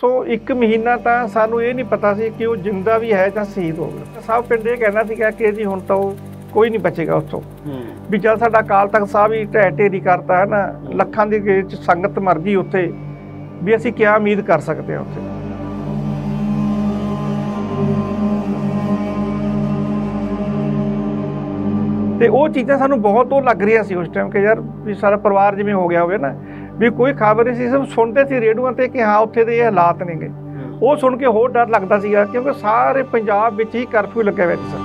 ਤੋਂ ਇੱਕ ਮਹੀਨਾ ਤਾਂ ਸਾਨੂੰ ਇਹ ਨਹੀਂ ਪਤਾ ਸੀ ਕਿ ਉਹ ਜਿੰਦਾ ਵੀ ਹੈ ਜਾਂ ਸ਼ਹੀਦ ਹੋ ਗਿਆ ਸਭ ਪਿੰਡ ਇਹ ਕਹਿਣਾ ਸੀਗਾ ਕਿ ਜੀ ਹੁਣ ਤਾਂ ਉਹ ਕੋਈ ਨਹੀਂ ਬਚੇਗਾ ਉੱਥੋਂ ਵੀ ਜਦ ਸਾਡਾ ਕਾਲ ਤਖਤ ਸਾਹਿਬ ਹੀ ਢਹਿ ਢੇਰੀ ਕਰਤਾ ਹੈ ਨਾ ਲੱਖਾਂ ਦੀ ਗੇਜ ਸੰਗਤ ਮਰ ਗਈ ਉੱਥੇ ਵੀ ਅਸੀਂ ਕੀ ਉਮੀਦ ਕਰ ਸਕਦੇ ਹਾਂ ਉੱਥੇ ਤੇ ਉਹ ਚੀਜ਼ਾਂ ਸਾਨੂੰ ਬਹੁਤ ਉਹ ਲੱਗ ਰਹੀਆਂ ਸੀ ਉਸ ਟਾਈਮ ਕਿ ਯਾਰ ਵੀ ਸਾਰਾ ਪਰਿਵਾਰ ਜਿਵੇਂ ਹੋ ਗਿਆ ਹੋਵੇ ਨਾ ਵੀ ਕੋਈ ਖਬਰ ਨਹੀਂ ਸੀ ਸਭ ਸੁਣਦੇ ਸੀ ਰੇਡੂਆਂ ਤੇ ਕਿ ਹਾਂ ਉੱਥੇ ਦੇ ਹਾਲਾਤ ਨੇਗੇ ਉਹ ਸੁਣ ਕੇ ਹੋਰ ਡਰ ਲੱਗਦਾ ਸੀਗਾ ਕਿਉਂਕਿ ਸਾਰੇ ਪੰਜਾਬ ਵਿੱਚ ਹੀ ਕਰਫਿਊ ਲੱਗਿਆ ਹੋਇਆ ਸੀ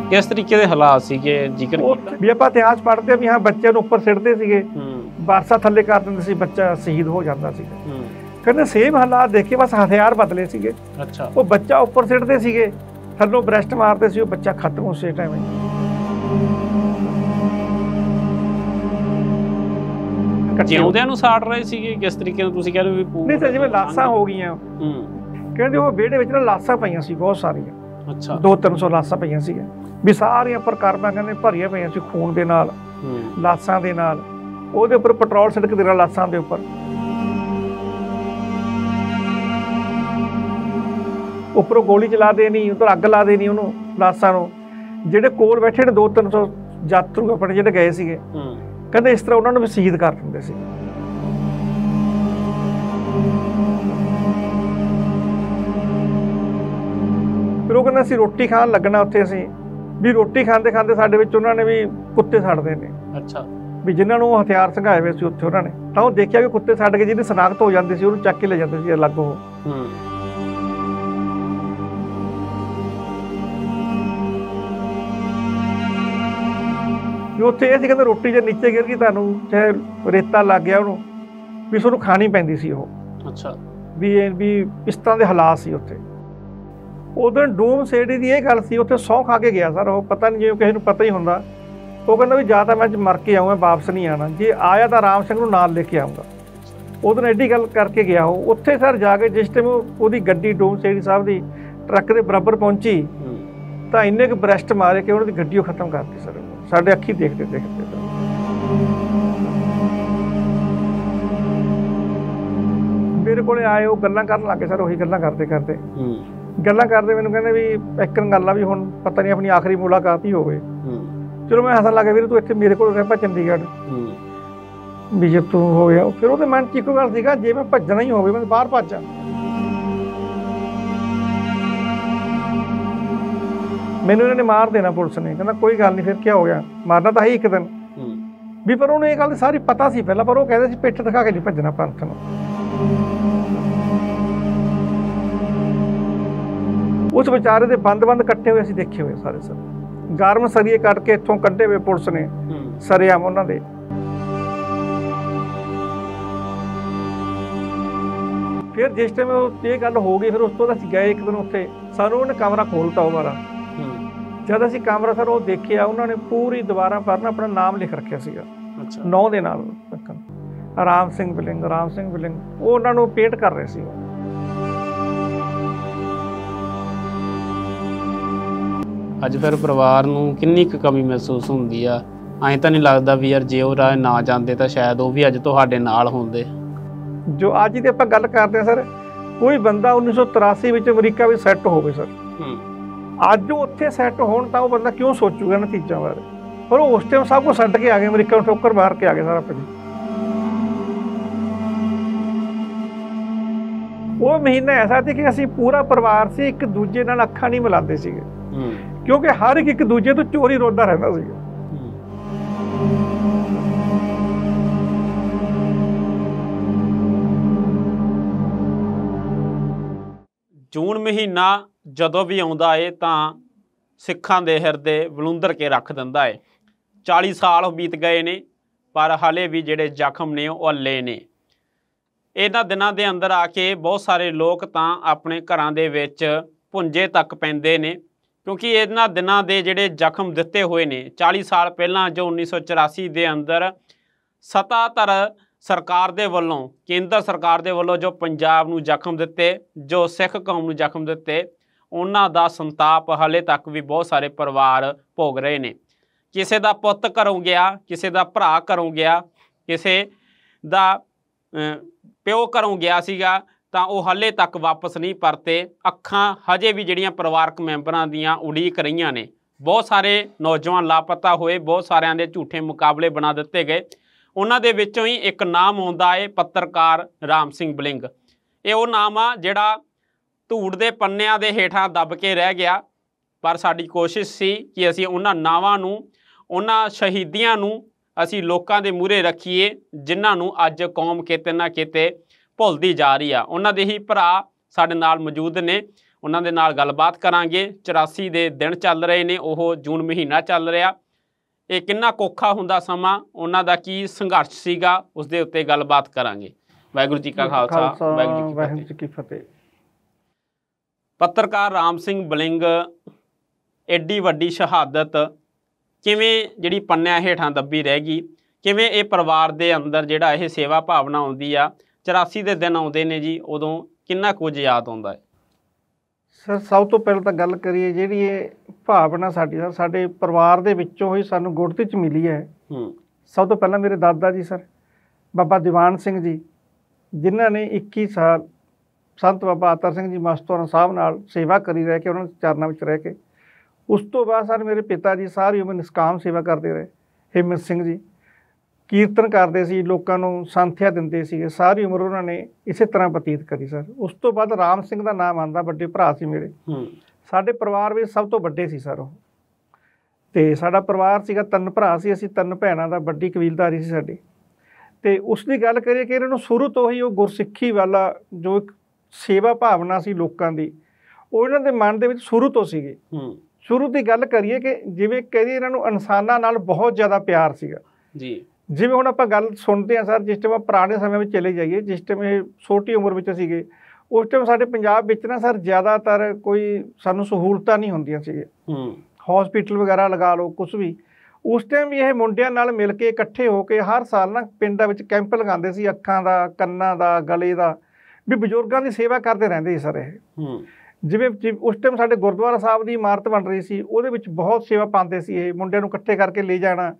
ਇਸ ਕਿਸ ਤਰੀਕੇ ਦੇ ਹਾਲਾਤ ਸੀਗੇ ਜ਼ਿਕਰ ਵੀ ਆਪਾਂ ਇਤਿਹਾਸ ਪੜ੍ਹਦੇ ਵੀ ਹਾਂ ਬੱਚੇ ਨੂੰ ਉੱਪਰ ਸਿੱਟਦੇ ਸੀਗੇ ਬਾਰਸਾ ਥੱਲੇ ਕਰ ਦਿੰਦੇ ਸੀ ਬੱਚਾ ਸ਼ਹੀਦ ਹੋ ਜਾਂਦਾ ਸੀ ਕਹਿੰਦੇ ਸੇਮ ਹਾਲਾਤ ਦੇਖੇ ਬਸ ਹਥਿਆਰ ਬਦਲੇ ਸੀਗੇ ਅੱਛਾ ਉਹ ਬੱਚਾ ਉੱਪਰ ਸਿੱਟਦੇ ਸੀਗੇ ਥੱਲੋਂ ਬ੍ਰੈਸਟ ਮਾਰਦੇ ਸੀ ਉਹ ਬੱਚਾ ਖਤਮ ਸੇ ਟਾਈਮ ਜਿਉਂਦਿਆਂ ਨੂੰ ਸਾੜ ਰਹੇ ਸੀਗੇ ਕਿਸ ਤਰੀਕੇ ਨਾਲ ਤੁਸੀਂ ਕਹਿ ਰਹੇ ਹੋ ਨਹੀਂ ਸਰ ਜਿਵੇਂ ਲਾਸਾਂ ਹੋ ਗਈਆਂ ਹੂੰ ਕਹਿੰਦੇ ਉਹ ਵਿਹੜੇ ਵਿੱਚ ਨਾ ਲਾਸਾਂ ਪਈਆਂ ਸੀ ਬਹੁਤ ਸਾਰੀਆਂ ਅੱਛਾ 2-300 ਲਾਸਾਂ ਪਈਆਂ ਸੀ ਵੀ ਸਾਰੀਆਂ ਪ੍ਰਕਾਰਮਾਂ ਕਹਿੰਦੇ ਭਰੀਆਂ ਪਈਆਂ ਸੀ ਖੂਨ ਦੇ ਨਾਲ ਲਾਸਾਂ ਦੇ ਨਾਲ ਉਹਦੇ ਉੱਪਰ ਪੈਟਰੋਲ ਸੜਕ ਦੇ ਨਾਲ ਲਾਸਾਂ ਦੇ ਉੱਪਰ ਉੱਪਰੋਂ ਗੋਲੀ ਚਲਾ ਦੇਣੀ ਉਧਰ ਅੱਗ ਲਾ ਦੇਣੀ ਉਹਨੂੰ ਲਾਸਾਂ ਨੂੰ ਜਿਹੜੇ ਕੋਲ ਬੈਠੇ ਨੇ 2-300 ਯਾਤਰੂ ਆਪਣੇ ਜਿਹੜੇ ਗਏ ਸੀਗੇ ਕਹਿੰਦੇ ਇਸ ਤਰ੍ਹਾਂ ਉਹਨਾਂ ਨੂੰ ਵਸੀਦ ਕਰ ਦਿੰਦੇ ਸੀ ਫਿਰ ਉਹ ਕਹਿੰਦਾ ਸੀ ਰੋਟੀ ਖਾਣ ਲੱਗਣਾ ਉੱਥੇ ਅਸੀਂ ਵੀ ਰੋਟੀ ਖਾਂਦੇ ਖਾਂਦੇ ਸਾਡੇ ਵਿੱਚ ਉਹਨਾਂ ਨੇ ਵੀ ਕੁੱਤੇ ਛੱਡਦੇ ਨੇ ਅੱਛਾ ਵੀ ਜਿਨ੍ਹਾਂ ਨੂੰ ਹਥਿਆਰ ਸੰਘਾਏ ਹੋਏ ਸੀ ਉੱਥੇ ਉਹਨਾਂ ਨੇ ਤਾਂ ਉਹ ਦੇਖਿਆ ਕਿ ਕੁੱਤੇ ਛੱਡ ਕੇ ਜਿਹਦੀ ਸਨਾਖਤ ਹੋ ਜਾਂਦੀ ਸੀ ਉਹਨੂੰ ਚੱਕ ਕੇ ਲੈ ਜਾਂਦੇ ਸੀ ਅਲੱਗ ਉਹ ਹੂੰ ਵੀ ਉੱਥੇ ਇਹ ਸੀ ਕਹਿੰਦਾ ਰੋਟੀ ਜੇ ਨੀਚੇ ਗਿਰ ਗਈ ਤੁਹਾਨੂੰ ਚਾਹੇ ਰੇਤਾ ਲੱਗ ਗਿਆ ਉਹਨੂੰ ਵੀ ਤੁਹਾਨੂੰ ਖਾਣੀ ਪੈਂਦੀ ਸੀ ਉਹ ਅੱਛਾ ਵੀ ਇਹ ਵੀ ਇਸ ਤਰ੍ਹਾਂ ਦੇ ਹਾਲਾਤ ਸੀ ਉੱਥੇ ਉਦੋਂ ਡੂਮ ਸੇੜੀ ਦੀ ਇਹ ਗੱਲ ਸੀ ਉੱਥੇ ਸੌ ਖਾ ਕੇ ਗਿਆ ਸਰ ਉਹ ਪਤਾ ਨਹੀਂ ਜਿਵੇਂ ਕਿਸੇ ਨੂੰ ਪਤਾ ਹੀ ਹੁੰਦਾ ਉਹ ਕਹਿੰਦਾ ਵੀ ਜਾਂ ਤਾਂ ਮੈਂ ਅੱਜ ਮਰ ਕੇ ਆਉਂਗਾ ਵਾਪਸ ਨਹੀਂ ਆਣਾ ਜੇ ਆਇਆ ਤਾਂ ਰਾਮ ਸਿੰਘ ਨੂੰ ਨਾਲ ਲੈ ਕੇ ਆਉਂਗਾ ਉਦੋਂ ਐਡੀ ਗੱਲ ਕਰਕੇ ਗਿਆ ਉਹ ਉੱਥੇ ਸਰ ਜਾ ਕੇ ਜਿਸ ਟਾਈਮ ਉਹਦੀ ਗੱਡੀ ਡੂਮ ਸੇੜੀ ਸਾਹਿਬ ਦੀ ਟਰੱਕ ਦੇ ਬਰਾਬਰ ਪਹੁੰਚੀ ਤਾਂ ਇੰਨੇ ਕੁ ਬ੍ਰੈਸਟ ਮਾਰੇ ਕਿ ਉਹਨਾਂ ਦੀ ਗੱਡੀ ਉਹ ਖਤਮ ਕਰਤੀ ਸਰ ਸਾਡੇ ਅੱਖੀ ਦੇਖਦੇ ਦੇਖਦੇ ਮੇਰੇ ਕੋਲੇ ਆਏ ਉਹ ਗੱਲਾਂ ਕਰਨ ਲੱਗੇ ਸਰ ਉਹੀ ਗੱਲਾਂ ਕਰਦੇ ਕਰਦੇ ਗੱਲਾਂ ਕਰਦੇ ਮੈਨੂੰ ਕਹਿੰਦੇ ਵੀ ਗੱਲ ਗੱਲਾਂ ਵੀ ਹੁਣ ਪਤਾ ਨਹੀਂ ਆਪਣੀ ਆਖਰੀ ਮੁਲਾਕਾਤ ਹੀ ਹੋਵੇ ਚਲੋ ਮੈਂ ਹੱਸਣ ਲੱਗਾ ਵੀਰ ਤੂੰ ਇੱਥੇ ਮੇਰੇ ਕੋਲ ਰਹਿ ਪਾ ਚੰਡੀਗੜ੍ਹ ਵੀ ਜੇ ਤੂੰ ਹੋ ਗਿਆ ਫਿਰ ਉਹਦੇ ਮਨ ਚ ਇੱਕੋ ਗੱਲ ਸੀਗਾ ਜੇ ਮੈਂ ਭੱਜਣਾ ਹੀ ਹੋਵੇ ਮੈਂ ਬਾਹਰ ਭੱਜਾਂ ਮੈਨੂੰ ਇਹਨਾਂ ਨੇ ਮਾਰ ਦੇਣਾ ਪੁਲਿਸ ਨੇ ਕਹਿੰਦਾ ਕੋਈ ਗੱਲ ਨਹੀਂ ਫਿਰ ਕੀ ਹੋ ਗਿਆ ਮਾਰਨਾ ਤਾਂ ਹੈ ਇੱਕ ਦਿਨ ਵੀ ਪਰ ਉਹਨੂੰ ਇਹ ਗੱਲ ਸਾਰੀ ਪਤਾ ਸੀ ਪਹਿਲਾਂ ਪਰ ਉਹ ਕਹਿੰਦੇ ਸੀ ਪਿੱਠ ਦਿਖਾ ਕੇ ਨਹੀਂ ਭੱਜਣਾ ਪੰਥ ਨੂੰ ਉਸ ਵਿਚਾਰੇ ਦੇ ਬੰਦ-ਬੰਦ ਕੱਟੇ ਹੋਏ ਅਸੀਂ ਦੇਖੇ ਹੋਏ ਸਾਰੇ ਸਰ ਗਰਮ ਸਰੀਏ ਕੱਟ ਕੇ ਇੱਥੋਂ ਕੱਢੇ ਹੋਏ ਪੁਲਿਸ ਨੇ ਸਰਿਆਮ ਉਹਨਾਂ ਦੇ ਫਿਰ ਜਿਸ ਟਾਈਮ ਉਹ ਇਹ ਗੱਲ ਹੋ ਗਈ ਫਿਰ ਉਸ ਤੋਂ ਬਾਅਦ ਅਸੀਂ ਗਏ ਇੱਕ ਦਿਨ ਉੱਥੇ ਸਾਨੂੰ ਉਹਨੇ ਕਮਰਾ ਖੋਲਤਾ ਉਹ ਵਾਲਾ ਜਦ ਅਸੀਂ ਕਾਮਰਾ ਸਰ ਉਹ ਦੇਖਿਆ ਉਹਨਾਂ ਨੇ ਪੂਰੀ ਦੁਬਾਰਾ ਪਰਨ ਆਪਣਾ ਨਾਮ ਲਿਖ ਰੱਖਿਆ ਸੀਗਾ ਅੱਛਾ ਨੌ ਦੇ ਨਾਲ ਆਰਾਮ ਸਿੰਘ ਬਿਲਿੰਗ ਆਰਾਮ ਸਿੰਘ ਬਿਲਿੰਗ ਉਹ ਉਹਨਾਂ ਨੂੰ ਪੇਟ ਕਰ ਰਹੇ ਸੀ ਅੱਜ ਫਿਰ ਪਰਿਵਾਰ ਨੂੰ ਕਿੰਨੀ ਕੁ ਕਮੀ ਮਹਿਸੂਸ ਹੁੰਦੀ ਆ ਐਂ ਤਾਂ ਨਹੀਂ ਲੱਗਦਾ ਵੀ ਯਾਰ ਜੇ ਉਹ ਰਾਹ ਨਾ ਜਾਂਦੇ ਤਾਂ ਸ਼ਾਇਦ ਉਹ ਵੀ ਅੱਜ ਤੁਹਾਡੇ ਨਾਲ ਹੁੰਦੇ ਜੋ ਅੱਜ ਦੀ ਆਪਾਂ ਗੱਲ ਕਰਦੇ ਆ ਸਰ ਕੋਈ ਬੰਦਾ 1983 ਵਿੱਚ ਅਮਰੀਕਾ ਵਿੱਚ ਸੈੱਟ ਹੋਵੇ ਸਰ ਹੂੰ ਅੱਜ ਉੱਥੇ ਸੈੱਟ ਹੋਣ ਤਾਂ ਉਹ ਬੰਦਾ ਕਿਉਂ ਸੋਚੂਗਾ ਨਤੀਜਾ ਬਾਰੇ ਪਰ ਉਸ ਟਾਈਮ ਸਭ ਕੁਝ ਛੱਡ ਕੇ ਆ ਗਏ ਅਮਰੀਕਾ ਨੂੰ ਠੋਕਰ ਮਾਰ ਕੇ ਆ ਗਏ ਸਾਰਾ ਪਿੰਡ ਉਹ ਮਹੀਨਾ ਐਸਾ ਸੀ ਕਿ ਅਸੀਂ ਪੂਰਾ ਪਰਿਵਾਰ ਸੀ ਇੱਕ ਦੂਜੇ ਨਾਲ ਅੱਖਾਂ ਨਹੀਂ ਮਿਲਾਉਂਦੇ ਸੀਗੇ ਕਿਉਂਕਿ ਹਰ ਇੱਕ ਇੱਕ ਦੂਜੇ ਤੋਂ ਚੋਰੀ ਰੋਦਾ ਰਹਿੰਦਾ ਸੀ ਜੂਨ ਮਹੀਨਾ ਜਦੋਂ ਵੀ ਆਉਂਦਾ ਏ ਤਾਂ ਸਿੱਖਾਂ ਦੇ ਹਿਰਦੇ ਬਲੁੰਦਰ ਕੇ ਰੱਖ ਦਿੰਦਾ ਏ 40 ਸਾਲ ਬੀਤ ਗਏ ਨੇ ਪਰ ਹਾਲੇ ਵੀ ਜਿਹੜੇ ਜ਼ਖਮ ਨੇ ਉਹ ਹੱਲੇ ਨੇ ਇਹਨਾਂ ਦਿਨਾਂ ਦੇ ਅੰਦਰ ਆ ਕੇ ਬਹੁਤ ਸਾਰੇ ਲੋਕ ਤਾਂ ਆਪਣੇ ਘਰਾਂ ਦੇ ਵਿੱਚ ਪੁੰਜੇ ਤੱਕ ਪੈਂਦੇ ਨੇ ਕਿਉਂਕਿ ਇਹਨਾਂ ਦਿਨਾਂ ਦੇ ਜਿਹੜੇ ਜ਼ਖਮ ਦਿੱਤੇ ਹੋਏ ਨੇ 40 ਸਾਲ ਪਹਿਲਾਂ ਜੋ 1984 ਦੇ ਅੰਦਰ ਸਤਾਤਰ ਸਰਕਾਰ ਦੇ ਵੱਲੋਂ ਕੇਂਦਰ ਸਰਕਾਰ ਦੇ ਵੱਲੋਂ ਜੋ ਪੰਜਾਬ ਨੂੰ ਜ਼ਖਮ ਦਿੱਤੇ ਜੋ ਸਿੱਖ ਕੌਮ ਨੂੰ ਜ਼ਖਮ ਦਿੱਤੇ ਉਹਨਾਂ ਦਾ ਸੰਤਾਪ ਹਲੇ ਤੱਕ ਵੀ ਬਹੁਤ ਸਾਰੇ ਪਰਿਵਾਰ ਭੋਗ ਰਹੇ ਨੇ ਕਿਸੇ ਦਾ ਪੁੱਤ ਘਰੋਂ ਗਿਆ ਕਿਸੇ ਦਾ ਭਰਾ ਘਰੋਂ ਗਿਆ ਕਿਸੇ ਦਾ ਪਿਓ ਘਰੋਂ ਗਿਆ ਸੀਗਾ ਤਾਂ ਉਹ ਹਲੇ ਤੱਕ ਵਾਪਸ ਨਹੀਂ ਪਰਤੇ ਅੱਖਾਂ ਹਜੇ ਵੀ ਜਿਹੜੀਆਂ ਪਰਿਵਾਰਕ ਮੈਂਬਰਾਂ ਦੀਆਂ ਉਡੀਕ ਰਹੀਆਂ ਨੇ ਬਹੁਤ ਸਾਰੇ ਨੌਜਵਾਨ ਲਾਪਤਾ ਹੋਏ ਬਹੁਤ ਸਾਰਿਆਂ ਦੇ ਝੂਠੇ ਮੁਕਾਬਲੇ ਬਣਾ ਦਿੱਤੇ ਗਏ ਉਹਨਾਂ ਦੇ ਵਿੱਚੋਂ ਹੀ ਇੱਕ ਨਾਮ ਆਉਂਦਾ ਏ ਪੱਤਰਕਾਰ ਰਾਮ ਸਿੰਘ ਬਲਿੰਗ ਇਹ ਉਹ ਨਾਮ ਆ ਜਿਹੜਾ ਧੂੜ ਦੇ ਪੰਨਿਆਂ ਦੇ ਹੇਠਾਂ ਦੱਬ ਕੇ ਰਹਿ ਗਿਆ ਪਰ ਸਾਡੀ ਕੋਸ਼ਿਸ਼ ਸੀ ਕਿ ਅਸੀਂ ਉਹਨਾਂ ਨਾਵਾਂ ਨੂੰ ਉਹਨਾਂ ਸ਼ਹੀਦੀਆਂ ਨੂੰ ਅਸੀਂ ਲੋਕਾਂ ਦੇ ਮੂਹਰੇ ਰੱਖੀਏ ਜਿਨ੍ਹਾਂ ਨੂੰ ਅੱਜ ਕੌਮ ਕਿਤੇ ਨਾ ਕਿਤੇ ਭੁੱਲਦੀ ਜਾ ਰਹੀ ਆ ਉਹਨਾਂ ਦੇ ਹੀ ਭਰਾ ਸਾਡੇ ਨਾਲ ਮੌਜੂਦ ਨੇ ਉਹਨਾਂ ਦੇ ਨਾਲ ਗੱਲਬਾਤ ਕਰਾਂਗੇ 84 ਦੇ ਦਿਨ ਚੱਲ ਰਹੇ ਨੇ ਉਹ ਜੂਨ ਮਹੀਨਾ ਚੱਲ ਰਿਹਾ ਇਹ ਕਿੰਨਾ ਕੋਖਾ ਹੁੰਦਾ ਸਮਾਂ ਉਹਨਾਂ ਦਾ ਕੀ ਸੰਘਰਸ਼ ਸੀਗਾ ਉਸ ਦੇ ਉੱਤੇ ਗੱਲਬਾਤ ਕਰਾਂਗੇ ਵਾਹਿਗੁਰੂ ਜੀ ਕਾ ਖਾਲਸਾ ਵਾਹਿਗੁਰੂ ਜੀ ਕੀ ਫਤਿਹ ਪੱਤਰਕਾਰ ਰਾਮ ਸਿੰਘ ਬਲਿੰਗ ਐਡੀ ਵੱਡੀ ਸ਼ਹਾਦਤ ਕਿਵੇਂ ਜਿਹੜੀ ਪੰਨਿਆਂ ਹੇਠਾਂ ਦੱਬੀ ਰਹਿ ਗਈ ਕਿਵੇਂ ਇਹ ਪਰਿਵਾਰ ਦੇ ਅੰਦਰ ਜਿਹੜਾ ਇਹ ਸੇਵਾ ਭਾਵਨਾ ਆਉਂਦੀ ਆ 84 ਦੇ ਦਿਨ ਆਉਂਦੇ ਨੇ ਜੀ ਉਦੋਂ ਕਿੰਨਾ ਕੁਝ ਯਾਦ ਆਉਂਦਾ ਹੈ ਸਰ ਸਭ ਤੋਂ ਪਹਿਲਾਂ ਤਾਂ ਗੱਲ ਕਰੀਏ ਜਿਹੜੀ ਇਹ ਭਾਵਨਾ ਸਾਡੀ ਸਰ ਸਾਡੇ ਪਰਿਵਾਰ ਦੇ ਵਿੱਚੋਂ ਹੀ ਸਾਨੂੰ ਗੁੜਤੀ ਚ ਮਿਲੀ ਹੈ ਹੂੰ ਸਭ ਤੋਂ ਪਹਿਲਾਂ ਮੇਰੇ ਦਾਦਾ ਜੀ ਸਰ ਬਾਬਾ ਦੀਵਾਨ ਸਿੰਘ ਜੀ ਜਿਨ੍ਹਾਂ ਨੇ 21 ਸਾਲ ਸੰਤ ਬਾਬਾ ਅਤਰ ਸਿੰਘ ਜੀ ਮਸਤੋਰਨ ਸਾਹਿਬ ਨਾਲ ਸੇਵਾ ਕਰੀ ਰਹਿ ਕੇ ਉਹਨਾਂ ਦੇ ਚਰਨਾਂ ਵਿੱਚ ਰਹਿ ਕੇ ਉਸ ਤੋਂ ਬਾਅਦ ਸਰ ਮੇਰੇ ਪਿਤਾ ਜੀ ਸਾਰੀ ਉਮਰ ਨਿਸਕਾਮ ਸੇਵਾ ਕਰਦੇ ਰਹੇ ਹਿੰਮਤ ਸਿੰਘ ਜੀ ਕੀਰਤਨ ਕਰਦੇ ਸੀ ਲੋਕਾਂ ਨੂੰ ਸੰਥਿਆ ਦਿੰਦੇ ਸੀਗੇ ਸਾਰੀ ਉਮਰ ਉਹਨਾਂ ਨੇ ਇਸੇ ਤਰ੍ਹਾਂ ਬਤੀਤ ਕਰੀ ਸਰ ਉਸ ਤੋਂ ਬਾਅਦ ਰਾਮ ਸਿੰਘ ਦਾ ਨਾਮ ਆਂਦਾ ਵੱਡੇ ਭਰਾ ਸੀ ਮੇਰੇ ਸਾਡੇ ਪਰਿਵਾਰ ਵਿੱਚ ਸਭ ਤੋਂ ਵੱਡੇ ਸੀ ਸਰ ਉਹ ਤੇ ਸਾਡਾ ਪਰਿਵਾਰ ਸੀਗਾ ਤਿੰਨ ਭਰਾ ਸੀ ਅਸੀਂ ਤਿੰਨ ਭੈਣਾਂ ਦਾ ਵੱਡੀ ਕਬੀਲਦਾਰੀ ਸੀ ਸਾਡੀ ਤੇ ਉਸ ਦੀ ਗੱਲ ਕਰੀਏ ਕਿ ਇਹਨਾਂ ਨੂੰ ਸ਼ੁਰੂ ਤੋਂ ਹੀ ਉਹ ਗੁਰਸਿੱਖੀ ਵਾਲਾ ਜੋ ਇੱਕ ਸੇਵਾ ਭਾਵਨਾ ਸੀ ਲੋਕਾਂ ਦੀ ਉਹ ਇਹਨਾਂ ਦੇ ਮਨ ਦੇ ਵਿੱਚ ਸ਼ੁਰੂ ਤੋਂ ਸੀਗੇ ਸ਼ੁਰੂ ਦੀ ਗੱਲ ਕਰੀਏ ਕਿ ਜਿਵੇਂ ਕਹਿੰਦੇ ਇਹਨਾਂ ਨੂੰ ਇਨਸਾਨਾਂ ਨਾਲ ਬਹੁਤ ਜ਼ਿਆਦਾ ਪਿਆਰ ਸੀਗਾ ਜੀ ਜਿਵੇਂ ਹੁਣ ਆਪਾਂ ਗੱਲ ਸੁਣਦੇ ਆ ਸਰ ਜਿਸ ਟਾਈਮ ਪੁਰਾਣੇ ਸਮੇਂ ਵਿੱਚ ਚਲੇ ਜਾਈਏ ਜਿਸ ਟਾਈਮ ਇਹ ਛੋਟੀ ਉਮਰ ਵਿੱਚ ਸੀਗੇ ਉਸ ਟਾਈਮ ਸਾਡੇ ਪੰਜਾਬ ਵਿੱਚ ਨਾ ਸਰ ਜ਼ਿਆਦਾਤਰ ਕੋਈ ਸਾਨੂੰ ਸਹੂਲਤਾਂ ਨਹੀਂ ਹੁੰਦੀਆਂ ਸੀ ਹੂੰ ਹਸਪੀਟਲ ਵਗੈਰਾ ਲਗਾ ਲਓ ਕੁਝ ਵੀ ਉਸ ਟਾਈਮ ਇਹ ਮੁੰਡਿਆਂ ਨਾਲ ਮਿਲ ਕੇ ਇਕੱਠੇ ਹੋ ਕੇ ਹਰ ਸਾਲ ਨਾ ਪਿੰਡਾਂ ਵਿੱਚ ਕੈਂਪ ਲਗਾਉਂਦੇ ਸੀ ਅੱਖਾਂ ਦਾ ਕੰਨਾਂ ਦਾ ਗਲੇ ਦਾ ਵੀ ਬਜ਼ੁਰਗਾਂ ਦੀ ਸੇਵਾ ਕਰਦੇ ਰਹਿੰਦੇ ਸੀ ਸਰ ਇਹ ਜਿਵੇਂ ਉਸ ਟਾਈਮ ਸਾਡੇ ਗੁਰਦੁਆਰਾ ਸਾਹਿਬ ਦੀ ਇਮਾਰਤ ਬਣ ਰਹੀ ਸੀ ਉਹਦੇ ਵਿੱਚ ਬਹੁਤ ਸੇਵਾ ਪਾਉਂਦੇ ਸੀ ਇਹ ਮੁੰਡਿਆਂ ਨੂੰ ਇਕੱਠੇ ਕਰਕੇ ਲੈ ਜਾਣਾ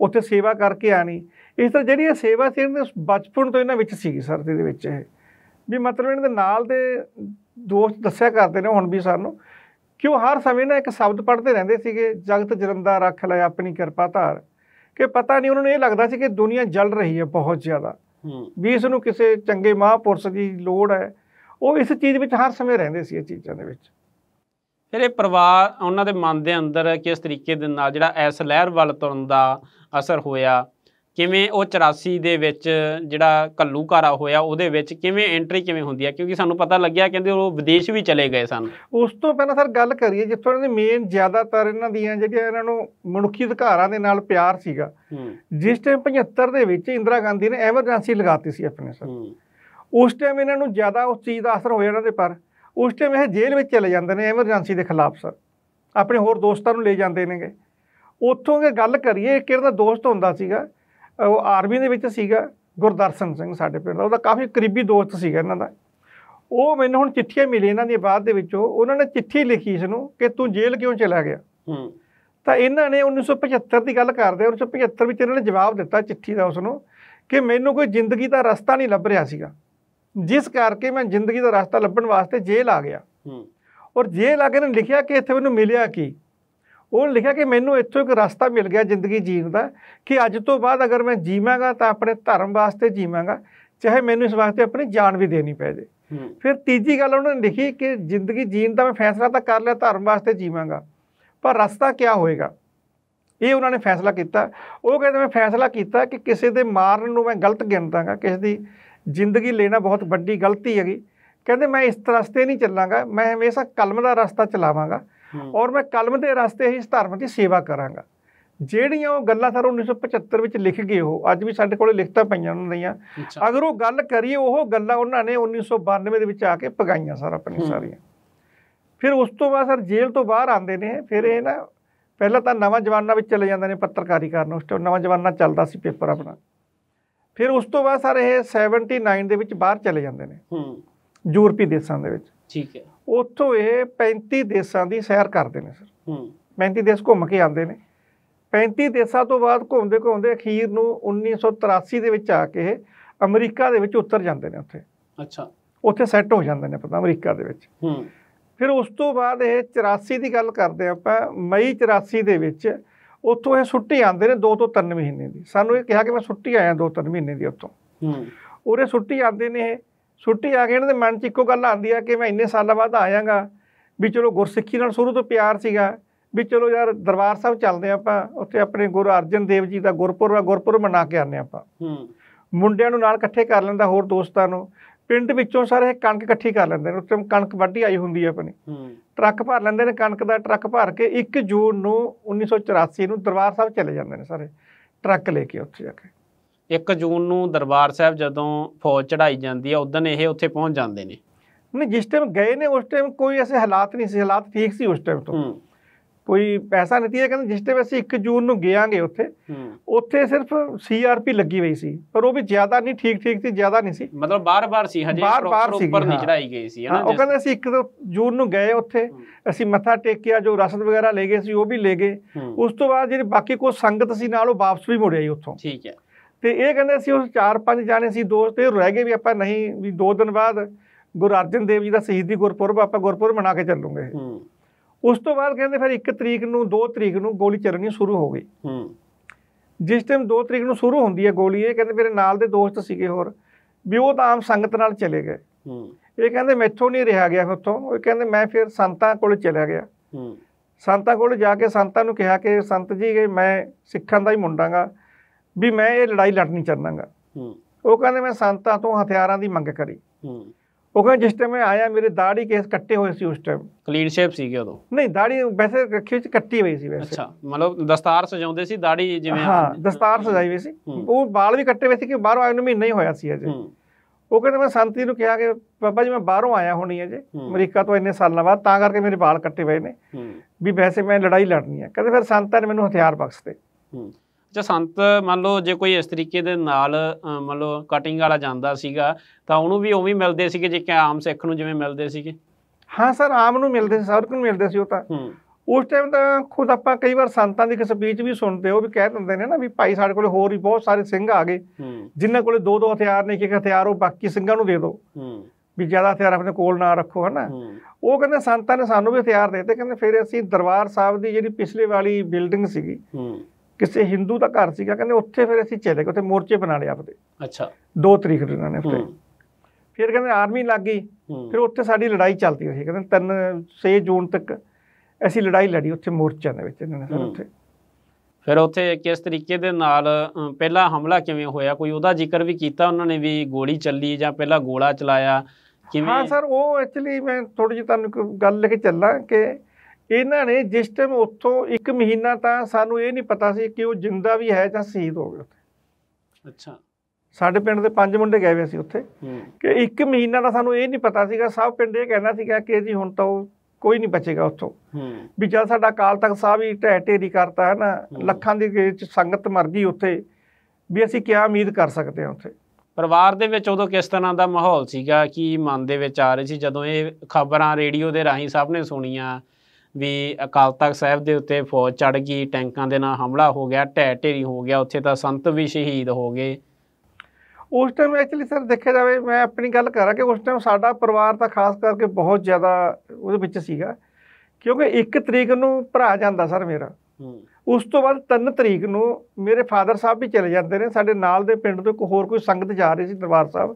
ਉੱਥੇ ਸੇਵਾ ਕਰਕੇ ਆਣੀ ਇਸ ਤਰ੍ਹਾਂ ਜਿਹੜੀ ਇਹ ਸੇਵਾ ਸੀ ਇਹਨਾਂ ਬਚਪਨ ਤੋਂ ਇਹਨਾਂ ਵਿੱਚ ਸੀਗੀ ਸਰ ਦੇ ਵਿੱਚ ਇਹ ਵੀ ਮਤਲਬ ਇਹਨਾਂ ਦੇ ਨਾਲ ਦੇ ਦੋਸਤ ਦੱਸਿਆ ਕਰਦੇ ਨੇ ਹੁਣ ਵੀ ਸਾਨੂੰ ਕਿ ਉਹ ਹਰ ਸਮੇਂ ਨਾ ਇੱਕ ਸ਼ਬਦ ਪੜ੍ਹਦੇ ਰਹਿੰਦੇ ਸੀਗੇ ਜਗਤ ਜਰੰਦਾ ਰੱਖ ਲੈ ਆਪਣੀ ਕਿਰਪਾ ਧਾਰ ਕਿ ਪਤਾ ਨਹੀਂ ਉਹਨਾਂ ਨੂੰ ਇਹ ਲੱਗਦਾ ਸੀ ਕਿ ਦੁਨੀਆ ਜਲ ਰਹੀ ਹੈ ਬਹੁਤ ਜ਼ਿਆਦਾ ਵੀ ਇਸ ਨੂੰ ਕਿਸੇ ਚੰਗੇ ਮਹਾਪੁਰਸ਼ ਦੀ ਲੋੜ ਹੈ ਉਹ ਇਸ ਚੀਜ਼ ਵਿੱਚ ਹਰ ਸਮੇਂ ਰਹਿੰਦੇ ਸੀ ਇਹ ਚੀਜ਼ਾਂ ਦੇ ਵਿੱਚ ਫਿਰ ਇਹ ਪਰਿਵਾਰ ਉਹਨਾਂ ਦੇ ਮਨ ਦੇ ਅੰਦਰ ਕਿਸ ਤਰੀਕੇ ਦੇ ਨਾਲ ਜਿਹੜਾ ਇਸ ਲਹਿਰ ਵੱਲ ਤੁਰਨ ਦਾ ਅਸਰ ਹੋਇਆ ਕਿਵੇਂ ਉਹ 84 ਦੇ ਵਿੱਚ ਜਿਹੜਾ ਕੱਲੂ ਘਾਰਾ ਹੋਇਆ ਉਹਦੇ ਵਿੱਚ ਕਿਵੇਂ ਐਂਟਰੀ ਕਿਵੇਂ ਹੁੰਦੀ ਹੈ ਕਿਉਂਕਿ ਸਾਨੂੰ ਪਤਾ ਲੱਗਿਆ ਕਹਿੰਦੇ ਉਹ ਵਿਦੇਸ਼ ਵੀ ਚਲੇ ਗਏ ਸਨ ਉਸ ਤੋਂ ਪਹਿਲਾਂ ਸਰ ਗੱਲ ਕਰੀਏ ਜਿੱਥੋਂ ਇਹਨਾਂ ਦੇ ਮੇਨ ਜ਼ਿਆਦਾਤਰ ਇਹਨਾਂ ਦੀਆਂ ਜਿਹੜੀਆਂ ਇਹਨਾਂ ਨੂੰ ਮਨੁੱਖੀ ਅਧਿਕਾਰਾਂ ਦੇ ਨਾਲ ਪਿਆਰ ਸੀਗਾ ਜਿਸ ਟਾਈਮ 75 ਦੇ ਵਿੱਚ ਇੰਦਰਾ ਗਾਂਧੀ ਨੇ ਐਮਰਜੈਂਸੀ ਲਗਾਤੀ ਸੀ ਆਪਣੇ ਸਰ ਉਸ ਟਾਈਮ ਇਹਨਾਂ ਨੂੰ ਜ਼ਿਆਦਾ ਉਸ ਚੀਜ਼ ਦਾ ਅਸਰ ਹੋਇਆ ਇਹਨਾਂ ਦੇ ਪਰ ਉਸ ਟਾਈਮ ਇਹ ਜੇਲ੍ਹ ਵਿੱਚ ਚਲੇ ਜਾਂਦੇ ਨੇ ਐਮਰਜੈਂਸੀ ਦੇ ਖਿਲਾਫ ਸਰ ਆਪਣੇ ਹੋਰ ਦੋਸਤਾਂ ਨੂੰ ਲੈ ਜਾਂਦੇ ਨੇਗੇ ਉੱਥੋਂ ਗੱਲ ਕਰੀਏ ਕਿ ਇਹਨਾਂ ਦੋਸਤ ਹੁੰਦਾ ਸੀਗਾ ਉਹ ਆਰਮੀ ਦੇ ਵਿੱਚ ਸੀਗਾ ਗੁਰਦਰਸ਼ਨ ਸਿੰਘ ਸਾਡੇ ਪਿੰਡ ਦਾ ਉਹਦਾ ਕਾਫੀ ਕਰੀਬੀ ਦੋਸਤ ਸੀਗਾ ਇਹਨਾਂ ਦਾ ਉਹ ਮੈਨੂੰ ਹੁਣ ਚਿੱਠੀਆਂ ਮਿਲੀ ਇਹਨਾਂ ਦੀ ਬਾਅਦ ਦੇ ਵਿੱਚੋਂ ਉਹਨਾਂ ਨੇ ਚਿੱਠੀ ਲਿਖੀ ਇਸ ਨੂੰ ਕਿ ਤੂੰ ਜੇਲ੍ਹ ਕਿਉਂ ਚਲਾ ਗਿਆ ਹੂੰ ਤਾਂ ਇਹਨਾਂ ਨੇ 1975 ਦੀ ਗੱਲ ਕਰਦੇ 1975 ਵਿੱਚ ਇਹਨਾਂ ਨੇ ਜਵਾਬ ਦਿੱਤਾ ਚਿੱਠੀ ਦਾ ਉਸ ਨੂੰ ਕਿ ਮੈਨੂੰ ਕੋਈ ਜ਼ਿੰਦਗੀ ਦਾ ਰਸਤਾ ਨਹੀਂ ਲੱਭ ਰਿਹਾ ਸੀਗਾ ਜਿਸ ਕਰਕੇ ਮੈਂ ਜ਼ਿੰਦਗੀ ਦਾ ਰਸਤਾ ਲੱਭਣ ਵਾਸਤੇ ਜੇਲ੍ਹ ਆ ਗਿਆ ਹੂੰ ਔਰ ਜੇਲ੍ਹ ਆ ਕੇ ਨੇ ਲਿਖਿਆ ਕਿ ਇੱਥੇ ਮੈਨੂੰ ਮਿਲਿਆ ਕੀ ਉਹ ਲਿਖਿਆ ਕਿ ਮੈਨੂੰ ਇੱਥੋਂ ਇੱਕ ਰਸਤਾ ਮਿਲ ਗਿਆ ਜ਼ਿੰਦਗੀ ਜੀਣ ਦਾ ਕਿ ਅੱਜ ਤੋਂ ਬਾਅਦ ਅਗਰ ਮੈਂ ਜੀਵਾਂਗਾ ਤਾਂ ਆਪਣੇ ਧਰਮ ਵਾਸਤੇ ਜੀਵਾਂਗਾ ਚਾਹੇ ਮੈਨੂੰ ਇਸ ਵਾਸਤੇ ਆਪਣੀ ਜਾਨ ਵੀ ਦੇਣੀ ਪੈ ਜੇ ਫਿਰ ਤੀਜੀ ਗੱਲ ਉਹਨਾਂ ਨੇ ਲਿਖੀ ਕਿ ਜ਼ਿੰਦਗੀ ਜੀਣ ਦਾ ਮੈਂ ਫੈਸਲਾ ਤਾਂ ਕਰ ਲਿਆ ਧਰਮ ਵਾਸਤੇ ਜੀਵਾਂਗਾ ਪਰ ਰਸਤਾ ਕੀ ਹੋਏਗਾ ਇਹ ਉਹਨਾਂ ਨੇ ਫੈਸਲਾ ਕੀਤਾ ਉਹ ਕਹਿੰਦੇ ਮੈਂ ਫੈਸਲਾ ਕੀਤਾ ਕਿ ਕਿਸੇ ਦੇ ਮਾਰਨ ਨੂੰ ਮੈਂ ਗਲਤ ਗਿਣਦਾਗਾ ਕਿਸੇ ਦੀ ਜ਼ਿੰਦਗੀ ਲੈਣਾ ਬਹੁਤ ਵੱਡੀ ਗਲਤੀ ਹੈਗੀ ਕਹਿੰਦੇ ਮੈਂ ਇਸ ਰਸਤੇ ਨਹੀਂ ਚੱਲਾਂਗਾ ਮੈਂ ਹਮੇਸ਼ਾ ਕਲਮ ਦਾ ਰਸਤਾ ਚਲਾਵਾਂਗਾ ਔਰ ਮੈਂ ਕਲਮ ਦੇ ਰਸਤੇ ਹੀ ਇਸ ਧਰਮ ਦੀ ਸੇਵਾ ਕਰਾਂਗਾ ਜਿਹੜੀਆਂ ਉਹ ਗੱਲਾਂ ਸਰ 1975 ਵਿੱਚ ਲਿਖ ਗਏ ਉਹ ਅੱਜ ਵੀ ਸਾਡੇ ਕੋਲੇ ਲਿਖਤਾ ਪਈਆਂ ਉਹਨਾਂ ਦੀਆਂ ਅਗਰ ਉਹ ਗੱਲ ਕਰੀਏ ਉਹ ਗੱਲਾਂ ਉਹਨਾਂ ਨੇ 1992 ਦੇ ਵਿੱਚ ਆ ਕੇ ਪਗਾਈਆਂ ਸਰ ਆਪਣੀ ਸਾਰੀਆਂ ਫਿਰ ਉਸ ਤੋਂ ਬਾਅਦ ਸਰ ਜੇਲ੍ਹ ਤੋਂ ਬਾਹਰ ਆਉਂਦੇ ਨੇ ਫਿਰ ਇਹ ਨਾ ਪਹਿਲਾਂ ਤਾਂ ਨਵਾਂ ਜਵਾਨਾਂ ਵਿੱਚ ਚਲੇ ਜਾਂਦੇ ਨੇ ਪੱਤਰਕਾਰੀ ਕਰਨ ਉਸ ਤੋਂ ਨਵਾਂ ਜਵਾਨਾਂ ਚੱਲਦਾ ਸੀ ਪੇਪਰ ਆਪਣਾ ਫਿਰ ਉਸ ਤੋਂ ਬਾਅਦ ਸਰ ਇਹ 79 ਦੇ ਵਿੱਚ ਬਾਹਰ ਚਲੇ ਜਾਂਦੇ ਨੇ ਹੂੰ ਯੂਰਪੀ ਦੇਸ਼ਾਂ ਦੇ ਵਿੱਚ ਠੀਕ ਹੈ ਉੱਥੋਂ ਇਹ 35 ਦੇਸ਼ਾਂ ਦੀ ਸੈਰ ਕਰਦੇ ਨੇ ਸਰ ਹੂੰ 35 ਦੇਸ਼ ਘੁੰਮ ਕੇ ਆਉਂਦੇ ਨੇ 35 ਦੇਸ਼ਾਂ ਤੋਂ ਬਾਅਦ ਘੁੰਮਦੇ ਘੁੰਮਦੇ ਅਖੀਰ ਨੂੰ 1983 ਦੇ ਵਿੱਚ ਆ ਕੇ ਅਮਰੀਕਾ ਦੇ ਵਿੱਚ ਉਤਰ ਜਾਂਦੇ ਨੇ ਉੱਥੇ ਅੱਛਾ ਉੱਥੇ ਸੈੱਟ ਹੋ ਜਾਂਦੇ ਨੇ ਪਤਾ ਅਮਰੀਕਾ ਦੇ ਵਿੱਚ ਹੂੰ ਫਿਰ ਉਸ ਤੋਂ ਬਾਅਦ ਇਹ 84 ਦੀ ਗੱਲ ਕਰਦੇ ਆਪਾਂ ਮਈ 84 ਦੇ ਵਿੱਚ ਉੱਥੋਂ ਇਹ ਛੁੱਟੀ ਆਉਂਦੇ ਨੇ 2 ਤੋਂ 3 ਮਹੀਨੇ ਦੀ ਸਾਨੂੰ ਇਹ ਕਿਹਾ ਕਿ ਮੈਂ ਛੁੱਟੀ ਆਇਆ 2-3 ਮਹੀਨੇ ਦੀ ਉੱਥੋਂ ਹੂੰ ਉਰੇ ਛੁੱਟੀ ਆਉਂਦੇ ਨੇ ਇਹ ਛੁੱਟੀ ਆ ਗਈ ਇਹਨਾਂ ਦੇ ਮਨ 'ਚ ਇੱਕੋ ਗੱਲ ਆਉਂਦੀ ਆ ਕਿ ਮੈਂ ਇੰਨੇ ਸਾਲਾਂ ਬਾਅਦ ਆ ਜਾਗਾ ਵੀ ਚਲੋ ਗੁਰਸਿੱਖੀ ਨਾਲ ਸ਼ੁਰੂ ਤੋਂ ਪਿਆਰ ਸੀਗਾ ਵੀ ਚਲੋ ਯਾਰ ਦਰਬਾਰ ਸਾਹਿਬ ਚੱਲਦੇ ਆਪਾਂ ਉੱਥੇ ਆਪਣੇ ਗੁਰੂ ਅਰਜਨ ਦੇਵ ਜੀ ਦਾ ਗੁਰਪੁਰਬ ਆ ਗੁਰਪੁਰਬ ਮਨਾ ਕੇ ਆਨੇ ਆਪਾਂ ਮੁੰਡਿਆਂ ਨੂੰ ਨਾਲ ਇਕੱਠੇ ਕਰ ਲੈਂਦਾ ਹੋਰ ਦੋਸਤਾਂ ਨੂੰ ਪਿੰਡ ਵਿੱਚੋਂ ਸਾਰੇ ਕਣਕ ਇਕੱਠੀ ਕਰ ਲੈਂਦੇ ਨੇ ਉੱਥੇ ਕਣਕ ਵੱਢੀ ਆਈ ਹੁੰਦੀ ਹੈ ਆਪਣੀ ਟਰੱਕ ਭਰ ਲੈਂਦੇ ਨੇ ਕਣਕ ਦਾ ਟਰੱਕ ਭਰ ਕੇ 1 ਜੂਨ ਨੂੰ 1984 ਨੂੰ ਦਰਬਾਰ ਸਾਹਿਬ ਚਲੇ ਜਾਂਦੇ ਨੇ ਸਾਰੇ ਟਰੱਕ ਲੈ ਕੇ ਉੱਥੇ ਜਾ ਕੇ 1 ਜੂਨ ਨੂੰ ਦਰਬਾਰ ਸਾਹਿਬ ਜਦੋਂ ਫੌਜ ਚੜਾਈ ਜਾਂਦੀ ਹੈ ਉਦੋਂ ਇਹ ਉੱਥੇ ਪਹੁੰਚ ਜਾਂਦੇ ਨੇ ਨਹੀਂ ਜਿਸ ਟਾਈਮ ਗਏ ਨੇ ਉਸ ਟਾਈਮ ਕੋਈ ਐਸੇ ਹਾਲਾਤ ਨਹੀਂ ਸੀ ਹਾਲਾਤ ਠੀਕ ਸੀ ਉਸ ਟਾਈਮ ਤੋਂ ਕੋਈ ਪੈਸਾ ਨਹੀਂ ਸੀ ਕਹਿੰਦੇ ਜਿਸ ਟਾਈਮ ਅਸੀਂ 1 ਜੂਨ ਨੂੰ ਗਿਆਂਗੇ ਉੱਥੇ ਉੱਥੇ ਸਿਰਫ ਸੀਆਰਪੀ ਲੱਗੀ ਹੋਈ ਸੀ ਪਰ ਉਹ ਵੀ ਜ਼ਿਆਦਾ ਨਹੀਂ ਠੀਕ ਠੀਕ ਸੀ ਜ਼ਿਆਦਾ ਨਹੀਂ ਸੀ ਮਤਲਬ ਬਾਰ-ਬਾਰ ਸੀ ਹਜੇ ਬਾਰ-ਬਾਰ ਉੱਪਰ ਨਹੀਂ ਚੜਾਈ ਗਈ ਸੀ ਹਨਾ ਉਹ ਕਹਿੰਦੇ ਅਸੀਂ 1 ਜੂਨ ਨੂੰ ਗਏ ਉੱਥੇ ਅਸੀਂ ਮੱਥਾ ਟੇਕਿਆ ਜੋ ਰਸਦ ਵਗੈਰਾ ਲੈ ਗਏ ਸੀ ਉਹ ਵੀ ਲੈ ਗਏ ਉਸ ਤੋਂ ਬਾਅਦ ਜਿਹੜੀ ਬਾਕੀ ਕੋਈ ਸੰਗਤ ਸੀ ਨਾਲ ਉਹ ਵਾਪਸ ਵੀ ਮੁੜ ਆਈ ਉੱਥੋਂ ਠੀਕ ਹੈ ਤੇ ਇਹ ਕਹਿੰਦੇ ਸੀ ਉਸ ਚਾਰ ਪੰਜ ਜਾਣੇ ਸੀ ਦੋਸਤ ਇਹ ਰਹਿ ਗਏ ਵੀ ਆਪਾਂ ਨਹੀਂ ਵੀ ਦੋ ਦਿਨ ਬਾਅਦ ਗੁਰੂ ਅਰਜਨ ਦੇਵ ਜੀ ਦਾ ਸ਼ਹੀਦੀ ਗੁਰਪੁਰਬ ਆਪਾਂ ਗੁਰਪੁਰਬ ਮਨਾ ਕੇ ਚੱਲੂਗੇ ਹੂੰ ਉਸ ਤੋਂ ਬਾਅਦ ਕਹਿੰਦੇ ਫਿਰ 1 ਤਰੀਕ ਨੂੰ 2 ਤਰੀਕ ਨੂੰ ਗੋਲੀ ਚੱਲਣੀ ਸ਼ੁਰੂ ਹੋ ਗਈ ਹੂੰ ਜਿਸ ਟਾਈਮ 2 ਤਰੀਕ ਨੂੰ ਸ਼ੁਰੂ ਹੁੰਦੀ ਹੈ ਗੋਲੀ ਇਹ ਕਹਿੰਦੇ ਮੇਰੇ ਨਾਲ ਦੇ ਦੋਸਤ ਸੀਗੇ ਹੋਰ ਵੀ ਉਹ ਤਾਂ ਆਮ ਸੰਗਤ ਨਾਲ ਚਲੇ ਗਏ ਹੂੰ ਇਹ ਕਹਿੰਦੇ ਮੈਥੋਂ ਨਹੀਂ ਰਿਹਾ ਗਿਆ ਉੱਥੋਂ ਉਹ ਕਹਿੰਦੇ ਮੈਂ ਫਿਰ ਸੰਤਾਂ ਕੋਲ ਚਲਾ ਗਿਆ ਹੂੰ ਸੰਤਾਂ ਕੋਲ ਜਾ ਕੇ ਸੰਤਾਂ ਨੂੰ ਕਿਹਾ ਕਿ ਸੰਤ ਜੀ ਮੈਂ ਸਿੱਖਾਂ ਦਾ ਹੀ ਮੁੰਡਾਗਾ ਵੀ ਮੈਂ ਇਹ ਲੜਾਈ ਲੜਨੀ ਚਾਹਨਾਗਾ ਉਹ ਕਹਿੰਦੇ ਮੈਂ ਸੰਤਾਂ ਤੋਂ ਹਥਿਆਰਾਂ ਦੀ ਮੰਗ ਕਰੀ ਉਹ ਕਹਿੰਦੇ ਜਿਸ ਟਾਈਮ ਮੈਂ ਆਇਆ ਮੇਰੇ ਦਾੜੀ ਕੇਸ ਕੱਟੇ ਹੋਏ ਸੀ ਉਸ ਟਾਈਮ ਕਲੀਨ ਸ਼ੇਪ ਸੀਗੇ ਉਦੋਂ ਨਹੀਂ ਦਾੜੀ ਵੈਸੇ ਰੱਖੀ ਵਿੱਚ ਕੱਟੀ ਹੋਈ ਸੀ ਵੈਸੇ ਅੱਛਾ ਮਤਲਬ ਦਸਤਾਰ ਸਜਾਉਂਦੇ ਸੀ ਦਾੜੀ ਜਿਵੇਂ ਹਾਂ ਦਸਤਾਰ ਸਜਾਈ ਹੋਈ ਸੀ ਉਹ ਵਾਲ ਵੀ ਕੱਟੇ ਹੋਏ ਸੀ ਕਿ ਬਾਹਰੋਂ ਆਏ ਨੂੰ ਮਹੀਨਾ ਹੀ ਹੋਇਆ ਸੀ ਅਜੇ ਉਹ ਕਹਿੰਦੇ ਮੈਂ ਸੰਤੀ ਨੂੰ ਕਿਹਾ ਕਿ ਪਾਪਾ ਜੀ ਮੈਂ ਬਾਹਰੋਂ ਆਇਆ ਹੋਣੀ ਹੈ ਜੇ ਅਮਰੀਕਾ ਤੋਂ ਇੰਨੇ ਸਾਲਾਂ ਬਾਅਦ ਤਾਂ ਕਰਕੇ ਮੇਰੇ ਵਾਲ ਕੱਟੇ ਹੋਏ ਨੇ ਵੀ ਵੈਸੇ ਮੈਂ ਲੜਾਈ ਲੜਨੀ ਹੈ ਕਹਿੰਦੇ ਫਿਰ ਸੰਤਾਂ ਨੇ ਮੈਨੂੰ ਹਥਿਆਰ ਬਖਸ਼ਤੇ ਅੱਛਾ ਸੰਤ ਮੰਨ ਲਓ ਜੇ ਕੋਈ ਇਸ ਤਰੀਕੇ ਦੇ ਨਾਲ ਮੰਨ ਲਓ ਕਟਿੰਗ ਵਾਲਾ ਜਾਂਦਾ ਸੀਗਾ ਤਾਂ ਉਹਨੂੰ ਵੀ ਉਵੇਂ ਮਿਲਦੇ ਸੀਗੇ ਜੇ ਕਿ ਆਮ ਸਿੱਖ ਨੂੰ ਜਿਵੇਂ ਮਿਲਦੇ ਸੀਗੇ ਹਾਂ ਸਰ ਆਮ ਨੂੰ ਮਿਲਦੇ ਸੀ ਸਭ ਨੂੰ ਮਿਲਦੇ ਸੀ ਉਹ ਤਾਂ ਉਸ ਟਾਈਮ ਤਾਂ ਖੁਦ ਆਪਾਂ ਕਈ ਵਾਰ ਸੰਤਾਂ ਦੀ ਸਪੀਚ ਵੀ ਸੁਣਦੇ ਹੋ ਵੀ ਕਹਿ ਦਿੰਦੇ ਨੇ ਨਾ ਵੀ ਭਾਈ ਸਾਡੇ ਕੋਲੇ ਹੋਰ ਵੀ ਬਹੁਤ ਸਾਰੇ ਸਿੰਘ ਆ ਗਏ ਜਿਨ੍ਹਾਂ ਕੋਲੇ ਦੋ ਦੋ ਹਥਿਆਰ ਨੇ ਕਿ ਇੱਕ ਹਥਿਆਰ ਉਹ ਬਾਕੀ ਸਿੰਘਾਂ ਨੂੰ ਦੇ ਦਿਓ ਵੀ ਜ਼ਿਆਦਾ ਹਥਿਆਰ ਆਪਣੇ ਕੋਲ ਨਾ ਰੱਖੋ ਹਨਾ ਉਹ ਕਹਿੰਦੇ ਸੰਤਾਂ ਨੇ ਸਾਨੂੰ ਵੀ ਹਥਿਆਰ ਦੇ ਦਿੱਤੇ ਕਹਿੰਦੇ ਫਿਰ ਅਸੀਂ ਦਰਬਾਰ ਸਾਹਿਬ ਦੀ ਜਿਹੜੀ ਪਿਛਲੇ ਵਾਲੀ ਬਿਲਡਿੰਗ ਸੀਗੀ ਕਿਸੇ ਹਿੰਦੂ ਦਾ ਘਰ ਸੀਗਾ ਕਹਿੰਦੇ ਉੱਥੇ ਫਿਰ ਅਸੀਂ ਚਲੇ ਗਏ ਉੱਥੇ ਮੋਰਚੇ ਬਣਾ ਲਏ ਆਪਦੇ ਅੱਛਾ 2 ਤਰੀਕ ਨੂੰ ਇਹਨਾਂ ਨੇ ਉੱਥੇ ਫਿਰ ਕਹਿੰਦੇ ਆਰਮੀ ਲੱਗ ਗਈ ਫਿਰ ਉੱਥੇ ਸਾਡੀ ਲੜਾਈ ਚੱਲਦੀ ਰਹੀ ਕਹਿੰਦੇ ਤਿੰਨ 6 ਜੂਨ ਤੱਕ ਅਸੀਂ ਲੜਾਈ ਲੜੀ ਉੱਥੇ ਮੋਰਚਿਆਂ ਦੇ ਵਿੱਚ ਇਹਨਾਂ ਨੇ ਸਰ ਉੱਥੇ ਫਿਰ ਉੱਥੇ ਕਿਸ ਤਰੀਕੇ ਦੇ ਨਾਲ ਪਹਿਲਾ ਹਮਲਾ ਕਿਵੇਂ ਹੋਇਆ ਕੋਈ ਉਹਦਾ ਜ਼ਿਕਰ ਵੀ ਕੀਤਾ ਉਹਨਾਂ ਨੇ ਵੀ ਗੋਲੀ ਚੱਲੀ ਜਾਂ ਪਹਿਲਾ ਗੋਲਾ ਚਲਾਇਆ ਕਿਵੇਂ ਹਾਂ ਸਰ ਉਹ ਐਕਚੁਅਲੀ ਮੈਂ ਥੋੜੀ ਜਿਹੀ ਤੁਹਾਨੂੰ ਗੱਲ ਲੈ ਕੇ ਚੱਲਾਂ ਕਿ ਇਹਨਾਂ ਨੇ ਜਿਸ ਟਾਈਮ ਉੱਥੋਂ 1 ਮਹੀਨਾ ਤਾਂ ਸਾਨੂੰ ਇਹ ਨਹੀਂ ਪਤਾ ਸੀ ਕਿ ਉਹ ਜਿੰਦਾ ਵੀ ਹੈ ਜਾਂ ਸ਼ਹੀਦ ਹੋ ਗਿਆ ਅੱਛਾ ਸਾਡੇ ਪਿੰਡ ਦੇ ਪੰਜ ਮੁੰਡੇ ਗਏ ਹੋਏ ਸੀ ਉੱਥੇ ਕਿ 1 ਮਹੀਨਾ ਦਾ ਸਾਨੂੰ ਇਹ ਨਹੀਂ ਪਤਾ ਸੀਗਾ ਸਭ ਪਿੰਡ ਇਹ ਕਹਿੰਦਾ ਸੀਗਾ ਕਿ ਜੀ ਹੁਣ ਤਾਂ ਕੋਈ ਨਹੀਂ ਬਚੇਗਾ ਉੱਥੋਂ ਵੀ ਜਦ ਸਾਡਾ ਕਾਲ ਤੱਕ ਸਾਹਿਬ ਹੀ ਢਹਿ ਢੇਰੀ ਕਰਤਾ ਹੈ ਨਾ ਲੱਖਾਂ ਦੀ ਸੰਗਤ ਮਰ ਗਈ ਉੱਥੇ ਵੀ ਅਸੀਂ ਕੀ ਉਮੀਦ ਕਰ ਸਕਦੇ ਹਾਂ ਉੱਥੇ ਪਰਿਵਾਰ ਦੇ ਵਿੱਚ ਉਦੋਂ ਕਿਸ ਤਰ੍ਹਾਂ ਦਾ ਮਾਹੌਲ ਸੀਗਾ ਕੀ ਮਨ ਦੇ ਵਿੱਚ ਆ ਰਹੀ ਸੀ ਜਦੋਂ ਇਹ ਖਬਰਾਂ ਰੇਡੀਓ ਦੇ ਰਾਹੀਂ ਸਭ ਨੇ ਸੁਣੀਆਂ ਵੀ ਅਕਾਲ ਤਖਤ ਸਾਹਿਬ ਦੇ ਉੱਤੇ ਫੌਜ ਚੜ ਗਈ ਟੈਂਕਾਂ ਦੇ ਨਾਲ ਹਮਲਾ ਹੋ ਗਿਆ ਢਹਿ ਢੇਰੀ ਹੋ ਗਿਆ ਉੱਥੇ ਤਾਂ ਸੰਤ ਵੀ ਸ਼ਹੀਦ ਹੋ ਗਏ ਉਸ ਟਾਈਮ ਐਕਚੁਅਲੀ ਸਰ ਦੇਖਿਆ ਜਾਵੇ ਮੈਂ ਆਪਣੀ ਗੱਲ ਕਰਾਂ ਕਿ ਉਸ ਟਾਈਮ ਸਾਡਾ ਪਰਿਵਾਰ ਤਾਂ ਖਾਸ ਕਰਕੇ ਬਹੁਤ ਜ਼ਿਆਦਾ ਉਹਦੇ ਵਿੱਚ ਸੀਗਾ ਕਿਉਂਕਿ 1 ਤਰੀਕ ਨੂੰ ਭਰਾ ਜਾਂਦਾ ਸਰ ਮੇਰਾ ਉਸ ਤੋਂ ਬਾਅਦ 3 ਤਰੀਕ ਨੂੰ ਮੇਰੇ ਫਾਦਰ ਸਾਹਿਬ ਵੀ ਚਲੇ ਜਾਂਦੇ ਨੇ ਸਾਡੇ ਨਾਲ ਦੇ ਪਿੰਡ ਤੋਂ ਇੱਕ ਹੋਰ ਕੋਈ ਸੰਗਤ ਜਾ ਰਹੀ ਸੀ ਦਰਬਾਰ ਸਾਹਿਬ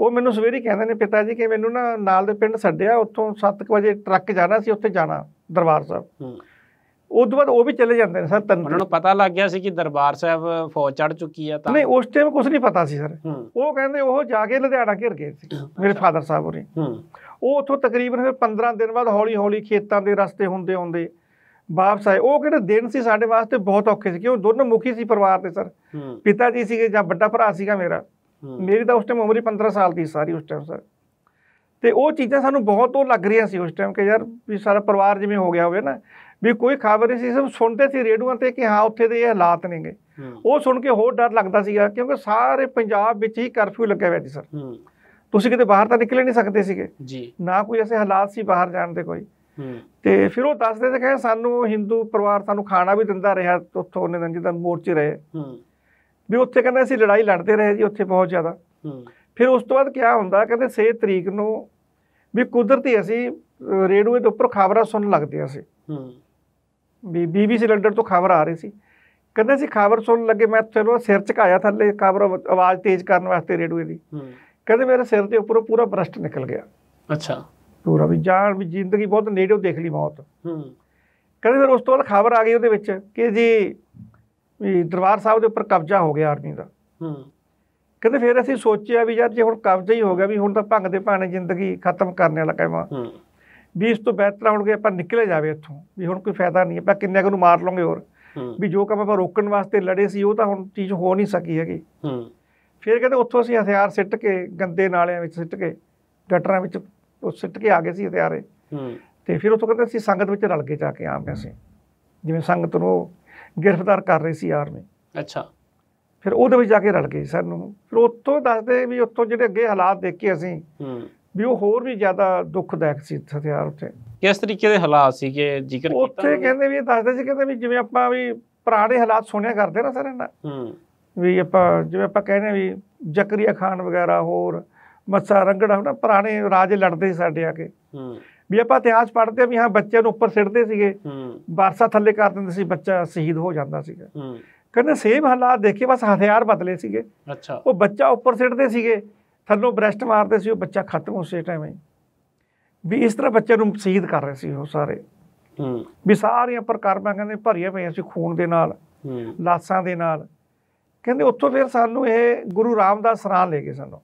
ਉਹ ਮੈਨੂੰ ਸਵੇਰੇ ਕਹਿੰਦੇ ਨੇ ਪਿਤਾ ਜੀ ਕਿ ਮੈਨੂੰ ਨਾ ਨਾਲ ਦੇ ਪਿੰਡ ਛੱਡਿਆ ਉੱਥੋਂ 7 ਵਜੇ ਟਰੱਕ ਜਾਣਾ ਸੀ ਉੱਥੇ ਜਾਣਾ ਦਰਬਾਰ ਸਾਹਿਬ ਉਸ ਤੋਂ ਬਾਅਦ ਉਹ ਵੀ ਚਲੇ ਜਾਂਦੇ ਨੇ ਸਰ ਤਨ ਉਹਨਾਂ ਨੂੰ ਪਤਾ ਲੱਗ ਗਿਆ ਸੀ ਕਿ ਦਰਬਾਰ ਸਾਹਿਬ ਫੌਜ ਚੜ ਚੁੱਕੀ ਆ ਤਾਂ ਨਹੀਂ ਉਸ ਟਾਈਮ ਕੁਝ ਨਹੀਂ ਪਤਾ ਸੀ ਸਰ ਉਹ ਕਹਿੰਦੇ ਉਹ ਜਾ ਕੇ ਲੁਧਿਆਣਾ ਘਿਰ ਗਏ ਸੀ ਮੇਰੇ ਫਾਦਰ ਸਾਹਿਬ ਹੋਰੇ ਉਹ ਉੱਥੋਂ ਤਕਰੀਬਨ 15 ਦਿਨ ਬਾਅਦ ਹੌਲੀ ਹੌਲੀ ਖੇਤਾਂ ਦੇ ਰਸਤੇ ਹੁੰਦੇ ਆਉਂਦੇ ਵਾਪਸ ਆਏ ਉਹ ਕਿਹੜੇ ਦਿਨ ਸੀ ਸਾਡੇ ਵਾਸਤੇ ਬਹੁਤ ਔਖੇ ਸੀ ਕਿਉਂ ਦੋਨੋਂ ਮੁਖੀ ਸੀ ਪਰਿਵਾਰ ਦੇ ਸਰ ਪਿਤਾ ਜੀ ਸੀਗੇ ਜਾਂ ਵੱਡਾ ਭਰਾ ਸੀਗਾ ਮੇਰਾ ਮੇਰੀ ਤਾਂ ਉਸ ਟਾਈਮ ਉਮਰ ਹੀ 15 ਸਾਲ ਦੀ ਸਾਰੀ ਉਸ ਟਾਈਮ ਸਰ ਤੇ ਉਹ ਚੀਜ਼ਾਂ ਸਾਨੂੰ ਬਹੁਤ ਉਹ ਲੱਗ ਰਹੀਆਂ ਸੀ ਉਸ ਟਾਈਮ ਕਿ ਯਾਰ ਵੀ ਸਾਰਾ ਪਰਿਵਾਰ ਜਿਵੇਂ ਹੋ ਗਿਆ ਹੋਵੇ ਨਾ ਵੀ ਕੋਈ ਖਬਰ ਨਹੀਂ ਸੀ ਸਭ ਸੁਣਦੇ ਸੀ ਰੇਡੂਆਂ ਤੇ ਕਿ ਹਾਂ ਉੱਥੇ ਦੇ ਇਹ ਹਾਲਾਤ ਨੇਗੇ ਉਹ ਸੁਣ ਕੇ ਹੋਰ ਡਰ ਲੱਗਦਾ ਸੀਗਾ ਕਿਉਂਕਿ ਸਾਰੇ ਪੰਜਾਬ ਵਿੱਚ ਹੀ ਕਰਫਿਊ ਲੱਗਿਆ ਹੋਇਆ ਸੀ ਸਰ ਤੁਸੀਂ ਕਿਤੇ ਬਾਹਰ ਤਾਂ ਨਿਕਲ ਨਹੀਂ ਸਕਦੇ ਸੀਗੇ ਜੀ ਨਾ ਕੋਈ ਐਸੇ ਹਾਲਾਤ ਸੀ ਬਾਹਰ ਜਾਣ ਦੇ ਕੋਈ ਤੇ ਫਿਰ ਉਹ ਦੱਸਦੇ ਤੇ ਕਹਿੰਦੇ ਸਾਨੂੰ ਹਿੰਦੂ ਪਰਿਵਾਰ ਸਾਨੂੰ ਖਾਣਾ ਵੀ ਦਿੰਦਾ ਰਿਹਾ ਉੱਥੋਂ ਉਹਨੇ ਦਿਨ ਜਿੱਦਾਂ ਮੋਰਚੇ ਰਹੇ ਹੂੰ ਵੀ ਉੱਥੇ ਕਹਿੰਦਾ ਅਸੀਂ ਲੜਾਈ ਲੜਦੇ ਰਹੇ ਜੀ ਉੱਥੇ ਬਹੁਤ ਜ਼ਿਆਦਾ ਫਿਰ ਉਸ ਤੋਂ ਬਾਅਦ ਕੀ ਹੁੰਦਾ ਕਹਿੰਦੇ 6 ਤਰੀਕ ਨੂੰ ਵੀ ਕੁਦਰਤੀ ਅਸੀਂ ਰੇਡੂਏ ਦੇ ਉੱਪਰ ਖਬਰਾਂ ਸੁਣਨ ਲੱਗਦੇ ਸੀ ਵੀ ਬੀਬੀ ਸਿਲੰਡਰ ਤੋਂ ਖਬਰ ਆ ਰਹੀ ਸੀ ਕਹਿੰਦੇ ਸੀ ਖਬਰ ਸੁਣਨ ਲੱਗੇ ਮੈਂ ਚਲੋ ਸਿਰ ਝੁਕਾਇਆ ਥੱਲੇ ਖਬਰ ਆਵਾਜ਼ ਤੇਜ਼ ਕਰਨ ਵਾਸਤੇ ਰੇਡੂਏ ਦੀ ਕਹਿੰਦੇ ਮੇਰੇ ਸਿਰ ਦੇ ਉੱਪਰੋਂ ਪੂਰਾ ਬਰਸਟ ਨਿਕਲ ਗਿਆ ਅੱਛਾ ਪੂਰਾ ਵੀ ਜਾਨ ਵੀ ਜ਼ਿੰਦਗੀ ਬਹੁਤ ਨੇੜੇ ਦੇਖ ਲਈ ਮੌਤ ਹੂੰ ਕਹਿੰਦੇ ਫਿਰ ਉਸ ਤੋਂ ਬਾਅਦ ਖਬਰ ਆ ਗਈ ਉਹਦੇ ਵਿੱਚ ਕਿ ਜੀ ਵੀ ਦਰਬਾਰ ਸਾਹਿਬ ਦੇ ਉੱਪਰ ਕਬਜ਼ਾ ਹੋ ਗਿਆ ਆਰਮੀ ਦਾ ਹੂੰ ਕਹਿੰਦੇ ਫਿਰ ਅਸੀਂ ਸੋਚਿਆ ਵੀ ਯਾਰ ਜੇ ਹੁਣ ਕਬਜ਼ਾ ਹੀ ਹੋ ਗਿਆ ਵੀ ਹੁਣ ਤਾਂ ਭੰਗ ਦੇ ਭਾਣੇ ਜ਼ਿੰਦਗੀ ਖਤਮ ਕਰਨ ਵਾਲਾ ਕਹਿਵਾ ਹੂੰ ਵੀ ਇਸ ਤੋਂ ਬਿਹਤਰ ਹੋਣਗੇ ਆਪਾਂ ਨਿਕਲੇ ਜਾਵੇ ਇੱਥੋਂ ਵੀ ਹੁਣ ਕੋਈ ਫਾਇਦਾ ਨਹੀਂ ਆਪਾਂ ਕਿੰਨੇ ਕੁ ਨੂੰ ਮਾਰ ਲਾਂਗੇ ਹੋਰ ਵੀ ਜੋ ਕੰਮ ਆਪਾਂ ਰੋਕਣ ਵਾਸਤੇ ਲੜੇ ਸੀ ਉਹ ਤਾਂ ਹੁਣ ਚੀਜ਼ ਹੋ ਨਹੀਂ ਸਕੀ ਹੈਗੀ ਹੂੰ ਫਿਰ ਕਹਿੰਦੇ ਉੱਥੋਂ ਅਸੀਂ ਹਥਿਆਰ ਸਿੱਟ ਕੇ ਗੰਦੇ ਨਾਲਿਆਂ ਵਿੱਚ ਸਿੱਟ ਕੇ ਗਟਰਾਂ ਵਿੱਚ ਉਹ ਸਿੱਟ ਕੇ ਆ ਗਏ ਸੀ ਹਥਿਆਰੇ ਹੂੰ ਤੇ ਫਿਰ ਉੱਥੋਂ ਕਹਿੰਦੇ ਅਸੀਂ ਸੰਗਤ ਵਿੱਚ ਰਲ ਕੇ ਜਾ ਕੇ ਆਮ ਅਸੀਂ ਜਿਵੇਂ ਸੰਗਤ ਨੂੰ ਗ੍ਰਿਫਤਾਰ ਕਰ ਰਹੀ ਸੀ ਆਰਮੀ ਅੱਛਾ ਫਿਰ ਉਹਦੇ ਵਿੱਚ ਜਾ ਕੇ ਰਲ ਗਏ ਸਾਨੂੰ ਫਿਰ ਉੱਥੋਂ ਦੱਸਦੇ ਵੀ ਉੱਥੋਂ ਜਿਹੜੇ ਅੱਗੇ ਹਾਲਾਤ ਦੇਖੇ ਅਸੀਂ ਹੂੰ ਵੀ ਉਹ ਹੋਰ ਵੀ ਜ਼ਿਆਦਾ ਦੁੱਖਦਾਇਕ ਸੀ ਹਥਿਆਰ ਉੱਤੇ ਕਿਸ ਤਰੀਕੇ ਦੇ ਹਾਲਾਤ ਸੀ ਕਿ ਜ਼ਿਕਰ ਕੀਤਾ ਉੱਥੇ ਕਹਿੰਦੇ ਵੀ ਦੱਸਦੇ ਸੀ ਕਹਿੰਦੇ ਵੀ ਜਿਵੇਂ ਆਪਾਂ ਵੀ ਪੁਰਾਣੇ ਹਾਲਾਤ ਸੁਣਿਆ ਕਰਦੇ ਨਾ ਸਾਰੇ ਨਾ ਵੀ ਆਪਾਂ ਜਿਵੇਂ ਆਪਾਂ ਕਹਿੰਦੇ ਵੀ ਜ਼ਕਰੀਆ ਖਾਨ ਵਗੈਰਾ ਹੋਰ ਮੱਸਾ ਰੰਗੜਾ ਹੁਣ ਪੁਰਾਣੇ ਰਾਜ ਲੜਦੇ ਸਾਡੇ ਆ ਕੇ ਵੀ ਆਪਾਂ ਇਤਿਹਾਸ ਪੜ੍ਹਦੇ ਆ ਵੀ ਹਾਂ ਬੱਚਿਆਂ ਨੂੰ ਉੱਪਰ ਸਿੱਟਦੇ ਸੀਗੇ ਹੂੰ ਵਾਰਸਾ ਥੱਲੇ ਕਰ ਦਿੰਦੇ ਸੀ ਬੱਚਾ ਸ਼ਹੀਦ ਹੋ ਜਾਂਦਾ ਸੀਗਾ ਹੂੰ ਕਹਿੰਦੇ ਸੇਮ ਹਾਲਾਤ ਦੇਖੇ ਬਸ ਹਥਿਆਰ ਬਦਲੇ ਸੀਗੇ ਅੱਛਾ ਉਹ ਬੱਚਾ ਉੱਪਰ ਸਿੱਟਦੇ ਸੀਗੇ ਥੱਲੋਂ ਬ੍ਰੈਸਟ ਮਾਰਦੇ ਸੀ ਉਹ ਬੱਚਾ ਖਤਮ ਉਸੇ ਟਾਈਮ ਹੀ ਵੀ ਇਸ ਤਰ੍ਹਾਂ ਬੱਚੇ ਨੂੰ ਸ਼ਹੀਦ ਕਰ ਰਹੇ ਸੀ ਉਹ ਸਾਰੇ ਹੂੰ ਵੀ ਸਾਰੀਆਂ ਪ੍ਰਕਾਰਾਂ ਕਹਿੰਦੇ ਭਰੀਆਂ ਪਈਆਂ ਸੀ ਖੂਨ ਦੇ ਨਾਲ ਹੂੰ ਲਾਸਾਂ ਦੇ ਨਾਲ ਕਹਿੰਦੇ ਉੱਥੋਂ ਫਿਰ ਸਾਨੂੰ ਇਹ ਗੁਰੂ ਰਾਮਦਾਸ ਸਰਾਂ ਲੈ ਕੇ ਸਾਨੂੰ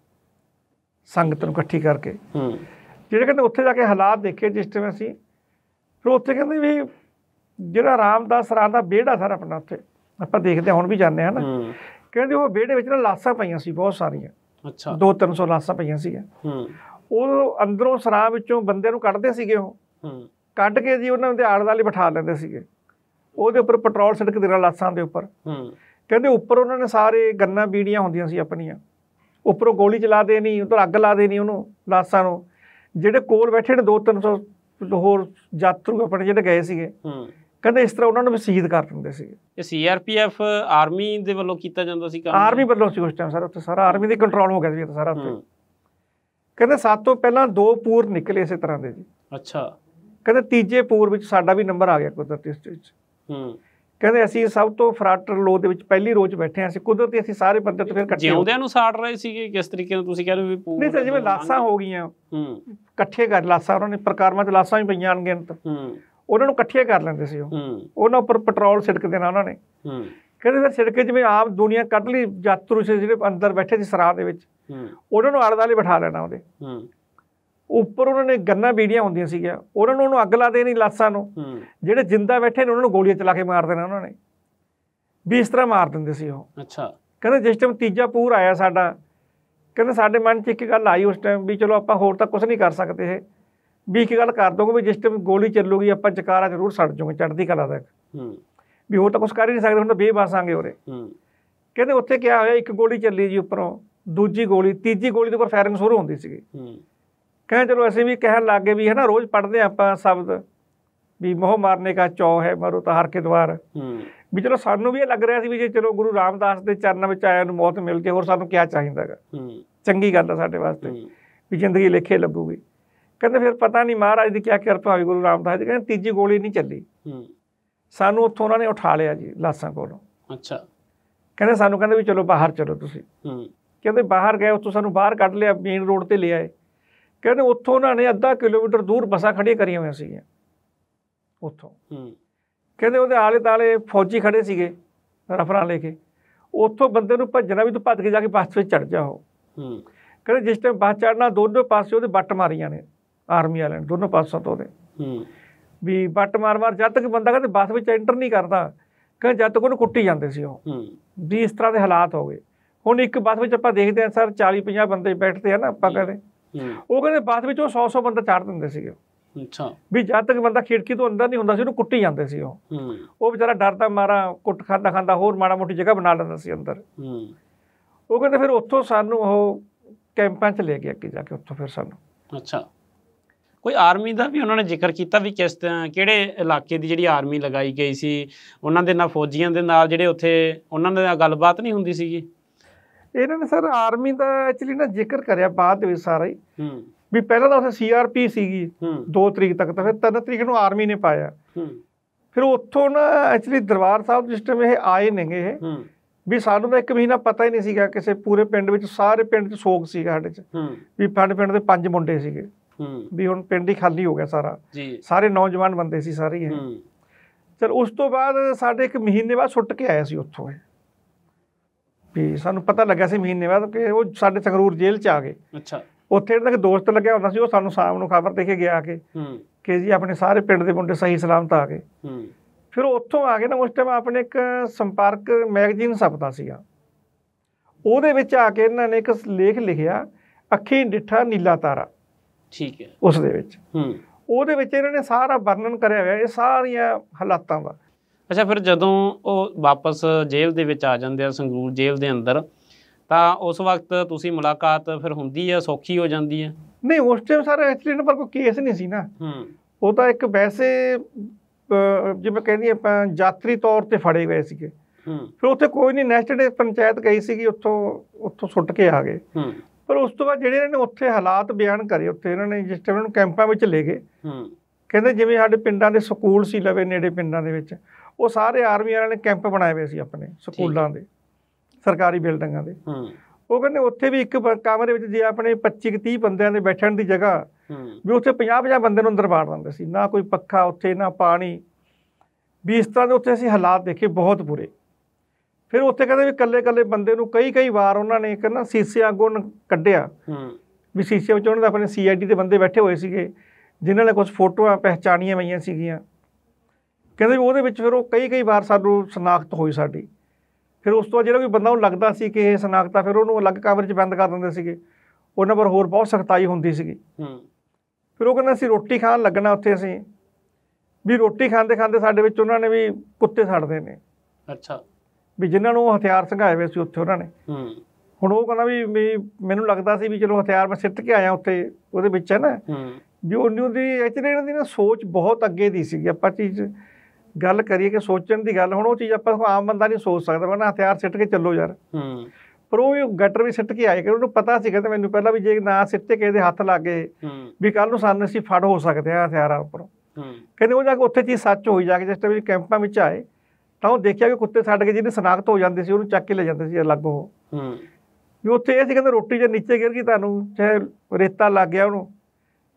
ਸੰਗਤ ਨੂੰ ਇਕੱਠੀ ਕਰਕੇ ਹੂੰ ਜਿਹੜੇ ਕਹਿੰਦੇ ਉੱਥੇ ਜਾ ਕੇ ਹਾਲਾਤ ਦੇਖੇ ਜਿਸ ਟਾਈਮ ਅਸੀਂ ਫਿਰ ਉੱਥੇ ਕਹਿੰਦੇ ਵੀ ਜਿਹੜਾ ਰਾਮਦਾਸ ਰਾਂ ਦਾ ਵਿਹੜਾ ਸਾਰਾ ਆਪਣਾ ਉੱਥੇ ਆਪਾਂ ਦੇਖਦੇ ਹੁਣ ਵੀ ਜਾਂਦੇ ਹਾਂ ਨਾ ਕਹਿੰਦੇ ਉਹ ਵਿਹੜੇ ਵਿੱਚ ਨਾ ਲਾਸਾਂ ਪਈਆਂ ਸੀ ਬਹੁਤ ਸਾਰੀਆਂ ਅੱਛਾ 2-300 ਲਾਸਾਂ ਪਈਆਂ ਸੀ ਹੂੰ ਉਹ ਅੰਦਰੋਂ ਸਰਾਂ ਵਿੱਚੋਂ ਬੰਦੇ ਨੂੰ ਕੱਢਦੇ ਸੀਗੇ ਉਹ ਹੂੰ ਕੱਢ ਕੇ ਜੀ ਉਹਨਾਂ ਦੇ ਆੜ-ਦਾਲੇ ਬਿਠਾ ਲੈਂਦੇ ਸੀਗੇ ਉਹਦੇ ਉੱਪਰ ਪੈਟਰੋਲ ਸੜਕ ਦੇ ਨਾਲ ਲਾਸਾਂ ਦੇ ਉੱਪਰ ਹੂੰ ਕਹਿੰਦੇ ਉੱਪਰ ਉਹਨਾਂ ਨੇ ਸਾਰੇ ਗੰਨਾ ਬੀੜੀਆਂ ਹੁੰਦੀਆਂ ਸੀ ਆਪਣੀਆਂ ਉੱਪਰੋਂ ਗੋਲੀ ਚਲਾ ਦੇਣੀ ਉਧਰ ਅੱਗ ਲਾ ਦੇਣੀ ਉਹਨੂੰ ਲਾਸਾਂ ਨੂੰ ਜਿਹੜੇ ਕੋਲ ਬੈਠੇ ਨੇ 2-300 ਹੋਰ ਯਾਤਰੂ ਆਪਣੇ ਜਿਹੜੇ ਗਏ ਸੀਗੇ ਹੂੰ ਕਹਿੰਦੇ ਇਸ ਤਰ੍ਹਾਂ ਉਹਨਾਂ ਨੂੰ ਵੀ ਸ਼ਹੀਦ ਕਰ ਦਿੰਦੇ ਸੀ ਇਹ ਸੀਆਰਪੀਐਫ ਆਰਮੀ ਦੇ ਵੱਲੋਂ ਕੀਤਾ ਜਾਂਦਾ ਸੀ ਕੰਮ ਆਰਮੀ ਵੱਲੋਂ ਸੀ ਉਸ ਟਾਈਮ ਸਾਰਾ ਉੱਥੇ ਸਾਰਾ ਆਰਮੀ ਦੇ ਕੰਟਰੋਲ ਹੋ ਗਿਆ ਸੀ ਸਾਰਾ ਉੱਥੇ ਕਹਿੰਦੇ ਸਾਤ ਤੋਂ ਪਹਿਲਾਂ ਦੋ ਪੂਰ ਨਿਕਲੇ ਇਸੇ ਤਰ੍ਹਾਂ ਦੇ ਜੀ ਅੱਛਾ ਕਹਿੰਦੇ ਤੀਜੇ ਪੂਰ ਵਿੱਚ ਸਾਡਾ ਵੀ ਨੰਬਰ ਆ ਗਿਆ ਕੁਦਰਤੀ ਸਟੇਜ ਹੂੰ ਕਹਿੰਦੇ ਅਸੀਂ ਸਭ ਤੋਂ ਫਰਾਟਰ ਲੋ ਦੇ ਵਿੱਚ ਪਹਿਲੀ ਰੋਜ ਬੈਠੇ ਆ ਅਸੀਂ ਕੁਦਰਤੀ ਅਸੀਂ ਸਾਰੇ ਬੰਦੇ ਤੋਂ ਫਿਰ ਇਕੱਠੇ ਜਿਉਂਦਿਆਂ ਨੂੰ ਸਾੜ ਰਹੇ ਸੀਗੇ ਕਿਸ ਤਰੀਕੇ ਨਾਲ ਤੁਸੀਂ ਕਹਿੰਦੇ ਵੀ ਨਹੀਂ ਸਰ ਜਿਵੇਂ ਲਾਸਾਂ ਹੋ ਗਈਆਂ ਹੂੰ ਇਕੱਠੇ ਕਰ ਲਾਸਾਂ ਉਹਨਾਂ ਨੇ ਪ੍ਰਕਾਰਮਾਂ ਤੇ ਲਾਸਾਂ ਹੀ ਪਈਆਂ ਅਣਗਿਣਤ ਹੂੰ ਉਹਨਾਂ ਨੂੰ ਇਕੱਠੇ ਕਰ ਲੈਂਦੇ ਸੀ ਉਹ ਉਹਨਾਂ ਉੱਪਰ ਪੈਟਰੋਲ ਛਿੜਕ ਦੇਣਾ ਉਹਨਾਂ ਨੇ ਹੂੰ ਕਹਿੰਦੇ ਫਿਰ ਛਿੜਕੇ ਜਿਵੇਂ ਆਪ ਦੁਨੀਆ ਕੱਢ ਲਈ ਯਾਤਰੂ ਸੀ ਜਿਹੜੇ ਅੰਦਰ ਬੈਠੇ ਸੀ ਸਰਾਹ ਦੇ ਵਿੱਚ ਉਹਨਾਂ ਨੂੰ ਆਲੇ-ਦਾਲੇ ਬਿਠਾ ਲੈਣਾ ਉਹਦੇ ਹੂੰ ਉੱਪਰ ਉਹਨਾਂ ਨੇ ਗੰਨਾ ਬੀੜੀਆਂ ਹੁੰਦੀਆਂ ਸੀਗੀਆਂ ਉਹਨਾਂ ਨੂੰ ਉਹਨੂੰ ਅੱਗ ਲਾ ਦੇਣੀ ਲਾਸਾਂ ਨੂੰ ਜਿਹੜੇ ਜਿੰਦਾ ਬੈਠੇ ਨੇ ਉਹਨਾਂ ਨੂੰ ਗੋਲੀਆਂ ਚਲਾ ਕੇ ਮਾਰ ਦੇਣਾ ਉਹਨਾਂ ਨੇ ਵੀ ਇਸ ਤਰ੍ਹਾਂ ਮਾਰ ਦਿੰਦੇ ਸੀ ਉਹ ਅੱਛਾ ਕਹਿੰਦੇ ਜਿਸ ਟਾਈਮ ਤੀਜਾ ਪੂਰ ਆਇਆ ਸਾਡਾ ਕਹਿੰਦੇ ਸਾਡੇ ਮਨ 'ਚ ਇੱਕ ਗੱਲ ਆਈ ਉਸ ਟਾਈਮ ਵੀ ਚਲੋ ਆਪਾਂ ਹੋਰ ਤਾਂ ਕੁਝ ਨਹੀਂ ਕਰ ਸਕਦੇ ਇਹ ਵੀ ਇੱਕ ਗੱਲ ਕਰ ਦੋਗੇ ਵੀ ਜਿਸ ਟਾਈਮ ਗੋਲੀ ਚੱਲੂਗੀ ਆਪਾਂ ਚਕਾਰਾ ਜ਼ਰੂਰ ਛੱਡ ਜੂਗੇ ਚੜਦੀ ਕਲਾ ਤੱਕ ਹੂੰ ਵੀ ਹੋਰ ਤਾਂ ਕੁਝ ਕਰ ਹੀ ਨਹੀਂ ਸਕਦੇ ਹੁਣ ਤਾਂ ਬੇਬਸ ਆਂਗੇ ਉਰੇ ਹੂੰ ਕਹਿੰਦੇ ਉੱਥੇ ਕੀ ਹੋਇਆ ਇੱਕ ਗੋਲੀ ਚੱਲੀ ਜੀ ਉੱਪਰੋਂ ਦੂਜੀ ਗੋਲੀ ਤੀਜੀ ਗੋਲੀ ਦੇ ਉੱਪਰ ਫਾਇਰਿੰਗ ਸ਼ੁਰੂ ਹੁੰਦੀ ਸੀਗੀ ਹੂੰ ਕਹਿੰਦੇ ਚਲੋ ਅਸੀਂ ਵੀ ਕਹਿਣ ਲੱਗੇ ਵੀ ਹੈ ਨਾ ਰੋਜ਼ ਪੜ੍ਹਦੇ ਆਪਾਂ ਸ਼ਬਦ ਵੀ ਮੋਹ ਮਾਰਨੇ ਦਾ ਚੌ ਹੈ ਮਰੋ ਤਾਂ ਹਰ ਕੇ ਦਵਾਰ ਵੀ ਚਲੋ ਸਾਨੂੰ ਵੀ ਇਹ ਲੱਗ ਰਿਹਾ ਸੀ ਵੀ ਜੇ ਚਲੋ ਗੁਰੂ ਰਾਮਦਾਸ ਦੇ ਚਰਨਾਂ ਵਿੱਚ ਆਇਆ ਨੂੰ ਮੌਤ ਮਿਲ ਜੇ ਹੋਰ ਸਾਨੂੰ ਕੀ ਚਾਹੀਦਾਗਾ ਚੰਗੀ ਗੱਲ ਆ ਸਾਡੇ ਵਾਸਤੇ ਵੀ ਜ਼ਿੰਦਗੀ ਲੇਖੇ ਲੱਭੂਗੀ ਕਹਿੰਦੇ ਫਿਰ ਪਤਾ ਨਹੀਂ ਮਹਾਰਾਜ ਦੀ ਕੀ ਕਿਰਪਾ ਹੋਈ ਗੁਰੂ ਰਾਮਦਾਸ ਜੀ ਕਹਿੰਦੇ ਤੀਜੀ ਗੋਲੀ ਨਹੀਂ ਚੱਲੀ ਸਾਨੂੰ ਉੱਥੋਂ ਉਹਨਾਂ ਨੇ ਉਠਾ ਲਿਆ ਜੀ ਲਾਸਾਂ ਕੋਲੋਂ ਅੱਛਾ ਕਹਿੰਦੇ ਸਾਨੂੰ ਕਹਿੰਦੇ ਵੀ ਚਲੋ ਬਾਹਰ ਚਲੋ ਤੁਸੀਂ ਹੂੰ ਕਹਿੰਦੇ ਬਾਹਰ ਗਏ ਉੱਥੋਂ ਸਾਨੂੰ ਬਾਹਰ ਕੱਢ ਲਿਆ ਮੇਨ ਰੋਡ ਤੇ ਲਿਆਏ ਕਹਿੰਦੇ ਉੱਥੋਂ ਉਹਨਾਂ ਨੇ ਅੱਧਾ ਕਿਲੋਮੀਟਰ ਦੂਰ ਬਸਾਂ ਖੜੀਆਂ ਕਰੀਆਂ ਹੋਈਆਂ ਸੀਗੀਆਂ ਉੱਥੋਂ ਕਹਿੰਦੇ ਉਹਦੇ ਆਲੇ ਤਾਲੇ ਫੌਜੀ ਖੜੇ ਸੀਗੇ ਰਫਰਾਂ ਲੈ ਕੇ ਉੱਥੋਂ ਬੰਦੇ ਨੂੰ ਭੱਜਣਾ ਵੀ ਤੂੰ ਭੱਜ ਕੇ ਜਾ ਕੇ ਪਾਸੇ ਚੜ ਜਾ ਉਹ ਕਹਿੰਦੇ ਜਿਸ ਟਾਈਮ ਬੱਸ ਚੜਨਾ ਦੋਨੋਂ ਪਾਸੇ ਉਹਦੇ ਬੱਟ ਮਾਰੀਆਂ ਨੇ ਆਰਮੀ ਵਾਲਿਆਂ ਨੇ ਦੋਨੋਂ ਪਾਸੋਂ ਤੋਂ ਉਹਦੇ ਵੀ ਬੱਟ ਮਾਰ ਮਾਰ ਜਦ ਤੱਕ ਬੰਦਾ ਕਹਿੰਦੇ ਬਸ ਵਿੱਚ ਐਂਟਰ ਨਹੀਂ ਕਰਦਾ ਕਹਿੰਦੇ ਜਦ ਤੱਕ ਉਹਨੂੰ ਕੁੱਟੀ ਜਾਂਦੇ ਸੀ ਉਹ ਵੀ ਇਸ ਤਰ੍ਹਾਂ ਦੇ ਹਾਲਾਤ ਹੋ ਗਏ ਹੁਣ ਇੱਕ ਬੱਸ ਵਿੱਚ ਆਪਾਂ ਦੇਖਦੇ ਆਂ ਸਰ 40 50 ਬੰਦੇ ਬੈਠਦੇ ਆ ਨਾ ਆਪਾਂ ਕਹਿੰਦੇ ਉਹ ਕਹਿੰਦੇ ਬਾਅਦ ਵਿੱਚ ਉਹ 100 100 ਬੰਦਾ ਚਾੜ ਦਿੰਦੇ ਸੀਗੇ ਅੱਛਾ ਵੀ ਜਦ ਤੱਕ ਬੰਦਾ ਖਿੜਕੀ ਤੋਂ ਅੰਦਰ ਨਹੀਂ ਹੁੰਦਾ ਸੀ ਉਹਨੂੰ ਕੁੱਟੀ ਜਾਂਦੇ ਸੀ ਉਹ ਉਹ ਵਿਚਾਰਾ ਡਰਦਾ ਮਾਰਾ ਕੁੱਟ ਖਾਂਦਾ ਖਾਂਦਾ ਹੋਰ ਮਾੜਾ ਮੋਟੀ ਜਗ੍ਹਾ ਬਣਾ ਲੈਂਦਾ ਸੀ ਅੰਦਰ ਉਹ ਕਹਿੰਦੇ ਫਿਰ ਉੱਥੋਂ ਸਾਨੂੰ ਉਹ ਕੈਂਪਾਂ 'ਚ ਲੈ ਗਿਆ ਕਿ ਜਾ ਕੇ ਉੱਥੋਂ ਫਿਰ ਸਾਨੂੰ ਅੱਛਾ ਕੋਈ ਆਰਮੀ ਦਾ ਵੀ ਉਹਨਾਂ ਨੇ ਜ਼ਿਕਰ ਕੀਤਾ ਵੀ ਕਿਸ ਕਿਹੜੇ ਇਲਾਕੇ ਦੀ ਜਿਹੜੀ ਆਰਮੀ ਲਗਾਈ ਗਈ ਸੀ ਉਹਨਾਂ ਦੇ ਨਾਲ ਫੌਜੀਆਂ ਦੇ ਨਾਲ ਜਿਹੜੇ ਉੱਥੇ ਉਹਨਾਂ ਦੇ ਨਾਲ ਗੱਲਬਾਤ ਨਹੀਂ ਹੁੰਦੀ ਸੀਗੀ ਇਹਨਾਂ ਨੇ ਸਰ ਆਰਮੀ ਦਾ ਐਕਚੁਅਲੀ ਨਾ ਜ਼ਿਕਰ ਕਰਿਆ ਬਾਅਦ ਦੇ ਵਿੱਚ ਸਾਰਾ ਹੀ ਵੀ ਪਹਿਲਾਂ ਤਾਂ ਉਸ ਸੀਆਰਪੀ ਸੀਗੀ 2 ਤਰੀਕ ਤੱਕ ਤਾਂ ਫਿਰ 3 ਤਰੀਕ ਨੂੰ ਆਰਮੀ ਨੇ ਪਾਇਆ ਫਿਰ ਉੱਥੋਂ ਨਾ ਐਕਚੁਅਲੀ ਦਰਬਾਰ ਸਾਹਿਬ ਜਿਸ ਟਾਈਮ ਇਹ ਆਏ ਨੇਗੇ ਇਹ ਵੀ ਸਾਨੂੰ ਤਾਂ ਇੱਕ ਮਹੀਨਾ ਪਤਾ ਹੀ ਨਹੀਂ ਸੀਗਾ ਕਿਸੇ ਪੂਰੇ ਪਿੰਡ ਵਿੱਚ ਸਾਰੇ ਪਿੰਡ 'ਚ ਸੋਗ ਸੀਗਾ ਸਾਡੇ 'ਚ ਵੀ ਪਿੰਡ ਪਿੰਡ ਦੇ ਪੰਜ ਮੁੰਡੇ ਸੀਗੇ ਵੀ ਹੁਣ ਪਿੰਡ ਹੀ ਖਾਲੀ ਹੋ ਗਿਆ ਸਾਰਾ ਸਾਰੇ ਨੌਜਵਾਨ ਬੰਦੇ ਸੀ ਸਾਰੇ ਇਹ ਚਲ ਉਸ ਤੋਂ ਬਾਅਦ ਸਾਡੇ ਇੱਕ ਮਹੀਨੇ ਬਾਅਦ ਛੁੱਟ ਕੇ ਆਇਆ ਸੀ ਉੱਥੋਂ ਇਹ ਵੀ ਸਾਨੂੰ ਪਤਾ ਲੱਗਿਆ ਸੀ ਮਹੀਨੇ ਬਾਅਦ ਕਿ ਉਹ ਸਾਡੇ ਸੰਗਰੂਰ ਜੇਲ੍ਹ 'ਚ ਆ ਗਏ ਅੱਛਾ ਉੱਥੇ ਇਹਨਾਂ ਦਾ ਦੋਸਤ ਲੱਗਿਆ ਹੁੰਦਾ ਸੀ ਉਹ ਸਾਨੂੰ ਸ਼ਾਮ ਨੂੰ ਖਬਰ ਦੇ ਕੇ ਗਿਆ ਕਿ ਕਿ ਜੀ ਆਪਣੇ ਸਾਰੇ ਪਿੰਡ ਦੇ ਮੁੰਡੇ ਸਹੀ ਸਲਾਮਤ ਆ ਗਏ ਹੂੰ ਫਿਰ ਉੱਥੋਂ ਆ ਗਏ ਨਾ ਉਸ ਟਾਈਮ ਆਪਣੇ ਇੱਕ ਸੰਪਰਕ ਮੈਗਜ਼ੀਨ ਸਪਤਾ ਸੀਗਾ ਉਹਦੇ ਵਿੱਚ ਆ ਕੇ ਇਹਨਾਂ ਨੇ ਇੱਕ ਲੇਖ ਲਿਖਿਆ ਅੱਖੀਂ ਡਿੱਠਾ ਨੀਲਾ ਤਾਰਾ ਠੀਕ ਹੈ ਉਸ ਦੇ ਵਿੱਚ ਹੂੰ ਉਹਦੇ ਵਿੱਚ ਇਹਨਾਂ ਨੇ ਸਾਰਾ ਵਰਣਨ ਕਰਿਆ ਹੋਇਆ ਇਹ ਸਾਰੀਆਂ ਹਾਲਾਤਾਂ ਦਾ ਅੱਛਾ ਫਿਰ ਜਦੋਂ ਉਹ ਵਾਪਸ ਜੇਲ੍ਹ ਦੇ ਵਿੱਚ ਆ ਜਾਂਦੇ ਆ ਸੰਗਰੂਰ ਜੇਲ੍ਹ ਦੇ ਅੰਦਰ ਤਾਂ ਉਸ ਵਕਤ ਤੁਸੀਂ ਮੁਲਾਕਾਤ ਫਿਰ ਹੁੰਦੀ ਆ ਸੌਖੀ ਹੋ ਜਾਂਦੀ ਆ ਨਹੀਂ ਉਸ ਟਾਈਮ ਸਾਰਾ ਐਕਸੀਡੈਂਟ ਪਰ ਕੋਈ ਕੇਸ ਨਹੀਂ ਸੀ ਨਾ ਹੂੰ ਉਹ ਤਾਂ ਇੱਕ ਵੈਸੇ ਜਿਵੇਂ ਕਹਿੰਦੀ ਆਪਾਂ ਯਾਤਰੀ ਤੌਰ ਤੇ ਫੜੇ ਗਏ ਸੀਗੇ ਹੂੰ ਫਿਰ ਉੱਥੇ ਕੋਈ ਨਹੀਂ ਨੈਕਸਟ ਡੇ ਪੰਚਾਇਤ ਗਈ ਸੀਗੀ ਉੱਥੋਂ ਉੱਥੋਂ ਸੁੱਟ ਕੇ ਆ ਗਏ ਹੂੰ ਪਰ ਉਸ ਤੋਂ ਬਾਅਦ ਜਿਹੜੇ ਇਹਨਾਂ ਨੇ ਉੱਥੇ ਹਾਲਾਤ ਬਿਆਨ ਕਰੇ ਉੱਥੇ ਇਹਨਾਂ ਨੇ ਜਿਸ ਟਾਈਮ ਉਹਨੂੰ ਨੂੰ ਕੈਂਪਾਂ ਵਿੱਚ ਲੈ ਗਏ ਹੂੰ ਕਹਿੰਦੇ ਜਿਵੇਂ ਸਾਡੇ ਪਿੰਡਾਂ ਦੇ ਸਕੂਲ ਸੀ ਲਵੇ ਨੇੜੇ ਪਿੰਡਾਂ ਦੇ ਵਿੱਚ ਉਹ ਸਾਰੇ ਆਰਮੀ ਵਾਲਿਆਂ ਨੇ ਕੈਂਪ ਬਣਾਏ ਹੋਏ ਸੀ ਆਪਣੇ ਸਕੂਲਾਂ ਦੇ ਸਰਕਾਰੀ ਬਿਲਡਿੰਗਾਂ ਦੇ ਉਹ ਕਹਿੰਦੇ ਉੱਥੇ ਵੀ ਇੱਕ ਕਮਰੇ ਵਿੱਚ ਜੇ ਆਪਣੇ 25 30 ਬੰਦਿਆਂ ਦੇ ਬੈਠਣ ਦੀ ਜਗ੍ਹਾ ਵੀ ਉੱਥੇ 50 50 ਬੰਦੇ ਨੂੰ ਅੰਦਰ ਬਾੜ ਦਿੰਦੇ ਸੀ ਨਾ ਕੋਈ ਪੱਖਾ ਉੱਥੇ ਨਾ ਪਾਣੀ ਵੀ ਇਸ ਤਰ੍ਹਾਂ ਦੇ ਉੱਥੇ ਅਸੀਂ ਹਾਲਾਤ ਦੇਖੇ ਬਹੁਤ ਬੁਰੇ ਫਿਰ ਉੱਥੇ ਕਹਿੰਦੇ ਵੀ ਇਕੱਲੇ ਇਕੱਲੇ ਬੰਦੇ ਨੂੰ ਕਈ ਕਈ ਵਾਰ ਉਹਨਾਂ ਨੇ ਕਹਿੰਦਾ ਸੀਸੇ ਆਗੋਂ ਕੱਢਿਆ ਵੀ ਸੀਸੇ ਵਿੱਚ ਉਹਨਾਂ ਦਾ ਆਪਣੇ ਸੀਆਈਡੀ ਦੇ ਬੰਦੇ ਬੈਠੇ ਹੋਏ ਸੀਗੇ ਜਿਨ੍ਹਾਂ ਨੇ ਕੁਝ ਫੋਟੋਆਂ ਪਹਿਚਾਣੀਆਂ ਪਈਆਂ ਸੀਗੀਆਂ ਕਹਿੰਦੇ ਉਹਦੇ ਵਿੱਚ ਫਿਰ ਉਹ ਕਈ ਕਈ ਵਾਰ ਸਾਨੂੰ ਸਨਾਖਤ ਹੋਈ ਸਾਡੀ ਫਿਰ ਉਸ ਤੋਂ ਜਿਹੜਾ ਕੋਈ ਬੰਦਾ ਉਹ ਲੱਗਦਾ ਸੀ ਕਿ ਇਹ ਸਨਾਖਤਾ ਫਿਰ ਉਹਨੂੰ ਅਲੱਗ ਕਮਰੇ 'ਚ ਬੰਦ ਕਰ ਦਿੰਦੇ ਸੀਗੇ ਉਹਨਾਂ ਪਰ ਹੋਰ ਬਹੁਤ ਸਖਤਾਈ ਹੁੰਦੀ ਸੀਗੀ ਫਿਰ ਉਹ ਕਹਿੰਦਾ ਸੀ ਰੋਟੀ ਖਾਣ ਲੱਗਣਾ ਉੱਥੇ ਅਸੀਂ ਵੀ ਰੋਟੀ ਖਾਂਦੇ ਖਾਂਦੇ ਸਾਡੇ ਵਿੱਚ ਉਹਨਾਂ ਨੇ ਵੀ ਕੁੱਤੇ ਛੱਡਦੇ ਨੇ ਅੱਛਾ ਵੀ ਜਿਨ੍ਹਾਂ ਨੂੰ ਹਥਿਆਰ ਸੰਘਾਏ ਹੋਏ ਸੀ ਉੱਥੇ ਉਹਨਾਂ ਨੇ ਹੂੰ ਹੁਣ ਉਹ ਕਹਿੰਦਾ ਵੀ ਮੈਨੂੰ ਲੱਗਦਾ ਸੀ ਵੀ ਚਲੋ ਹਥਿਆਰ ਮੈਂ ਸਿੱਟ ਕੇ ਆਇਆ ਉੱਥੇ ਉਹਦੇ ਵਿੱਚ ਹੈ ਨਾ ਵੀ ਉਹਨੂੰ ਦੀ ਇਤਨੇ ਦਿਨ ਦੀ ਨਾ ਸੋਚ ਬਹੁਤ ਅੱਗੇ ਦੀ ਸੀਗੀ ਆਪਾਂ ਚੀਜ਼ ਗੱਲ ਕਰੀਏ ਕਿ ਸੋਚਣ ਦੀ ਗੱਲ ਹੁਣ ਉਹ ਚੀਜ਼ ਆਪਾਂ ਆਮ ਬੰਦਾ ਨਹੀਂ ਸੋਚ ਸਕਦਾ ਵਰਨਾ ਹਥਿਆਰ ਸਿੱਟ ਕੇ ਚੱਲੋ ਯਾਰ ਹੂੰ ਪਰ ਉਹ ਗਟਰ ਵੀ ਸਿੱਟ ਕੇ ਆਏ ਕਿ ਉਹਨੂੰ ਪਤਾ ਸੀਗਾ ਤੇ ਮੈਨੂੰ ਪਹਿਲਾਂ ਵੀ ਜੇ ਨਾ ਸਿੱਟੇ ਕਿਸੇ ਦੇ ਹੱਥ ਲੱਗੇ ਵੀ ਕੱਲ ਨੂੰ ਸਾਨੂੰ ਅਸੀਂ ਫੜ ਹੋ ਸਕਦੇ ਆ ਹਥਿਆਰਾਂ ਉੱਪਰ ਕਹਿੰਦੇ ਉਹ ਜਾ ਕੇ ਉੱਥੇ ਚੀਜ਼ ਸੱਚ ਹੋਈ ਜਾ ਕੇ ਜਿਸ ਟਾਈਮ ਕੈਂਪਾਂ ਵਿੱਚ ਆਏ ਤਾਂ ਉਹ ਦੇਖਿਆ ਕਿ ਕੁੱਤੇ ਛੱਡ ਕੇ ਜਿਹਨੇ ਸਨਾਖਤ ਹੋ ਜਾਂਦੇ ਸੀ ਉਹਨੂੰ ਚੱਕ ਕੇ ਲੈ ਜਾਂਦੇ ਸੀ ਅਲੱਗ ਉਹ ਵੀ ਉੱਥੇ ਇਹ ਸੀ ਕਹਿੰਦੇ ਰੋਟੀ ਜੇ ਨੀਚੇ ਗਿਰ ਗਈ ਤੁਹਾਨੂੰ ਚਾਹੇ ਰੇਤਾ ਲੱਗ ਗਿਆ ਉਹਨੂੰ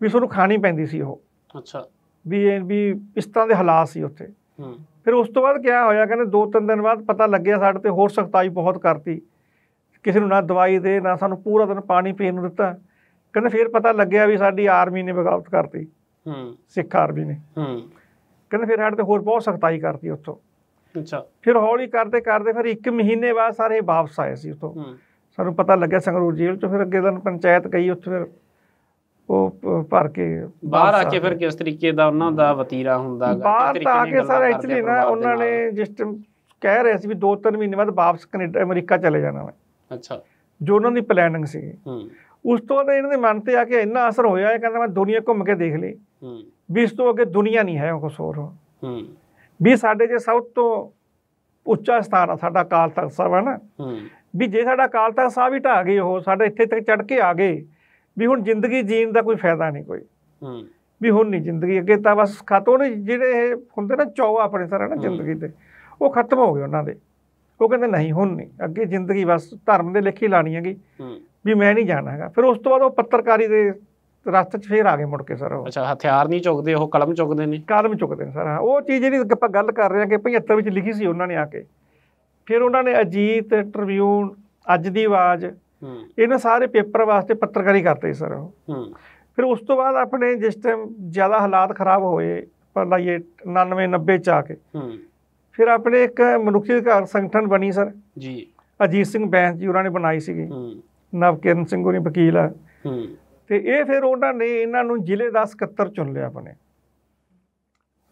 ਵੀ ਸਾਨੂੰ ਖਾਣੀ ਪੈਂਦੀ ਸੀ ਉਹ ਅੱਛਾ ਵੀ ਇਹ ਵੀ ਇਸ ਤਰ੍ਹਾਂ ਦੇ ਹਾਲਾਤ ਸੀ ਉੱਥੇ ਫਿਰ ਉਸ ਤੋਂ ਬਾਅਦ ਕੀ ਹੋਇਆ ਕਹਿੰਦੇ ਦੋ ਤਿੰਨ ਦਿਨ ਬਾਅਦ ਪਤਾ ਲੱਗਿਆ ਸਾਡੇ ਤੇ ਹੋਰ ਸਖਤਾਈ ਬਹੁਤ ਕਰਤੀ ਕਿਸੇ ਨੂੰ ਨਾ ਦਵਾਈ ਦੇ ਨਾ ਸਾਨੂੰ ਪੂਰਾ ਦਿਨ ਪਾਣੀ ਪੀਣ ਨੂੰ ਦਿੱਤਾ ਕਹਿੰਦੇ ਫਿਰ ਪਤਾ ਲੱਗਿਆ ਵੀ ਸਾਡੀ ਆਰਮੀ ਨੇ ਬਗਾਵਤ ਕਰਤੀ ਹੂੰ ਸਿੱਖ ਆਰਮੀ ਨੇ ਹੂੰ ਕਹਿੰਦੇ ਫਿਰ ਸਾਡੇ ਤੇ ਹੋਰ ਬਹੁਤ ਸਖਤਾਈ ਕਰਤੀ ਉੱਥੋਂ ਅੱਛਾ ਫਿਰ ਹੌਲੀ ਕਰਦੇ ਕਰਦੇ ਫਿਰ 1 ਮਹੀਨੇ ਬਾਅਦ ਸਾਰੇ ਵਾਪਸ ਆਏ ਸੀ ਉੱਥੋਂ ਸਾਨੂੰ ਪਤਾ ਲੱਗਿਆ ਸੰਗਰੂਰ ਜੇਲ੍ਹ ਚ ਫਿਰ ਅੱਗੇ ਦਿਨ ਪੰਚਾਇਤ ਗਈ ਉੱਥੇ ਫਿਰ ਉਹ ਭਰ ਕੇ ਬਾਹਰ ਆ ਕੇ ਫਿਰ ਕਿਸ ਤਰੀਕੇ ਦਾ ਉਹਨਾਂ ਦਾ ਵਤੀਰਾ ਹੁੰਦਾ ਬਾਹਰ ਤਾਂ ਆ ਕੇ ਸਰ ਐਕਚੁਅਲੀ ਨਾ ਉਹਨਾਂ ਨੇ ਜਿਸ ਟਾਈਮ ਕਹਿ ਰਹੇ ਸੀ ਵੀ 2-3 ਮਹੀਨੇ ਬਾਅਦ ਵਾਪਸ ਕੈਨੇਡਾ ਅਮਰੀਕਾ ਚਲੇ ਜਾਣਾ ਮੈਂ ਅੱਛਾ ਜੋ ਉਹਨਾਂ ਦੀ ਪਲੈਨਿੰਗ ਸੀ ਉਸ ਤੋਂ ਬਾਅਦ ਇਹਨਾਂ ਦੇ ਮਨ ਤੇ ਆ ਕੇ ਇੰਨਾ ਅਸਰ ਹੋਇਆ ਇਹ ਕਹਿੰਦਾ ਮੈਂ ਦੁਨੀਆ ਘੁੰਮ ਕੇ ਦੇਖ ਲਈ ਵੀ ਇਸ ਤੋਂ ਅੱਗੇ ਦੁਨੀਆ ਨਹੀਂ ਹੈ ਕੁਝ ਹੋਰ ਵੀ ਸਾਡੇ ਜੇ ਸਭ ਤੋਂ ਉੱਚਾ ਸਥਾਨ ਆ ਸਾਡਾ ਕਾਲ ਤਖਤ ਸਾਹਿਬ ਹੈ ਨਾ ਵੀ ਜੇ ਸਾਡਾ ਕਾਲ ਤਖਤ ਸਾਹਿਬ ਹੀ ਢਾ ਗਏ ਉਹ ਸਾਡੇ ਇੱਥੇ ਤੱਕ ਚੜ ਕੇ ਆ ਗਏ ਵੀ ਹੁਣ ਜ਼ਿੰਦਗੀ ਜੀਣ ਦਾ ਕੋਈ ਫਾਇਦਾ ਨਹੀਂ ਕੋਈ ਹੂੰ ਵੀ ਹੁਣ ਨਹੀਂ ਜ਼ਿੰਦਗੀ ਅੱਗੇ ਤਾਂ ਬਸ ਖਤੋਂ ਨੇ ਜਿਹੜੇ ਹੁੰਦੇ ਨਾ ਚੌ ਆਪਣੇ ਸਾਰਾ ਨਾ ਜ਼ਿੰਦਗੀ ਤੇ ਉਹ ਖਤਮ ਹੋ ਗਏ ਉਹਨਾਂ ਦੇ ਉਹ ਕਹਿੰਦੇ ਨਹੀਂ ਹੁਣ ਨਹੀਂ ਅੱਗੇ ਜ਼ਿੰਦਗੀ ਬਸ ਧਰਮ ਦੇ ਲੇਖੇ ਲਾਣੀ ਹੈਗੀ ਵੀ ਮੈਂ ਨਹੀਂ ਜਾਣਾ ਹੈਗਾ ਫਿਰ ਉਸ ਤੋਂ ਬਾਅਦ ਉਹ ਪੱਤਰਕਾਰੀ ਦੇ ਰਸਤੇ 'ਚ ਫੇਰ ਆ ਗਏ ਮੁੜ ਕੇ ਸਰ ਉਹ ਅੱਛਾ ਹਥਿਆਰ ਨਹੀਂ ਚੁੱਕਦੇ ਉਹ ਕਲਮ ਚੁੱਕਦੇ ਨੇ ਕਲਮ ਚੁੱਕਦੇ ਨੇ ਸਰ ਹਾਂ ਉਹ ਚੀਜ਼ ਜਿਹੜੀ ਆਪਾਂ ਗੱਲ ਕਰ ਰਹੇ ਹਾਂ ਕਿ 75 ਵਿੱਚ ਲਿਖੀ ਸੀ ਉਹਨਾਂ ਨੇ ਆ ਕੇ ਫਿਰ ਉਹਨਾਂ ਨੇ ਅਜੀਤ ਟ੍ਰਿਬਿਊਨ ਅੱਜ ਦੀ ਆਵਾਜ਼ ਇਹਨਾਂ ਸਾਰੇ ਪੇਪਰ ਵਾਸਤੇ ਪੱਤਰਕਾਰੀ ਕਰਤੇ ਸਰ ਹੂੰ ਫਿਰ ਉਸ ਤੋਂ ਬਾਅਦ ਆਪਣੇ ਜਿਸ ਟਾਈਮ ਜ਼ਿਆਦਾ ਹਾਲਾਤ ਖਰਾਬ ਹੋਏ ਪਰ ਲਾਈਏ 99 90 ਚ ਆ ਕੇ ਹੂੰ ਫਿਰ ਆਪਣੇ ਇੱਕ ਮਨੁੱਖੀ ਅਧਿਕਾਰ ਸੰਗਠਨ ਬਣੀ ਸਰ ਜੀ ਅਜੀਤ ਸਿੰਘ ਬੈਂਸ ਜੀ ਉਹਨਾਂ ਨੇ ਬਣਾਈ ਸੀਗੀ ਹੂੰ ਨਵਕਿਰਨ ਸਿੰਘ ਉਹਨੇ ਵਕੀਲ ਆ ਤੇ ਇਹ ਫਿਰ ਉਹਨਾਂ ਨੇ ਇਹਨਾਂ ਨੂੰ ਜ਼ਿਲ੍ਹੇ ਦਾ ਸਕੱਤਰ ਚੁਣ ਲਿਆ ਆਪਣੇ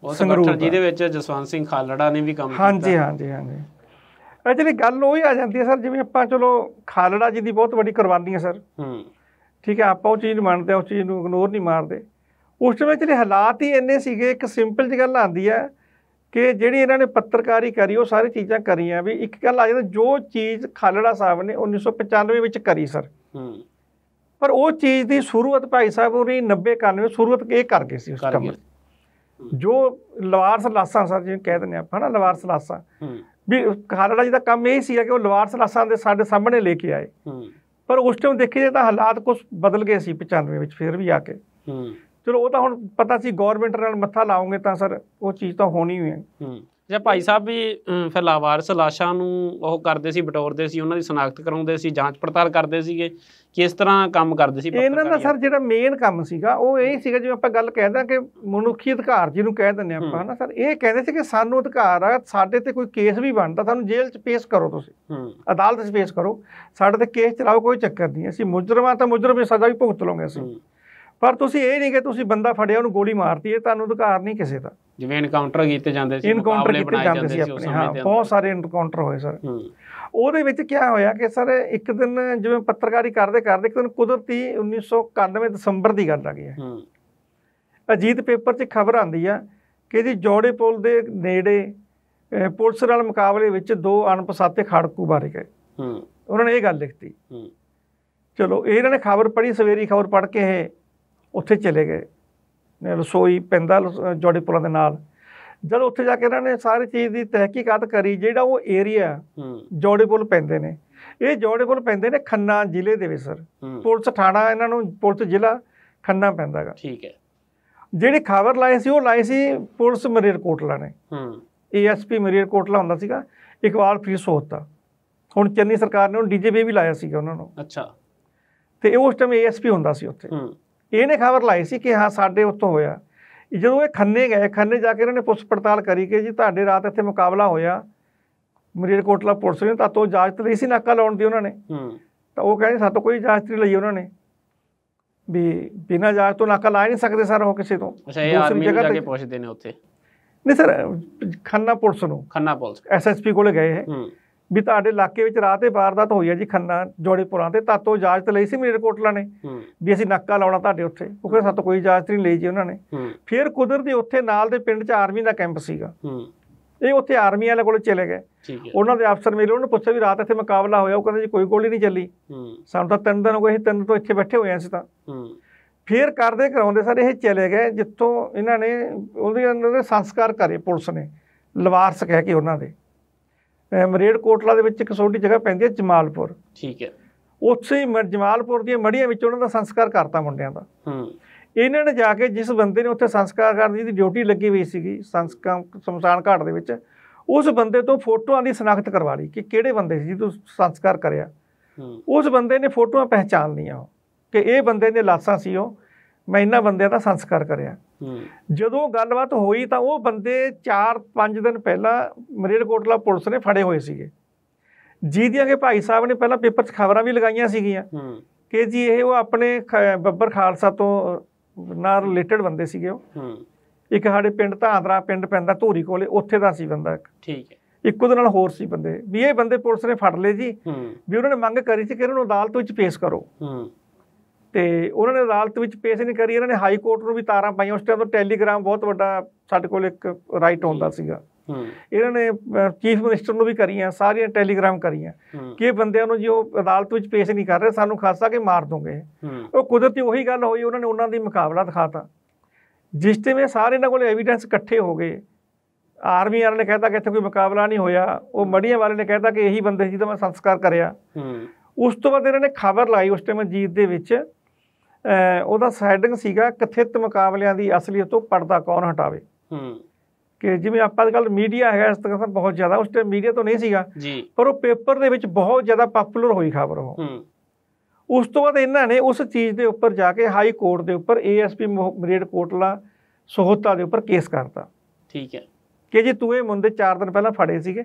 ਉਹ ਸੰਗਰੂਰ ਜਿਹਦੇ ਵਿੱਚ ਜਸਵੰਤ ਸਿੰਘ ਖਾਲੜਾ ਨੇ ਵੀ ਕੰਮ ਕੀਤਾ ਹਾਂਜੀ ਹਾਂਜੀ ਹਾਂਜੀ ਐਕਚੁਅਲੀ ਗੱਲ ਉਹ ਹੀ ਆ ਜਾਂਦੀ ਹੈ ਸਰ ਜਿਵੇਂ ਆਪਾਂ ਚਲੋ ਖਾਲੜਾ ਜੀ ਦੀ ਬਹੁਤ ਵੱਡੀ ਕੁਰਬਾਨੀ ਹੈ ਸਰ ਹੂੰ ਠੀਕ ਹੈ ਆਪਾਂ ਉਹ ਚੀਜ਼ ਨੂੰ ਮੰਨਦੇ ਆ ਉਸ ਚੀਜ਼ ਨੂੰ ਇਗਨੋਰ ਨਹੀਂ ਮਾਰਦੇ ਉਸ ਸਮੇਂ ਜਿਹੜੇ ਹਾਲਾਤ ਹੀ ਇੰਨੇ ਸੀਗੇ ਇੱਕ ਸਿੰਪਲ ਜਿਹੀ ਗੱਲ ਆਂਦੀ ਹੈ ਕਿ ਜਿਹੜੀ ਇਹਨਾਂ ਨੇ ਪੱਤਰਕਾਰੀ ਕਰੀ ਉਹ ਸਾਰੀ ਚੀਜ਼ਾਂ ਕਰੀਆਂ ਵੀ ਇੱਕ ਗੱਲ ਆ ਜਾਂਦੀ ਜੋ ਚੀਜ਼ ਖਾਲੜਾ ਸਾਹਿਬ ਨੇ 1995 ਵਿੱਚ ਕਰੀ ਸਰ ਹੂੰ ਪਰ ਉਹ ਚੀਜ਼ ਦੀ ਸ਼ੁਰੂਆਤ ਭਾਈ ਸਾਹਿਬ ਨਹੀਂ 90 91 ਸ਼ੁਰੂਆਤ ਇਹ ਕਰ ਗਏ ਸੀ ਉਸ ਕੰਮ ਜੋ ਲਵਾਰਸ ਲਾਸਾਂ ਸਰ ਜਿਵੇਂ ਕਹਿ ਦਿੰਦੇ ਆਪਾਂ ਨਾ ਲਵਾਰਸ ਲਾਸਾਂ ਵੀ ਖਾਲੜਾ ਜੀ ਦਾ ਕੰਮ ਇਹ ਸੀ ਕਿ ਉਹ ਲਵਾਰਸ ਸਲਾਸਾਂ ਦੇ ਸਾਡੇ ਸਾਹਮਣੇ ਲੈ ਕੇ ਆਏ ਪਰ ਉਸ ਟਾਈਮ ਦੇਖੀਏ ਤਾਂ ਹਾਲਾਤ ਕੁਝ ਬਦਲ ਗਏ ਸੀ 95 ਵਿੱਚ ਫਿਰ ਵੀ ਆ ਕੇ ਚਲੋ ਉਹ ਤਾਂ ਹੁਣ ਪਤਾ ਸੀ ਗਵਰਨਮੈਂਟ ਨਾਲ ਮੱਥਾ ਲਾਉਂਗੇ ਤਾਂ ਸਰ ਉਹ ਚੀਜ਼ ਤਾਂ ਹੋਣੀ ਹੀ ਹੈ ਅੱਛਾ ਭਾਈ ਸਾਹਿਬ ਵੀ ਫਿਰ ਲਾਵਾਰਸ ਲਾਸ਼ਾਂ ਨੂੰ ਉਹ ਕਰਦੇ ਸੀ ਬਟੋਰਦੇ ਸੀ ਉਹਨਾਂ ਦੀ ਸ਼ਨਾਖਤ ਕਰਾਉਂਦੇ ਸੀ ਜਾਂਚ ਪੜਤਾਲ ਕਰਦੇ ਸੀਗੇ ਕਿਸ ਤਰ੍ਹਾਂ ਕੰਮ ਕਰਦੇ ਸੀ ਇਹਨਾਂ ਦਾ ਸਰ ਜਿਹੜਾ ਮੇਨ ਕੰਮ ਸੀਗਾ ਉਹ ਇਹ ਸੀਗਾ ਜਿਵੇਂ ਆਪਾਂ ਗੱਲ ਕਹਿੰਦਾ ਕਿ ਮਨੁੱਖੀ ਅਧਿਕਾਰ ਜਿਹਨੂੰ ਕਹਿ ਦਿੰਦੇ ਆਪਾਂ ਹਨਾ ਸਰ ਇਹ ਕਹਿੰਦੇ ਸੀ ਕਿ ਸਾਨੂੰ ਅਧਿਕਾਰ ਆ ਸਾਡੇ ਤੇ ਕੋਈ ਕੇਸ ਵੀ ਬਣਦਾ ਤੁਹਾਨੂੰ ਜੇਲ੍ਹ 'ਚ ਪੇਸ਼ ਕਰੋ ਤੁਸੀਂ ਅਦਾਲਤ 'ਚ ਪੇਸ਼ ਕਰੋ ਸਾਡੇ ਤੇ ਕੇਸ ਚਲਾਓ ਕੋਈ ਚੱਕਰ ਨਹੀਂ ਅਸੀਂ ਮੁਜਰਮਾਂ ਤਾਂ ਮੁਜਰਮ ਹੀ ਸਜ਼ਾ ਵੀ ਭੁਗਤ ਲਵਾਂਗੇ ਅਸੀਂ ਪਰ ਤੁਸੀਂ ਇਹ ਨਹੀਂ ਕਿ ਤੁਸੀਂ ਬੰਦਾ ਫੜਿਆ ਉਹਨੂੰ ਗੋਲੀ ਮਾਰਤੀ ਇਹ ਤੁਹਾਨੂੰ ਅਧਿਕਾਰ ਨਹੀਂ ਕਿਸੇ ਦਾ ਜਿਵੇਂ ਇਨਕਾਊਂਟਰ ਕੀਤੇ ਜਾਂਦੇ ਸੀ ਇਨਕਾਊਂਟਰ ਕੀਤੇ ਜਾਂਦੇ ਸੀ ਆਪਣੇ ਹਾਂ ਬਹੁਤ ਸਾਰੇ ਇਨਕਾਊਂਟਰ ਹੋਏ ਸਰ ਉਹਦੇ ਵਿੱਚ ਕੀ ਹੋਇਆ ਕਿ ਸਰ ਇੱਕ ਦਿਨ ਜਿਵੇਂ ਪੱਤਰਕਾਰੀ ਕਰਦੇ ਕਰਦੇ ਇੱਕ ਦਿਨ ਕੁਦਰਤੀ 1991 ਦਸੰਬਰ ਦੀ ਗੱਲ ਆ ਗਈ ਹੈ ਅਜੀਤ ਪੇਪਰ 'ਚ ਖਬਰ ਆਂਦੀ ਆ ਕਿ ਜੀ ਜੋੜੇ ਪੁਲ ਦੇ ਨੇੜੇ ਪੁਲਿਸ ਨਾਲ ਮੁਕਾਬਲੇ ਵਿੱਚ ਦੋ ਅਣਪਛਾਤੇ ਖੜਕੂ ਬਾਰੇ ਗਏ ਹੂੰ ਉਹਨਾਂ ਨੇ ਇਹ ਗੱਲ ਲਿਖਤੀ ਹੂੰ ਚਲੋ ਇਹਨਾਂ ਨੇ ਖਬਰ ਪੜ੍ਹੀ ਸਵੇਰੀ ਖਬਰ ਪੜ੍ਹ ਕੇ ਇਹ ਉੱਥੇ ਚਲੇ ਗਏ ਨੇ ਰਸੋਈ ਪਿੰਦਾ ਜੋੜੇ ਪੁਲਾਂ ਦੇ ਨਾਲ ਜਦ ਉੱਥੇ ਜਾ ਕੇ ਇਹਨਾਂ ਨੇ ਸਾਰੀ ਚੀਜ਼ ਦੀ ਤਹਿਕੀਕਾਤ ਕਰੀ ਜਿਹੜਾ ਉਹ ਏਰੀਆ ਜੋੜੇ ਪੁਲ ਪੈਂਦੇ ਨੇ ਇਹ ਜੋੜੇ ਪੁਲ ਪੈਂਦੇ ਨੇ ਖੰਨਾ ਜ਼ਿਲ੍ਹੇ ਦੇ ਵਿੱਚ ਸਰ ਪੁਲਿਸ ਥਾਣਾ ਇਹਨਾਂ ਨੂੰ ਪੁਲਿਸ ਜ਼ਿਲ੍ਹਾ ਖੰਨਾ ਪੈਂਦਾਗਾ ਠੀਕ ਹੈ ਜਿਹੜੀ ਖਬਰ ਲਾਈ ਸੀ ਉਹ ਲਾਈ ਸੀ ਪੁਲਿਸ ਮਰੀਰ ਕੋਟਲਾ ਨੇ ਹੂੰ ਏਐਸਪੀ ਮਰੀਰ ਕੋਟਲਾ ਹੁੰਦਾ ਸੀਗਾ ਇਕਵਾਲ ਫਰੀ ਸੋਤਾ ਹੁਣ ਚੰਨੀ ਸਰਕਾਰ ਨੇ ਉਹ ਡੀਜੀਪੀ ਵੀ ਲਾਇਆ ਸੀਗਾ ਉਹਨਾਂ ਨੂੰ ਅੱਛਾ ਤੇ ਉਸ ਟਾਈਮ ਏਐਸਪੀ ਹੁੰਦਾ ਸੀ ਉੱਥੇ ਹੂੰ ਇਹਨੇ ਖਬਰ ਲਾਈ ਸੀ ਕਿ ਹਾਂ ਸਾਡੇ ਉੱਤੋਂ ਹੋਇਆ ਜਦੋਂ ਇਹ ਖੰਨੇ ਗਏ ਖੰਨੇ ਜਾ ਕੇ ਇਹਨਾਂ ਨੇ ਪੁਲਿਸ ਪੜਤਾਲ ਕਰੀ ਕਿ ਜੀ ਤੁਹਾਡੇ ਰਾਤ ਇੱਥੇ ਮੁਕਾਬਲਾ ਹੋਇਆ ਮਰੀਰ ਕੋਟਲਾ ਪੁਲਿਸ ਨੇ ਤਾਂ ਤੋਂ ਇਜਾਜ਼ਤ ਲਈ ਸੀ ਨਾਕਾ ਲਾਉਣ ਦੀ ਉਹਨਾਂ ਨੇ ਹੂੰ ਤਾਂ ਉਹ ਕਹਿੰਦੇ ਸਾਤੋਂ ਕੋਈ ਇਜਾਜ਼ਤ ਨਹੀਂ ਲਈ ਉਹਨਾਂ ਨੇ ਵੀ ਬਿਨਾਂ ਇਜਾਜ਼ਤ ਤੋਂ ਨਾਕਾ ਲਾ ਨਹੀਂ ਸਕਦੇ ਸਰ ਉਹ ਕਿਸੇ ਤੋਂ ਅੱਛਾ ਇਹ ਆਦਮੀ ਜਾ ਕੇ ਪੁੱਛਦੇ ਨੇ ਉੱਥੇ ਨਹੀਂ ਸਰ ਖੰਨਾ ਪੁਲਿਸ ਨੂੰ ਖੰਨਾ ਪੁਲਿਸ ਐਸਐਸਪੀ ਕੋਲੇ ਗਏ ਹੈ ਹੂੰ ਵੀ ਤੁਹਾਡੇ ਇਲਾਕੇ ਵਿੱਚ ਰਾਤ ਦੇ ਵਾਰਦਾਤ ਹੋਈ ਹੈ ਜੀ ਖੰਨਾ ਜੋੜੇਪੁਰਾਂ ਤੇ ਤਾਤੋ ਇਜਾਜ਼ਤ ਲਈ ਸੀ ਕੋਟਲਾ ਨੇ ਵੀ ਅਸੀਂ ਨੱਕਾ ਲਾਉਣਾ ਤੁਹਾਡੇ ਉੱਥੇ ਉਹ ਕਹਿੰਦੇ ਸਾਤੋਂ ਕੋਈ ਇਜਾਜ਼ਤ ਨਹੀਂ ਲਈ ਜੀ ਉਹਨਾਂ ਨੇ ਫਿਰ ਕੁਦਰਤੀ ਉੱਥੇ ਨਾਲ ਦੇ ਪਿੰਡ 'ਚ ਆਰਮੀ ਦਾ ਕੈਂਪ ਸੀਗਾ ਇਹ ਉੱਥੇ ਆਰਮੀ ਵਾਲੇ ਕੋਲ ਚਲੇ ਗਏ ਉਹਨਾਂ ਦੇ ਅਫਸਰ ਮੇਰੇ ਉਹਨੂੰ ਪੁੱਛਿਆ ਵੀ ਰਾਤ ਇੱਥੇ ਮੁਕਾਬਲਾ ਹੋਇਆ ਉਹ ਕਹਿੰਦੇ ਜੀ ਕੋਈ ਗੋਲੀ ਨਹੀਂ ਚੱਲੀ ਸਾਨੂੰ ਤਾਂ ਤਿੰਨ ਦਿਨ ਹੋ ਗਏ ਅਸੀਂ ਤਿੰਨ ਤੋਂ ਇੱਥੇ ਬੈਠੇ ਹੋਏ ਆਂ ਅਸੀਂ ਤਾਂ ਫੇਰ ਕਰਦੇ ਕਰਾਉਂਦੇ ਸਾਰੇ ਇਹ ਚਲੇ ਗਏ ਜਿੱਥੋਂ ਇਹਨਾਂ ਨੇ ਉਹਦੇ ਅੰਦਰ ਸੰਸਕਾਰ ਕਰੇ ਪੁਲਿਸ ਨੇ ਲਵਾਰਸ ਕਹਿ ਕੇ ਉਹਨਾਂ ਦੇ ਮਰੇੜ ਕੋਟਲਾ ਦੇ ਵਿੱਚ ਇੱਕ ਛੋਟੀ ਜਗ੍ਹਾ ਪੈਂਦੀ ਹੈ ਜਮਾਲਪੁਰ ਠੀਕ ਹੈ ਉੱਥੇ ਹੀ ਜਮਾਲਪੁਰ ਦੀਆਂ ਮੜੀਆਂ ਵਿੱਚ ਉਹਨਾਂ ਦਾ ਸੰਸਕਾਰ ਕਰਤਾ ਮੁੰਡਿਆਂ ਦਾ ਹੂੰ ਇਹਨਾਂ ਨੇ ਜਾ ਕੇ ਜਿਸ ਬੰਦੇ ਨੇ ਉੱਥੇ ਸੰਸਕਾਰ ਕਰਨ ਦੀ ਡਿਊਟੀ ਲੱਗੀ ਹੋਈ ਸੀਗੀ ਸੰਸਕਾਰ ਸਮਸਾਨ ਘਾਟ ਦੇ ਵਿੱਚ ਉਸ ਬੰਦੇ ਤੋਂ ਫੋਟੋਆਂ ਦੀ ਸਨਾਖਤ ਕਰਵਾ ਲਈ ਕਿ ਕਿਹੜੇ ਬੰਦੇ ਸੀ ਜਿਹਦੇ ਸੰਸਕਾਰ ਕਰਿਆ ਉਸ ਬੰਦੇ ਨੇ ਫੋਟੋਆਂ ਪਹਿਚਾਨ ਲਈਆਂ ਕਿ ਇਹ ਬੰਦੇ ਦੇ ਲਾਸਾਂ ਸੀ ਉਹ ਮੈਂ ਇਹਨਾਂ ਬੰਦਿਆਂ ਦਾ ਸੰਸਕਾਰ ਕਰਿਆ ਜਦੋਂ ਗੱਲਬਾਤ ਹੋਈ ਤਾਂ ਉਹ ਬੰਦੇ 4-5 ਦਿਨ ਪਹਿਲਾਂ ਕੋਟਲਾ ਪੁਲਿਸ ਨੇ ਫੜੇ ਹੋਏ ਸੀਗੇ ਜਿਹਦੀਆਂ ਕਿ ਭਾਈ ਸਾਹਿਬ ਨੇ ਪਹਿਲਾਂ ਪੇਪਰ 'ਚ ਖਬਰਾਂ ਵੀ ਲਗਾਈਆਂ ਸੀਗੀਆਂ ਕਿ ਜੀ ਇਹ ਉਹ ਆਪਣੇ ਬੱਬਰ ਖਾਲਸਾ ਤੋਂ ਨਾਲ ਰਿਲੇਟਡ ਬੰਦੇ ਸੀਗੇ ਉਹ ਇੱਕ ਸਾਡੇ ਪਿੰਡ ਧਾਂਦਰਾ ਪਿੰਡ ਪੈਂਦਾ ਧੂਰੀ ਕੋਲੇ ਉੱਥੇ ਦਾ ਸੀ ਬੰਦਾ ਇੱਕ ਠੀਕ ਹੈ ਇੱਕੋ ਦੇ ਨਾਲ ਹੋਰ ਸੀ ਬੰਦੇ ਵੀ ਇਹ ਬੰਦੇ ਪੁਲਿਸ ਨੇ ਫੜ ਲਏ ਜੀ ਵੀ ਉਹਨਾਂ ਨੇ ਮੰਗ ਕਰੀ ਸੀ ਕਿ ਇਹਨਾਂ ਨੂੰ ਅਦਾਲਤ ਵਿੱਚ ਪੇਸ਼ ਕਰੋ ਤੇ ਉਹਨਾਂ ਨੇ ਅਦਾਲਤ ਵਿੱਚ ਪੇਸ਼ ਨਹੀਂ ਕਰੀ ਇਹਨਾਂ ਨੇ ਹਾਈ ਕੋਰਟ ਨੂੰ ਵੀ ਤਾਰਾਂ ਪਾਈਆਂ ਉਸ ਟਾਈਮ ਤੋਂ ਟੈਲੀਗ੍ਰਾਮ ਬਹੁਤ ਵੱਡਾ ਸਾਡੇ ਕੋਲ ਇੱਕ ਰਾਈਟ ਹੁੰਦਾ ਸੀਗਾ ਇਹਨਾਂ ਨੇ ਚੀਫ ਮਿਨਿਸਟਰ ਨੂੰ ਵੀ ਕਰੀਆਂ ਸਾਰੀਆਂ ਟੈਲੀਗ੍ਰਾਮ ਕਰੀਆਂ ਕਿ ਇਹ ਬੰਦਿਆਂ ਨੂੰ ਉਹ ਅਦਾਲਤ ਵਿੱਚ ਪੇਸ਼ ਨਹੀਂ ਕਰ ਰਹੇ ਸਾਨੂੰ ਖਾਸਾ ਕਿ ਮਾਰ ਦੋਗੇ ਉਹ ਕੁਦਰਤੀ ਉਹੀ ਗੱਲ ਹੋਈ ਉਹਨਾਂ ਨੇ ਉਹਨਾਂ ਦੀ ਮੁਕਾਬਲਾ ਦਿਖਾਤਾ ਜਿਸ ਤੇ ਮੈਂ ਸਾਰੇ ਇਹਨਾਂ ਕੋਲ ਐਵੀਡੈਂਸ ਇਕੱਠੇ ਹੋ ਗਏ ਆਰਮੀ ਵਾਲੇ ਨੇ ਕਹਿਤਾ ਕਿ ਇੱਥੇ ਕੋਈ ਮੁਕਾਬਲਾ ਨਹੀਂ ਹੋਇਆ ਉਹ ਮੜੀਆਂ ਵਾਲੇ ਨੇ ਕਹਿਤਾ ਕਿ ਇਹੀ ਬੰਦੇ ਸੀ ਤਾਂ ਮੈਂ ਸੰਸਕਾਰ ਕਰਿਆ ਉਸ ਤੋਂ ਬਾਅਦ ਇਹਨਾਂ ਨੇ ਖਬਰ ਲਾਈ ਉਸ ਟਾਈਮ ਜੀਤ ਦੇ ਵਿੱਚ ਉਹਦਾ ਹੈਡਿੰਗ ਸੀਗਾ ਕਥਿਤ ਮੁਕਾਬਲਿਆਂ ਦੀ ਅਸਲੀਅਤ ਤੋਂ ਪਰਦਾ ਕੌਣ ਹਟਾਵੇ ਹੂੰ ਕਿ ਜਿਵੇਂ ਆਪਾਂ ਕੱਲ ਮੀਡੀਆ ਹੈਗਾ ਇਸ ਤਰ੍ਹਾਂ ਬਹੁਤ ਜ਼ਿਆਦਾ ਉਸ ਟਾਈਮ ਮੀਡੀਆ ਤੋਂ ਨਹੀਂ ਸੀਗਾ ਪਰ ਉਹ ਪੇਪਰ ਦੇ ਵਿੱਚ ਬਹੁਤ ਜ਼ਿਆਦਾ ਪਪੂਲਰ ਹੋਈ ਖਬਰ ਉਹ ਉਸ ਤੋਂ ਬਾਅਦ ਇਹਨਾਂ ਨੇ ਉਸ ਚੀਜ਼ ਦੇ ਉੱਪਰ ਜਾ ਕੇ ਹਾਈ ਕੋਰਟ ਦੇ ਉੱਪਰ ਏਐਸਪੀ ਮਰੇਡ ਕੋਟਲਾ ਸੋਹਤਾ ਦੇ ਉੱਪਰ ਕੇਸ ਕਰਤਾ ਠੀਕ ਹੈ ਕਿ ਜੇ ਤੂੰ ਇਹ ਮੁੰਡੇ 4 ਦਿਨ ਪਹਿਲਾਂ ਫੜੇ ਸੀਗੇ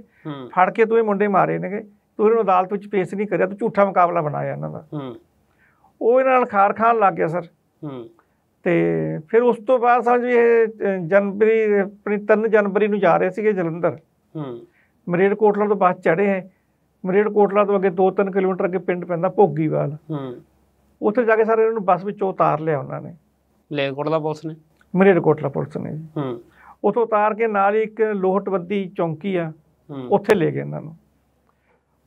ਫੜ ਕੇ ਤੂੰ ਇਹ ਮੁੰਡੇ ਮਾਰੇ ਨੇਗੇ ਤੂੰ ਇਹਨੂੰ ਅਦਾਲਤ ਵਿੱਚ ਪੇਸ਼ ਨਹੀਂ ਕਰਿਆ ਤੂੰ ਝੂਠਾ ਮੁਕਾਬਲਾ ਬਣਾਇਆ ਇਹਨਾਂ ਦਾ ਉਹ ਇਹਨਾਂ ਨਾਲ ਖਾਰ ਖਾਣ ਲੱਗ ਗਿਆ ਸਰ ਹੂੰ ਤੇ ਫਿਰ ਉਸ ਤੋਂ ਬਾਅਦ ਸਮਝ ਵੀ ਇਹ ਜਨਵਰੀ ਆਪਣੀ 3 ਜਨਵਰੀ ਨੂੰ ਜਾ ਰਹੇ ਸੀਗੇ ਜਲੰਧਰ ਹੂੰ ਕੋਟਲਾ ਤੋਂ ਬਾਅਦ ਚੜ੍ਹੇ ਹੈ ਕੋਟਲਾ ਤੋਂ ਅੱਗੇ 2-3 ਕਿਲੋਮੀਟਰ ਅੱਗੇ ਪਿੰਡ ਪੈਂਦਾ ਭੋਗੀਵਾਲ ਹੂੰ ਉੱਥੇ ਜਾ ਕੇ ਸਾਰੇ ਇਹਨਾਂ ਨੂੰ ਬੱਸ ਵਿੱਚੋਂ ਉਤਾਰ ਲਿਆ ਉਹਨਾਂ ਨੇ ਕੋਟਲਾ ਪੁਲਿਸ ਨੇ ਕੋਟਲਾ ਪੁਲਿਸ ਨੇ ਹੂੰ ਉਥੋਂ ਉਤਾਰ ਕੇ ਨਾਲ ਹੀ ਇੱਕ ਲੋਹਟਵੱਦੀ ਚੌਂਕੀ ਆ ਉੱਥੇ ਲੈ ਗਏ ਇਹਨਾਂ ਨੂੰ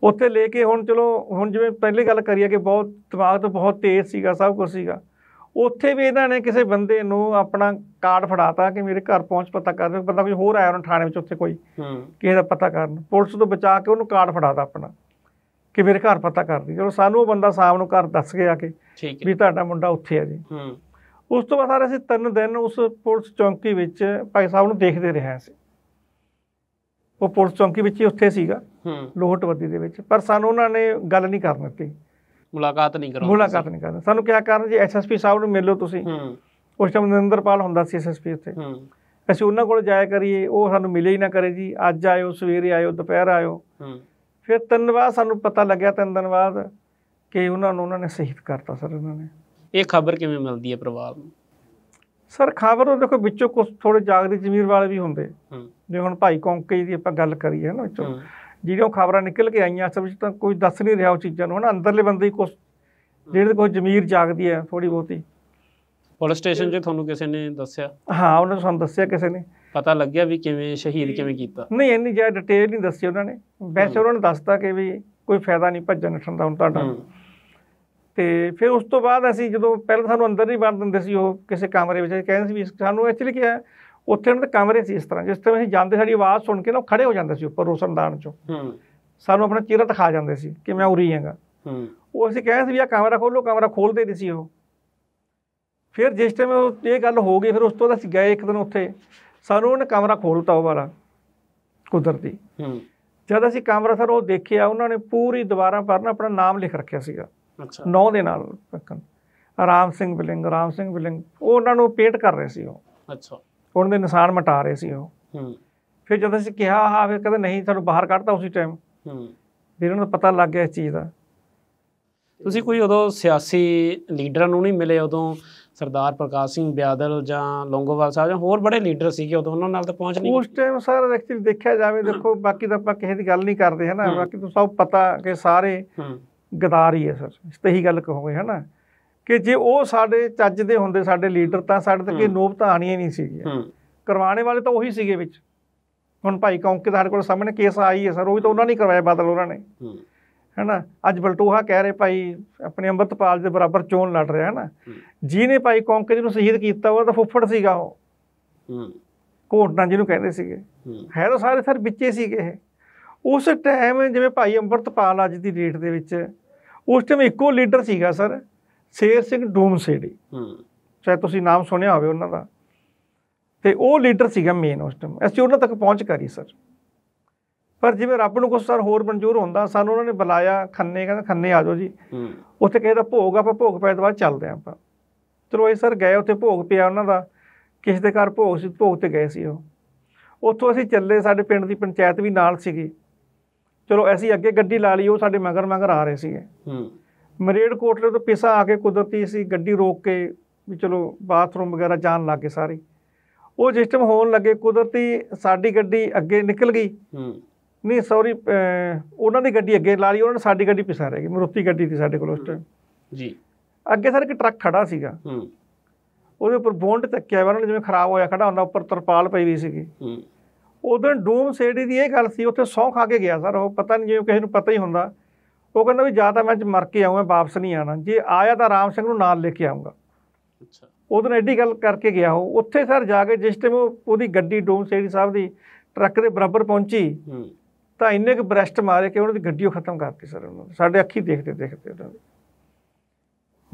ਉੱਥੇ ਲੈ ਕੇ ਹੁਣ ਚਲੋ ਹੁਣ ਜਿਵੇਂ ਪਹਿਲੇ ਗੱਲ ਕਰੀਏ ਕਿ ਬਹੁਤ ਦਿਮਾਗ ਤੋਂ ਬਹੁਤ ਤੇਜ਼ ਸੀਗਾ ਸਭ ਕੁਝ ਸੀਗਾ ਉੱਥੇ ਵੀ ਇਹਨਾਂ ਨੇ ਕਿਸੇ ਬੰਦੇ ਨੂੰ ਆਪਣਾ ਕਾਰਡ ਫੜਾਤਾ ਕਿ ਮੇਰੇ ਘਰ ਪਹੁੰਚ ਪਤਾ ਕਰ ਦੇ ਬੰਦਾ ਕੋਈ ਹੋਰ ਆਇਆ ਉਹਨਾਂ ਥਾਣੇ ਵਿੱਚ ਉੱਥੇ ਕੋਈ ਹੂੰ ਕਿਸੇ ਦਾ ਪਤਾ ਕਰਨ ਪੁਲਿਸ ਤੋਂ ਬਚਾ ਕੇ ਉਹਨੂੰ ਕਾਰਡ ਫੜਾਤਾ ਆਪਣਾ ਕਿ ਮੇਰੇ ਘਰ ਪਤਾ ਕਰ ਦੇ ਚਲੋ ਸਾਨੂੰ ਉਹ ਬੰਦਾ ਸ਼ਾਮ ਨੂੰ ਘਰ ਦੱਸ ਕੇ ਆ ਕੇ ਵੀ ਤੁਹਾਡਾ ਮੁੰਡਾ ਉੱਥੇ ਆ ਜੀ ਹੂੰ ਉਸ ਤੋਂ ਬਾਅਦ ਸਾਰੇ ਅਸੀਂ ਤਿੰਨ ਦਿਨ ਉਸ ਪੁਲਿਸ ਚੌਂਕੀ ਵਿੱਚ ਭਾਈ ਸਾਹਿਬ ਨੂੰ ਦੇਖਦੇ ਰਹੇ ਸੀ ਉਹ ਪੁਲਿਸ ਚੌਂਕੀ ਵਿੱਚ ਹੀ ਉੱਥੇ ਸੀਗਾ ਹੂੰ ਲੋਹਟਵੱਦੀ ਦੇ ਵਿੱਚ ਪਰ ਸਾਨੂੰ ਉਹਨਾਂ ਨੇ ਗੱਲ ਨਹੀਂ ਕਰਨ ਦਿੱਤੀ ਮੁਲਾਕਾਤ ਨਹੀਂ ਕਰਾਉਂਦੇ ਮੁਲਾਕਾਤ ਨਹੀਂ ਕਰਦੇ ਸਾਨੂੰ ਕਿਹਾ ਕਰਨ ਜੀ ਐਸਐਸਪੀ ਸਾਹਿਬ ਨੂੰ ਮਿਲੋ ਤੁਸੀਂ ਹੂੰ ਉਸ ਟਾਈਮ ਨਿੰਦਰਪਾਲ ਹੁੰਦਾ ਸੀ ਐਸਐਸਪੀ ਉੱਥੇ ਹੂੰ ਅਸੀਂ ਉਹਨਾਂ ਕੋਲ ਜਾਇਆ ਕਰੀਏ ਉਹ ਸਾਨੂੰ ਮਿਲੇ ਹੀ ਨਾ ਕਰੇ ਜੀ ਅੱਜ ਆਇਓ ਸਵੇਰੇ ਆਇਓ ਦੁਪਹਿਰ ਆਇਓ ਹੂੰ ਫਿਰ ਤਿੰਨ ਵਾਰ ਸਾਨੂੰ ਪਤਾ ਲੱਗਿਆ ਤਿੰਨ ਦਿਨ ਬਾਅਦ ਕਿ ਉਹਨਾਂ ਨੂੰ ਉਹਨਾਂ ਨੇ ਸ਼ਹੀਦ ਕਰਤਾ ਸਰ ਉਹਨਾਂ ਨੇ ਇਹ ਖਬਰ ਕਿਵੇਂ ਮਿਲਦੀ ਹੈ ਪਰਿਵਾਰ ਨੂੰ ਸਰ ਖਬਰ ਉਹ ਦੇਖੋ ਵਿੱਚੋਂ ਕੁਝ ਥੋੜੇ ਜਾਗਦੇ ਜ਼ਮੀਰ ਵਾਲੇ ਵੀ ਹੁੰਦੇ ਹੂੰ ਜੇ ਹੁਣ ਭਾਈ ਕੌਂਕੇ ਦੀ ਆਪਾਂ ਗੱਲ ਕਰੀਏ ਨਾ ਵਿੱਚੋਂ ਜਿਹੜੀਆਂ ਖਬਰਾਂ ਨਿਕਲ ਕੇ ਆਈਆਂ ਸਭ ਵਿੱਚ ਤਾਂ ਕੋਈ ਦੱਸ ਨਹੀਂ ਰਿਹਾ ਉਹ ਚੀਜ਼ਾਂ ਨੂੰ ਹਨਾ ਅੰਦਰਲੇ ਬੰਦੇ ਹੀ ਕੁਝ ਜਿਹੜੇ ਕੋਈ ਜ਼ਮੀਰ ਜਾਗਦੀ ਹੈ ਥੋੜੀ ਬਹੁਤੀ ਪੁਲਿਸ ਸਟੇਸ਼ਨ 'ਚ ਤੁਹਾਨੂੰ ਕਿਸੇ ਨੇ ਦੱਸਿਆ ਹਾਂ ਉਹਨਾਂ ਨੇ ਸਾਨੂੰ ਦੱਸਿਆ ਕਿਸੇ ਨੇ ਪਤਾ ਲੱਗਿਆ ਵੀ ਕਿਵੇਂ ਸ਼ਹੀਦ ਕਿਵੇਂ ਕੀਤਾ ਨਹੀਂ ਇੰਨੀ ਜ਼ਿਆਦਾ ਡਿਟੇਲ ਨਹੀਂ ਦੱਸੀ ਉਹਨਾਂ ਨੇ ਵੈਸੇ ਉਹਨਾਂ ਨੇ ਦੱਸਤਾ ਕਿ ਵੀ ਕੋਈ ਫਾਇਦਾ ਨਹੀਂ ਭੱਜਣ ਨੱਠਣ ਦਾ ਹੁਣ ਤੁਹਾਡਾ ਤੇ ਫਿਰ ਉਸ ਤੋਂ ਬਾਅਦ ਅਸੀਂ ਜਦੋਂ ਪਹਿਲਾਂ ਸਾਨੂੰ ਅੰਦਰ ਨਹੀਂ ਵੜਨ ਦਿੰਦੇ ਸੀ ਉਹ ਕਿਸੇ ਕਮਰੇ ਵਿੱਚ ਕਹਿੰਦੇ ਸੀ ਵੀ ਸਾਨੂੰ ਐਕਚੁਅਲੀ ਕੀ ਹੈ ਉੱਥੇ ਉਹਨਾਂ ਦੇ ਕਮਰੇ ਸੀ ਇਸ ਤਰ੍ਹਾਂ ਜਿਸ ਤਰ੍ਹਾਂ ਅਸੀਂ ਜਾਂਦੇ ਸਾਡੀ ਆਵਾਜ਼ ਸੁਣ ਕੇ ਨਾ ਖੜੇ ਹੋ ਜਾਂਦੇ ਸੀ ਉੱਪਰ ਰੋਸ਼ਨਦਾਨ ਚੋਂ ਸਾਨੂੰ ਆਪਣਾ ਚਿਹਰਾ ਦਿਖਾ ਜਾਂਦੇ ਸੀ ਕਿ ਮੈਂ ਉਰੀ ਹਾਂਗਾ ਉਹ ਅਸੀਂ ਕਹਿੰਦੇ ਸੀ ਵੀ ਆ ਕਮਰਾ ਖੋਲੋ ਕਮਰਾ ਖੋਲਦੇ ਨਹੀਂ ਸੀ ਉਹ ਫਿਰ ਜਿਸ ਟਾਈਮ ਇਹ ਗੱਲ ਹੋ ਗਈ ਫਿਰ ਉਸ ਤੋਂ ਬਾਅਦ ਅਸੀਂ ਗਏ ਇੱਕ ਦਿਨ ਉੱਥੇ ਸਾਨੂੰ ਉਹਨੇ ਕਮਰਾ ਖੋਲਤਾ ਉਹ ਵਾਲਾ ਕੁਦਰਤੀ ਜਦ ਅਸੀਂ ਕਮਰਾ ਸਰ ਉਹ ਦੇਖਿਆ ਉਹਨਾਂ ਨੇ ਪੂਰੀ ਦੁਬਾਰਾ ਪਰ ਨਾ ਆਪਣਾ ਨਾਮ ਲਿਖ ਰੱਖਿਆ ਸੀਗਾ ਅੱਛਾ ਨੌ ਦੇ ਨਾਲ ਆਰਾਮ ਸਿੰਘ ਬਿਲਿੰਗ ਆਰਾਮ ਸਿੰਘ ਬਿਲਿੰਗ ਉਹ ਉਹਨਾਂ ਨੂੰ ਪੇਟ ਕਰ ਰਹੇ ਸੀ ਉਹ ਅੱਛਾ ਉਹਨਾਂ ਦੇ ਨਿਸ਼ਾਨ ਮਟਾ ਰਹੇ ਸੀ ਉਹ ਹੂੰ ਫਿਰ ਜਦੋਂ ਅਸੀਂ ਕਿਹਾ ਆ ਫਿਰ ਕਹਿੰਦੇ ਨਹੀਂ ਸਾਨੂੰ ਬਾਹਰ ਕੱਢਤਾ ਉਸੇ ਟਾਈਮ ਹੂੰ ਫਿਰ ਉਹਨਾਂ ਨੂੰ ਪਤਾ ਲੱਗ ਗਿਆ ਇਸ ਚੀਜ਼ ਦਾ ਤੁਸੀਂ ਕੋਈ ਉਦੋਂ ਸਿਆਸੀ ਲੀਡਰਾਂ ਨੂੰ ਨਹੀਂ ਮਿਲੇ ਉਦੋਂ ਸਰਦਾਰ ਪ੍ਰਕਾਸ਼ ਸਿੰਘ ਬਿਆਦਲ ਜਾਂ ਲੋਂਗੋਵਾਲ ਸਾਹਿਬ ਜਾਂ ਹੋਰ ਬੜੇ ਲੀਡਰ ਸੀਗੇ ਉਦੋਂ ਉਹਨਾਂ ਨਾਲ ਤਾਂ ਪਹੁੰਚ ਨਹੀਂ ਉਸ ਟਾਈਮ ਸਾਰਾ ਐਕਚੁਅਲੀ ਦੇਖਿਆ ਜਾਵੇ ਦੇਖੋ ਬਾਕੀ ਤਾਂ ਆਪਾਂ ਕਿਸੇ ਦੀ ਗੱਲ ਨਹੀਂ ਕਰਦੇ ਹਨਾ ਬਾਕੀ ਤਾਂ ਸਭ ਪਤਾ ਕਿ ਸਾਰੇ ਗਦਾਰ ਹੀ ਹੈ ਸਰ ਇਸ ਤੇ ਹੀ ਗੱਲ ਕਹੋਗੇ ਹਨਾ ਕਿ ਜੇ ਉਹ ਸਾਡੇ ਚੱਜ ਦੇ ਹੁੰਦੇ ਸਾਡੇ ਲੀਡਰ ਤਾਂ ਸਾਡੇ ਤੱਕ ਇਹ ਨੋਬਤਾਂ ਆਣੀਆਂ ਨਹੀਂ ਸੀਗੀਆਂ ਕਰਵਾਣੇ ਵਾਲੇ ਤਾਂ ਉਹੀ ਸੀਗੇ ਵਿੱਚ ਹੁਣ ਭਾਈ ਕੌਂਕੇ ਦਾ ਕੋਲ ਸਾਹਮਣੇ ਕੇਸ ਆਈ ਹੈ ਸਰ ਉਹ ਵੀ ਤਾਂ ਉਹਨਾਂ ਨੇ ਕਰਵਾਇਆ ਬਦਲ ਉਹਨਾਂ ਨੇ ਹੈਨਾ ਅੱਜ ਬਲਟੋਹਾ ਕਹਿ ਰਹੇ ਭਾਈ ਆਪਣੇ ਅੰਮ੍ਰਿਤਪਾਲ ਦੇ ਬਰਾਬਰ ਚੋਣ ਲੜ ਰਿਹਾ ਹੈਨਾ ਜਿਹਨੇ ਭਾਈ ਕੌਂਕੇ ਜੀ ਨੂੰ ਸ਼ਹੀਦ ਕੀਤਾ ਉਹ ਤਾਂ ਫੁੱਫੜ ਸੀਗਾ ਉਹ ਜੀ ਜਿਹਨੂੰ ਕਹਿੰਦੇ ਸੀਗੇ ਹੈ ਤਾਂ ਸਾਰੇ ਸਰ ਵਿੱਚੇ ਸੀਗੇ ਇਹ ਉਸ ਟਾਈਮ ਜਿਵੇਂ ਭਾਈ ਅੰਮ੍ਰਿਤਪਾਲ ਅੱਜ ਦੀ ਡੇਟ ਦੇ ਵਿੱਚ ਉਸ ਟਾਈਮ ਇੱਕੋ ਲੀਡਰ ਸੀਗਾ ਸਰ ਸ਼ੇਰ ਸਿੰਘ ਡੂਮਸੇੜੀ ਹੂੰ ਚਾਹੇ ਤੁਸੀਂ ਨਾਮ ਸੁਣਿਆ ਹੋਵੇ ਉਹਨਾਂ ਦਾ ਤੇ ਉਹ ਲੀਡਰ ਸੀਗਾ ਮੇਨ ਉਸ ਟਾਈਮ ਅਸੀਂ ਉਹਨਾਂ ਤੱਕ ਪਹੁੰਚ ਕਰੀ ਸਰ ਪਰ ਜਿਵੇਂ ਰੱਬ ਨੂੰ ਕੁਝ ਸਰ ਹੋਰ ਮਨਜ਼ੂਰ ਹੁੰਦਾ ਸਾਨੂੰ ਉਹਨਾਂ ਨੇ ਬੁਲਾਇਆ ਖੰਨੇ ਕਹਿੰਦਾ ਖੰਨੇ ਆ ਜਾਓ ਜੀ ਉੱਥੇ ਕਹਿੰਦਾ ਭੋਗ ਆਪਾਂ ਭੋਗ ਪੈ ਤੋਂ ਬਾਅਦ ਚੱਲਦੇ ਆਪਾਂ ਚਲੋ ਇਹ ਸਰ ਗਏ ਉੱਥੇ ਭੋਗ ਪਿਆ ਉਹਨਾਂ ਦਾ ਕਿਸੇ ਦੇ ਘਰ ਭੋਗ ਸੀ ਭੋਗ ਤੇ ਗਏ ਸੀ ਉਹ ਉੱਥੋਂ ਅਸੀਂ ਚੱਲੇ ਸਾਡੇ ਪਿੰਡ ਦੀ ਪੰਚਾਇਤ ਵੀ ਨਾਲ ਸੀਗੀ ਚਲੋ ਅਸੀਂ ਅੱਗੇ ਗੱਡੀ ਲਾ ਲਈ ਉਹ ਸਾਡੇ ਮਗਰ ਮਗਰ ਆ ਰਹੇ ਸੀਗੇ ਹੂੰ ਮਰੇੜ ਕੋਟਲੇ ਤੋਂ ਪੈਸਾ ਆ ਕੇ ਕੁਦਰਤੀ ਸੀ ਗੱਡੀ ਰੋਕ ਕੇ ਵੀ ਚਲੋ ਬਾਥਰੂਮ ਵਗੈਰਾ ਜਾਣ ਲੱਗੇ ਸਾਰੇ ਉਹ ਸਿਸਟਮ ਹੋਣ ਲੱਗੇ ਕੁਦਰਤੀ ਸਾਡੀ ਗੱਡੀ ਅੱਗੇ ਨਿਕਲ ਗਈ ਹੂੰ ਨਹੀਂ ਸੌਰੀ ਉਹਨਾਂ ਦੀ ਗੱਡੀ ਅੱਗੇ ਲਾ ਲਈ ਉਹਨਾਂ ਨੇ ਸਾਡੀ ਗੱਡੀ ਪਿਸਾ ਰਹਿ ਗਈ ਮਰੂਤੀ ਗੱਡੀ ਸੀ ਸਾਡੇ ਕੋਲ ਉਸ ਟਾਈਮ ਜੀ ਅੱਗੇ ਸਰ ਇੱਕ ਟਰੱਕ ਖੜਾ ਸੀਗਾ ਹੂੰ ਉਹਦੇ ਉੱਪਰ ਬੌਂਡ ਤੱਕਿਆ ਉਹਨਾਂ ਨੇ ਜਿਵੇਂ ਖਰਾਬ ਹੋਇਆ ਖੜਾ ਹੁੰਦਾ ਉੱਪਰ ਤਰਪਾਲ ਪਈ ਹੋਈ ਸੀਗੀ ਹੂੰ ਉਦੋਂ ਡੂਮ ਸੇਡੀ ਦੀ ਇਹ ਗੱਲ ਸੀ ਉੱਥੇ ਸੌਂ ਖਾ ਕੇ ਗਿਆ ਸਰ ਉਹ ਪਤਾ ਨਹੀਂ ਜਿਵੇਂ ਕਿਸੇ ਨੂੰ ਪਤਾ ਹੀ ਹੁੰਦਾ ਉਹ ਕਹਿੰਦਾ ਵੀ ਜਾਂ ਤਾਂ ਮੈਂ ਚ ਮਰ ਕੇ ਆਉਂਗਾ ਵਾਪਸ ਨਹੀਂ ਆਣਾ ਜੇ ਆਇਆ ਤਾਂ ਰਾਮ ਸਿੰਘ ਨੂੰ ਨਾਲ ਲੈ ਕੇ ਆਉਂਗਾ ਅੱਛਾ ਉਹਦੋਂ ਐਡੀ ਗੱਲ ਕਰਕੇ ਗਿਆ ਉਹ ਉੱਥੇ ਸਰ ਜਾ ਕੇ ਜਿਸ ਟਾਈਮ ਉਹਦੀ ਗੱਡੀ ਡੋਮ ਸੇੜੀ ਸਾਹਿਬ ਦੀ ਟਰੱਕ ਦੇ ਬਰਾਬਰ ਪਹੁੰਚੀ ਤਾਂ ਇੰਨੇ ਕੁ ਬ੍ਰੈਸਟ ਮਾਰੇ ਕਿ ਉਹਨਾਂ ਦੀ ਗੱਡੀ ਉਹ ਖਤਮ ਕਰਤੀ ਸਰ ਉਹਨਾਂ ਸਾਡੇ ਅੱਖੀ ਦੇਖਦੇ ਦੇਖਦੇ ਉਹਨਾਂ ਦੀ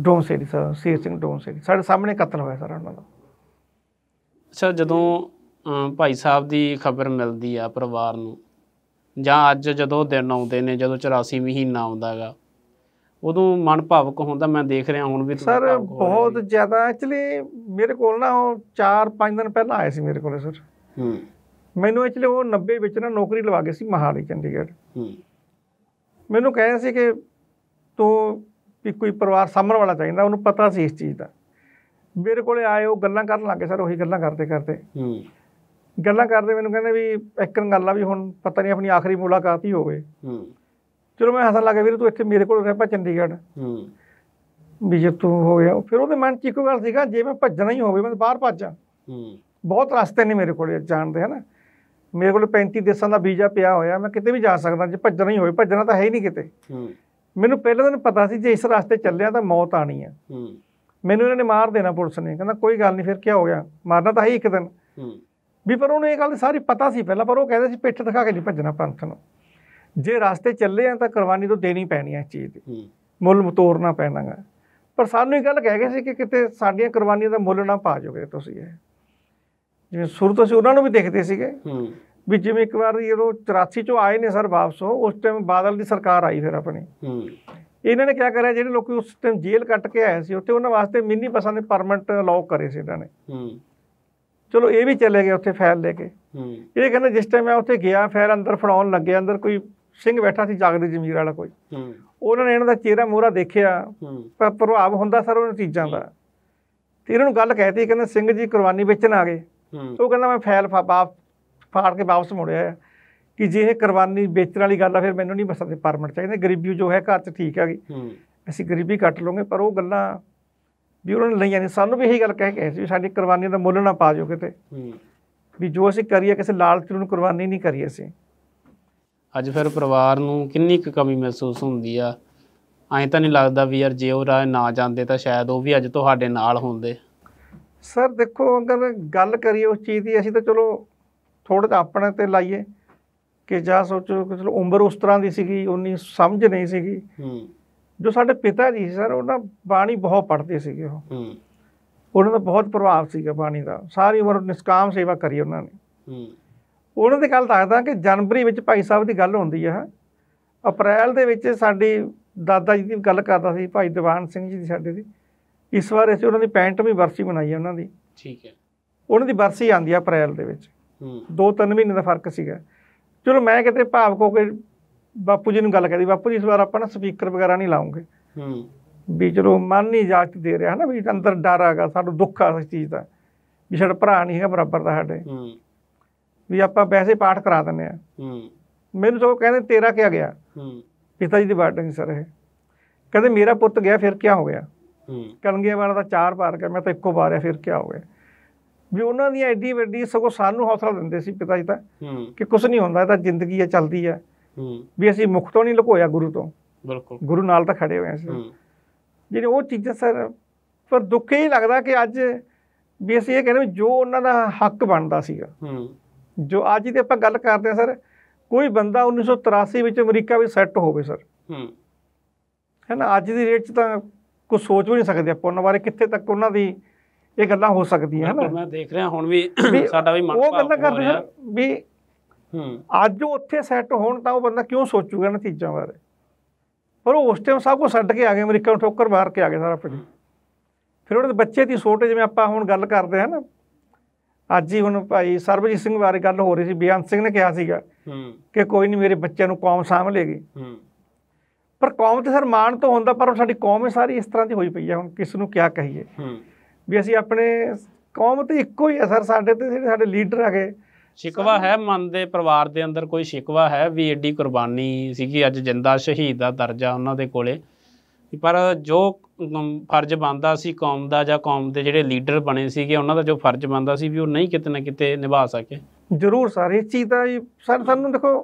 ਡੋਮ ਸੇੜੀ ਸਰ ਸੀਰ ਸਿੰਘ ਡੋਮ ਸੇੜੀ ਸਾਡੇ ਸਾਹਮਣੇ ਕਤਲ ਹੋਇਆ ਸਰ ਉਹਨਾਂ ਦਾ ਅੱਛਾ ਜਦੋਂ ਭਾਈ ਸਾਹਿਬ ਦੀ ਖਬਰ ਮਿਲਦੀ ਆ ਪਰਿਵਾਰ ਨੂੰ ਜਾਂ ਅੱਜ ਜਦੋਂ ਦਿਨ ਆਉਂਦੇ ਨੇ ਜਦੋਂ 84 ਮਹੀਨਾ ਆਉਂਦਾਗਾ ਉਦੋਂ ਮਨ ਭਾਵਕ ਹੁੰਦਾ ਮੈਂ ਦੇਖ ਰਿਹਾ ਹੁਣ ਵੀ ਸਰ ਬਹੁਤ ਜ਼ਿਆਦਾ ਐਕਚੁਅਲੀ ਮੇਰੇ ਕੋਲ ਨਾ ਉਹ 4-5 ਦਿਨ ਪਹਿਲਾਂ ਆਏ ਸੀ ਮੇਰੇ ਕੋਲ ਸਰ ਹੂੰ ਮੈਨੂੰ ਐਕਚੁਅਲੀ ਉਹ 90 ਵਿੱਚ ਨਾ ਨੌਕਰੀ ਲਵਾ ਗਏ ਸੀ ਮਹਾਲੀ ਚੰਡੀਗੜ੍ਹ ਹੂੰ ਮੈਨੂੰ ਕਹਿਆ ਸੀ ਕਿ ਤੂੰ ਵੀ ਕੋਈ ਪਰਿਵਾਰ ਸਾਹਮਣ ਵਾਲਾ ਚਾਹੀਦਾ ਉਹਨੂੰ ਪਤਾ ਸੀ ਇਸ ਚੀਜ਼ ਦਾ ਮੇਰੇ ਕੋਲੇ ਆਏ ਉਹ ਗੱਲਾਂ ਕਰਨ ਲੱਗੇ ਸਰ ਉਹੀ ਗੱਲਾਂ ਕਰਦੇ ਕਰਦੇ ਹੂੰ ਗੱਲਾਂ ਕਰਦੇ ਮੈਨੂੰ ਕਹਿੰਦੇ ਵੀ ਇੱਕ ਗੱਲ ਆ ਵੀ ਹੁਣ ਪਤਾ ਨਹੀਂ ਆਪਣੀ ਆਖਰੀ ਮੁਲਾਕਾਤ ਹੀ ਹੋਵੇ ਹੂੰ ਚਲੋ ਮੈਂ ਹੱਸਣ ਲੱਗਾ ਵੀਰ ਤੂੰ ਇੱਥੇ ਮੇਰੇ ਕੋਲ ਰਹਿ ਪਾ ਚੰਡੀਗੜ੍ਹ ਹੂੰ ਵੀ ਜੇ ਤੂੰ ਹੋ ਗਿਆ ਫਿਰ ਉਹਦੇ ਮਨ ਚ ਇੱਕੋ ਗੱਲ ਸੀਗਾ ਜੇ ਮੈਂ ਭੱਜਣਾ ਹੀ ਹੋਵੇ ਮੈਂ ਬਾਹਰ ਭੱਜਾਂ ਹੂੰ ਬਹੁਤ ਰਸਤੇ ਨੇ ਮੇਰੇ ਕੋਲ ਜਾਣਦੇ ਹਨ ਹਨਾ ਮੇਰੇ ਕੋਲ 35 ਦੇਸ਼ਾਂ ਦਾ ਵੀਜ਼ਾ ਪਿਆ ਹੋਇਆ ਮੈਂ ਕਿਤੇ ਵੀ ਜਾ ਸਕਦਾ ਜੇ ਭੱਜਣਾ ਹੀ ਹੋਵੇ ਭੱਜਣਾ ਤਾਂ ਹੈ ਹੀ ਨਹੀਂ ਕਿਤੇ ਹੂੰ ਮੈਨੂੰ ਪਹਿਲਾਂ ਦਿਨ ਪਤਾ ਸੀ ਜੇ ਇਸ ਰਸਤੇ ਚੱਲਿਆ ਤਾਂ ਮੌਤ ਆਣੀ ਆ ਹੂੰ ਮੈਨੂੰ ਇਹਨਾਂ ਨੇ ਮਾਰ ਦੇਣਾ ਪੁਲਿਸ ਨੇ ਕਹਿੰਦਾ ਕੋਈ ਗੱਲ ਨਹੀਂ ਫਿਰ ਕੀ ਹੋ ਗਿਆ ਮਾਰਨਾ ਤਾਂ ਹੈ ਇੱਕ ਦਿਨ ਹੂੰ ਵੀ ਪਰ ਉਹਨੂੰ ਇਹ ਗੱਲ ਸਾਰੀ ਪਤਾ ਸੀ ਪਹਿਲਾਂ ਪਰ ਉਹ ਕਹਿੰਦਾ ਸੀ ਪਿੱਠ ਦਿਖਾ ਕੇ ਨਹੀਂ ਭੱਜਣਾ ਪੰਥ ਨੂੰ ਜੇ ਰਾਸਤੇ ਚੱਲੇ ਆ ਤਾਂ ਕੁਰਬਾਨੀ ਤੋਂ ਦੇਣੀ ਪੈਣੀ ਹੈ ਚੀਜ਼ ਦੀ ਮੁੱਲ ਮਤੋਰਨਾ ਪੈਣਾਗਾ ਪਰ ਸਾਨੂੰ ਇਹ ਗੱਲ ਕਹਿ ਗਏ ਸੀ ਕਿ ਕਿਤੇ ਸਾਡੀਆਂ ਕੁਰਬਾਨੀਆਂ ਦਾ ਮੁੱਲ ਨਾ ਪਾ ਜੋਗੇ ਤੁਸੀਂ ਇਹ ਜਿਵੇਂ ਸ਼ੁਰੂ ਤੋਂ ਅਸੀਂ ਉਹਨਾਂ ਨੂੰ ਵੀ ਦੇਖਦੇ ਸੀਗੇ ਵੀ ਜਿਵੇਂ ਇੱਕ ਵਾਰ ਜਦੋਂ 84 ਚੋਂ ਆਏ ਨੇ ਸਰ ਵਾਪਸ ਉਸ ਟਾਈਮ ਬਾਦਲ ਦੀ ਸਰਕਾਰ ਆਈ ਫਿਰ ਆਪਣੀ ਇਹਨਾਂ ਨੇ ਕੀ ਕਰਿਆ ਜਿਹੜੇ ਲੋਕ ਉਸ ਟਾਈਮ ਜੇਲ੍ਹ ਕੱਟ ਕੇ ਆਏ ਸੀ ਉੱਥੇ ਉਹਨਾਂ ਵਾਸਤੇ ਮਿੰਨੀ ਬੱਸਾਂ ਦੇ ਪਰਮਨੈਂਟ ਅਲਾਉ ਕਰੇ ਸੀ ਇਹਨਾਂ ਨੇ ਚਲੋ ਇਹ ਵੀ ਚਲੇ ਗਏ ਉੱਥੇ ਫੈਲ ਲੈ ਕੇ ਹੂੰ ਇਹ ਕਹਿੰਦਾ ਜਿਸ ਟਾਈਮ ਮੈਂ ਉੱਥੇ ਗਿਆ ਫੈਲ ਅੰਦਰ ਫੜਾਉਣ ਲੱਗੇ ਅੰਦਰ ਕੋਈ ਸਿੰਘ ਬੈਠਾ ਸੀ ਜਾਗਦੀ ਜ਼ਮੀਰ ਵਾਲਾ ਕੋਈ ਹੂੰ ਉਹਨਾਂ ਨੇ ਇਹਨਾਂ ਦਾ ਚਿਹਰਾ ਮੋਹਰਾ ਦੇਖਿਆ ਪਰ ਪ੍ਰਭਾਵ ਹੁੰਦਾ ਸਰ ਉਹਨਾਂ ਚੀਜ਼ਾਂ ਦਾ ਤੇ ਇਹਨਾਂ ਨੂੰ ਗੱਲ ਕਹਿਤੀ ਕਹਿੰਦਾ ਸਿੰਘ ਜੀ ਕੁਰਬਾਨੀ ਵੇਚਣ ਆ ਗਏ ਉਹ ਕਹਿੰਦਾ ਮੈਂ ਫੈਲ ਵਾਪ ਫਾੜ ਕੇ ਵਾਪਸ ਮੁੜਿਆ ਕਿ ਜੇ ਇਹ ਕੁਰਬਾਨੀ ਵੇਚਣ ਵਾਲੀ ਗੱਲ ਆ ਫਿਰ ਮੈਨੂੰ ਨਹੀਂ ਬਸਦੇ ਪਰਮਿਟ ਚਾਹੀਦੇ ਗਰੀਬੀ ਜੋ ਹੈ ਘਰ 'ਚ ਠੀਕ ਹੈਗੀ ਅਸੀਂ ਗਰੀਬੀ ਕੱਟ ਲਵਾਂਗੇ ਪਰ ਉਹ ਗੱਲਾਂ ਵੀ ਉਹਨਾਂ ਨੇ ਲਈਆਂ ਨੇ ਸਾਨੂੰ ਵੀ ਇਹੀ ਗੱਲ ਕਹਿ ਕੇ ਸੀ ਸਾਡੀ ਕੁਰਬਾਨੀ ਦਾ ਮੁੱਲ ਨਾ ਪਾ ਜੋ ਕਿਤੇ ਵੀ ਜੋ ਅਸੀਂ ਕਰੀਏ ਕਿਸੇ ਲਾਲਚ ਨੂੰ ਕੁਰਬਾਨੀ ਨਹੀਂ ਕਰੀਏ ਅਸੀਂ ਅੱਜ ਫਿਰ ਪਰਿਵਾਰ ਨੂੰ ਕਿੰਨੀ ਕੁ ਕਮੀ ਮਹਿਸੂਸ ਹੁੰਦੀ ਆ ਐਂ ਤਾਂ ਨਹੀਂ ਲੱਗਦਾ ਵੀ ਯਾਰ ਜੇ ਉਹ ਰਾਹ ਨਾ ਜਾਂਦੇ ਤਾਂ ਸ਼ਾਇਦ ਉਹ ਵੀ ਅੱਜ ਤੁਹਾਡੇ ਨਾਲ ਹੁੰਦੇ ਸਰ ਦੇਖੋ ਅਗਰ ਗੱਲ ਕਰੀਏ ਉਸ ਚੀਜ਼ ਦੀ ਅਸੀਂ ਤਾਂ ਚਲੋ ਥੋੜਾ ਜਿਹਾ ਆਪਣੇ ਤੇ ਲਾਈਏ ਕਿ ਜਾਂ ਸੋਚੋ ਕਿ ਚਲੋ ਉਮਰ ਉਸ ਤਰ੍ਹਾਂ ਦੀ ਸੀਗੀ ਉਨੀ ਸਮਝ ਨਹੀਂ ਸੀਗੀ ਜੋ ਸਾਡੇ ਪਿਤਾ ਜੀ ਸਰ ਉਹਨਾਂ ਬਾਣੀ ਬਹੁਤ ਪੜ੍ਹਦੇ ਸੀਗੇ ਉਹ ਹੂੰ ਉਹਨਾਂ ਦਾ ਬਹੁਤ ਪ੍ਰਭਾਵ ਸੀਗਾ ਬਾਣੀ ਦਾ ਸਾਰੀ ਉਮਰ ਨਿਸਕਾਮ ਸੇਵਾ ਕਰੀ ਉਹਨਾਂ ਨੇ ਹੂੰ ਉਹਨਾਂ ਦੇ ਗੱਲ ਦੱਸਦਾ ਕਿ ਜਨਵਰੀ ਵਿੱਚ ਭਾਈ ਸਾਹਿਬ ਦੀ ਗੱਲ ਹੁੰਦੀ ਹੈ ਅਪ੍ਰੈਲ ਦੇ ਵਿੱਚ ਸਾਡੀ ਦਾਦਾ ਜੀ ਦੀ ਗੱਲ ਕਰਦਾ ਸੀ ਭਾਈ ਦੀਵਾਨ ਸਿੰਘ ਜੀ ਦੀ ਸਾਡੇ ਦੀ ਇਸ ਵਾਰ ਅਸੀਂ ਉਹਨਾਂ ਦੀ 65ਵੀਂ ਵਰਸੀ ਮਨਾਈ ਹੈ ਉਹਨਾਂ ਦੀ ਠੀਕ ਹੈ ਉਹਨਾਂ ਦੀ ਵਰਸੀ ਆਂਦੀ ਹੈ ਅਪ੍ਰੈਲ ਦੇ ਵਿੱਚ ਹੂੰ 2-3 ਮਹੀਨੇ ਦਾ ਫਰਕ ਸੀਗਾ ਚਲੋ ਮੈਂ ਕਿਤੇ ਭਾਵ ਕੋ ਕੇ ਬਾਪੂ ਜੀ ਨੂੰ ਗੱਲ ਕਰੀ ਬਾਪੂ ਜੀ ਇਸ ਵਾਰ ਆਪਾਂ ਨਾ ਸਪੀਕਰ ਵਗੈਰਾ ਨਹੀਂ ਲਾਉਂਗੇ ਹੂੰ ਵੀ ਚਲੋ ਮਨ ਨਹੀਂ ਇਜਾਜ਼ਤ ਦੇ ਰਿਹਾ ਹਨਾ ਵੀ ਅੰਦਰ ਡਰ ਆਗਾ ਸਾਨੂੰ ਦੁੱਖ ਆ ਇਸ ਚੀਜ਼ ਦਾ ਵੀ ਸਾਡਾ ਭਰਾ ਨਹੀਂ ਹੈਗਾ ਬਰਾਬਰ ਦਾ ਸਾਡੇ ਹੂੰ ਵੀ ਆਪਾਂ ਵੈਸੇ ਪਾਠ ਕਰਾ ਦਿੰਨੇ ਆ ਹੂੰ ਮੈਨੂੰ ਸੋ ਕਹਿੰਦੇ ਤੇਰਾ ਕਿਆ ਗਿਆ ਹੂੰ ਪਿਤਾ ਜੀ ਦੀ ਵਾਰਡਿੰਗ ਸਰ ਇਹ ਕਹਿੰਦੇ ਮੇਰਾ ਪੁੱਤ ਗਿਆ ਫਿਰ ਕਿਆ ਹੋ ਗਿਆ ਹੂੰ ਕਲੰਗੀਆਂ ਵਾਲਾ ਤਾਂ ਚਾਰ ਪਾਰ ਗਿਆ ਮੈਂ ਤਾਂ ਇੱਕੋ ਵਾਰ ਆ ਫਿਰ ਕਿਆ ਹੋ ਗਿਆ ਵੀ ਉਹਨਾਂ ਦੀ ਐਡੀ ਵੱਡੀ ਸਗੋਂ ਸਾਨੂੰ ਹੌਸਲਾ ਦਿੰਦੇ ਸੀ ਪਿਤਾ ਜੀ ਤਾਂ ਕਿ ਕੁਝ ਨਹੀਂ ਹੁੰਦਾ ਇਹ ਤਾਂ ਜ਼ਿੰਦਗੀ ਆ ਚੱਲਦੀ ਆ ਵੀ ਅਸੀਂ ਮੁਖ ਤੋਂ ਨਹੀਂ ਲੁਕੋਇਆ ਗੁਰੂ ਤੋਂ ਬਿਲਕੁਲ ਗੁਰੂ ਨਾਲ ਤਾਂ ਖੜੇ ਹੋਏ ਅਸੀਂ ਜਿਹੜੇ ਉਹ ਚੀਜ਼ਾਂ ਸਰ ਪਰ ਦੁੱਖ ਹੀ ਲੱਗਦਾ ਕਿ ਅੱਜ ਵੀ ਅਸੀਂ ਇਹ ਕਹਿੰਦੇ ਜੋ ਉਹਨਾਂ ਦਾ ਹੱਕ ਬਣਦਾ ਸੀਗਾ ਹੂੰ ਜੋ ਅੱਜ ਦੀ ਆਪਾਂ ਗੱਲ ਕਰਦੇ ਆ ਸਰ ਕੋਈ ਬੰਦਾ 1983 ਵਿੱਚ ਅਮਰੀਕਾ ਵਿੱਚ ਸੈੱਟ ਹੋਵੇ ਸਰ ਹੈ ਨਾ ਅੱਜ ਦੀ ਰੇਟ 'ਚ ਤਾਂ ਕੁਝ ਸੋਚ ਵੀ ਨਹੀਂ ਸਕਦੇ ਆਪਾਂ ਉਹਨਾਂ ਬਾਰੇ ਕਿੱਥੇ ਤੱਕ ਉਹਨਾਂ ਦੀ ਇਹ ਗੱਲਾਂ ਹੋ ਸਕਦੀਆਂ ਹੈ ਨਾ ਮੈਂ ਦੇਖ ਰਿਹਾ ਹੁਣ ਵੀ ਸਾਡਾ ਵੀ ਮਨ ਉਹ ਗੱਲਾਂ ਕਰਦੇ ਵੀ ਹੂੰ ਅੱਜ ਉੱਥੇ ਸੈੱਟ ਹੋਣ ਤਾਂ ਉਹ ਬੰਦਾ ਕਿਉਂ ਸੋਚੂਗਾ ਨਾ ਬਾਰੇ ਪਰ ਉਹ ਉਸ ਟਾਈਮ ਸਭ ਕੁਝ ਛੱਡ ਕੇ ਆ ਗਏ ਅਮਰੀਕਾ ਨੂੰ ਠੋਕਰ ਮਾਰ ਕੇ ਆ ਗਏ ਸਾਰਾ ਪਿੰਡ ਫਿਰ ਉਹਨਾਂ ਦੇ ਬੱਚੇ ਦੀ ਸੋਟ ਜਿਵੇਂ ਆਪਾਂ ਹੁਣ ਗੱਲ ਕਰਦੇ ਹਾਂ ਨਾ ਅੱਜ ਹੀ ਹੁਣ ਭਾਈ ਸਰਬਜੀਤ ਸਿੰਘ ਬਾਰੇ ਗੱਲ ਹੋ ਰਹੀ ਸੀ ਬਿਆਨ ਸਿੰਘ ਨੇ ਕਿਹਾ ਸੀਗਾ ਹੂੰ ਕਿ ਕੋਈ ਨਹੀਂ ਮੇਰੇ ਬੱਚਿਆਂ ਨੂੰ ਕੌਮ ਸਾਂਭ ਲੇਗੀ ਪਰ ਕੌਮ ਤੇ ਸਰ ਮਾਣ ਤਾਂ ਹੁੰਦਾ ਪਰ ਸਾਡੀ ਕੌਮ ਸਾਰੀ ਇਸ ਤਰ੍ਹਾਂ ਦੀ ਹੋਈ ਪਈ ਹੈ ਹੁਣ ਕਿਸ ਨੂੰ ਕਿਆ ਕਹੀਏ ਹੂੰ ਵੀ ਅਸੀਂ ਆਪਣੇ ਕੌਮ ਤੇ ਇੱਕੋ ਹੀ ਹੈ ਸਰ ਸਾਡੇ ਤੇ ਜਿਹੜੇ ਸਾਡੇ ਲੀਡਰ ਗਏ ਸ਼ਿਕਵਾ ਹੈ ਮਨ ਦੇ ਪਰਿਵਾਰ ਦੇ ਅੰਦਰ ਕੋਈ ਸ਼ਿਕਵਾ ਹੈ ਵੀ ਐਡੀ ਕੁਰਬਾਨੀ ਸੀਗੀ ਅੱਜ ਜਿੰਦਾ ਸ਼ਹੀਦ ਦਾ ਦਰਜਾ ਉਹਨਾਂ ਦੇ ਕੋਲੇ ਪਰ ਜੋ ਫਰਜ਼ ਬੰਦਾ ਸੀ ਕੌਮ ਦਾ ਜਾਂ ਕੌਮ ਦੇ ਜਿਹੜੇ ਲੀਡਰ ਬਣੇ ਸੀਗੇ ਉਹਨਾਂ ਦਾ ਜੋ ਫਰਜ਼ ਬੰਦਾ ਸੀ ਵੀ ਉਹ ਨਹੀਂ ਕਿਤੇ ਨਾ ਕਿਤੇ ਨਿਭਾ ਸਕੇ ਜ਼ਰੂਰ ਸਰ ਇਹ ਚੀਜ਼ ਦਾ ਸਰ ਸਾਨੂੰ ਦੇਖੋ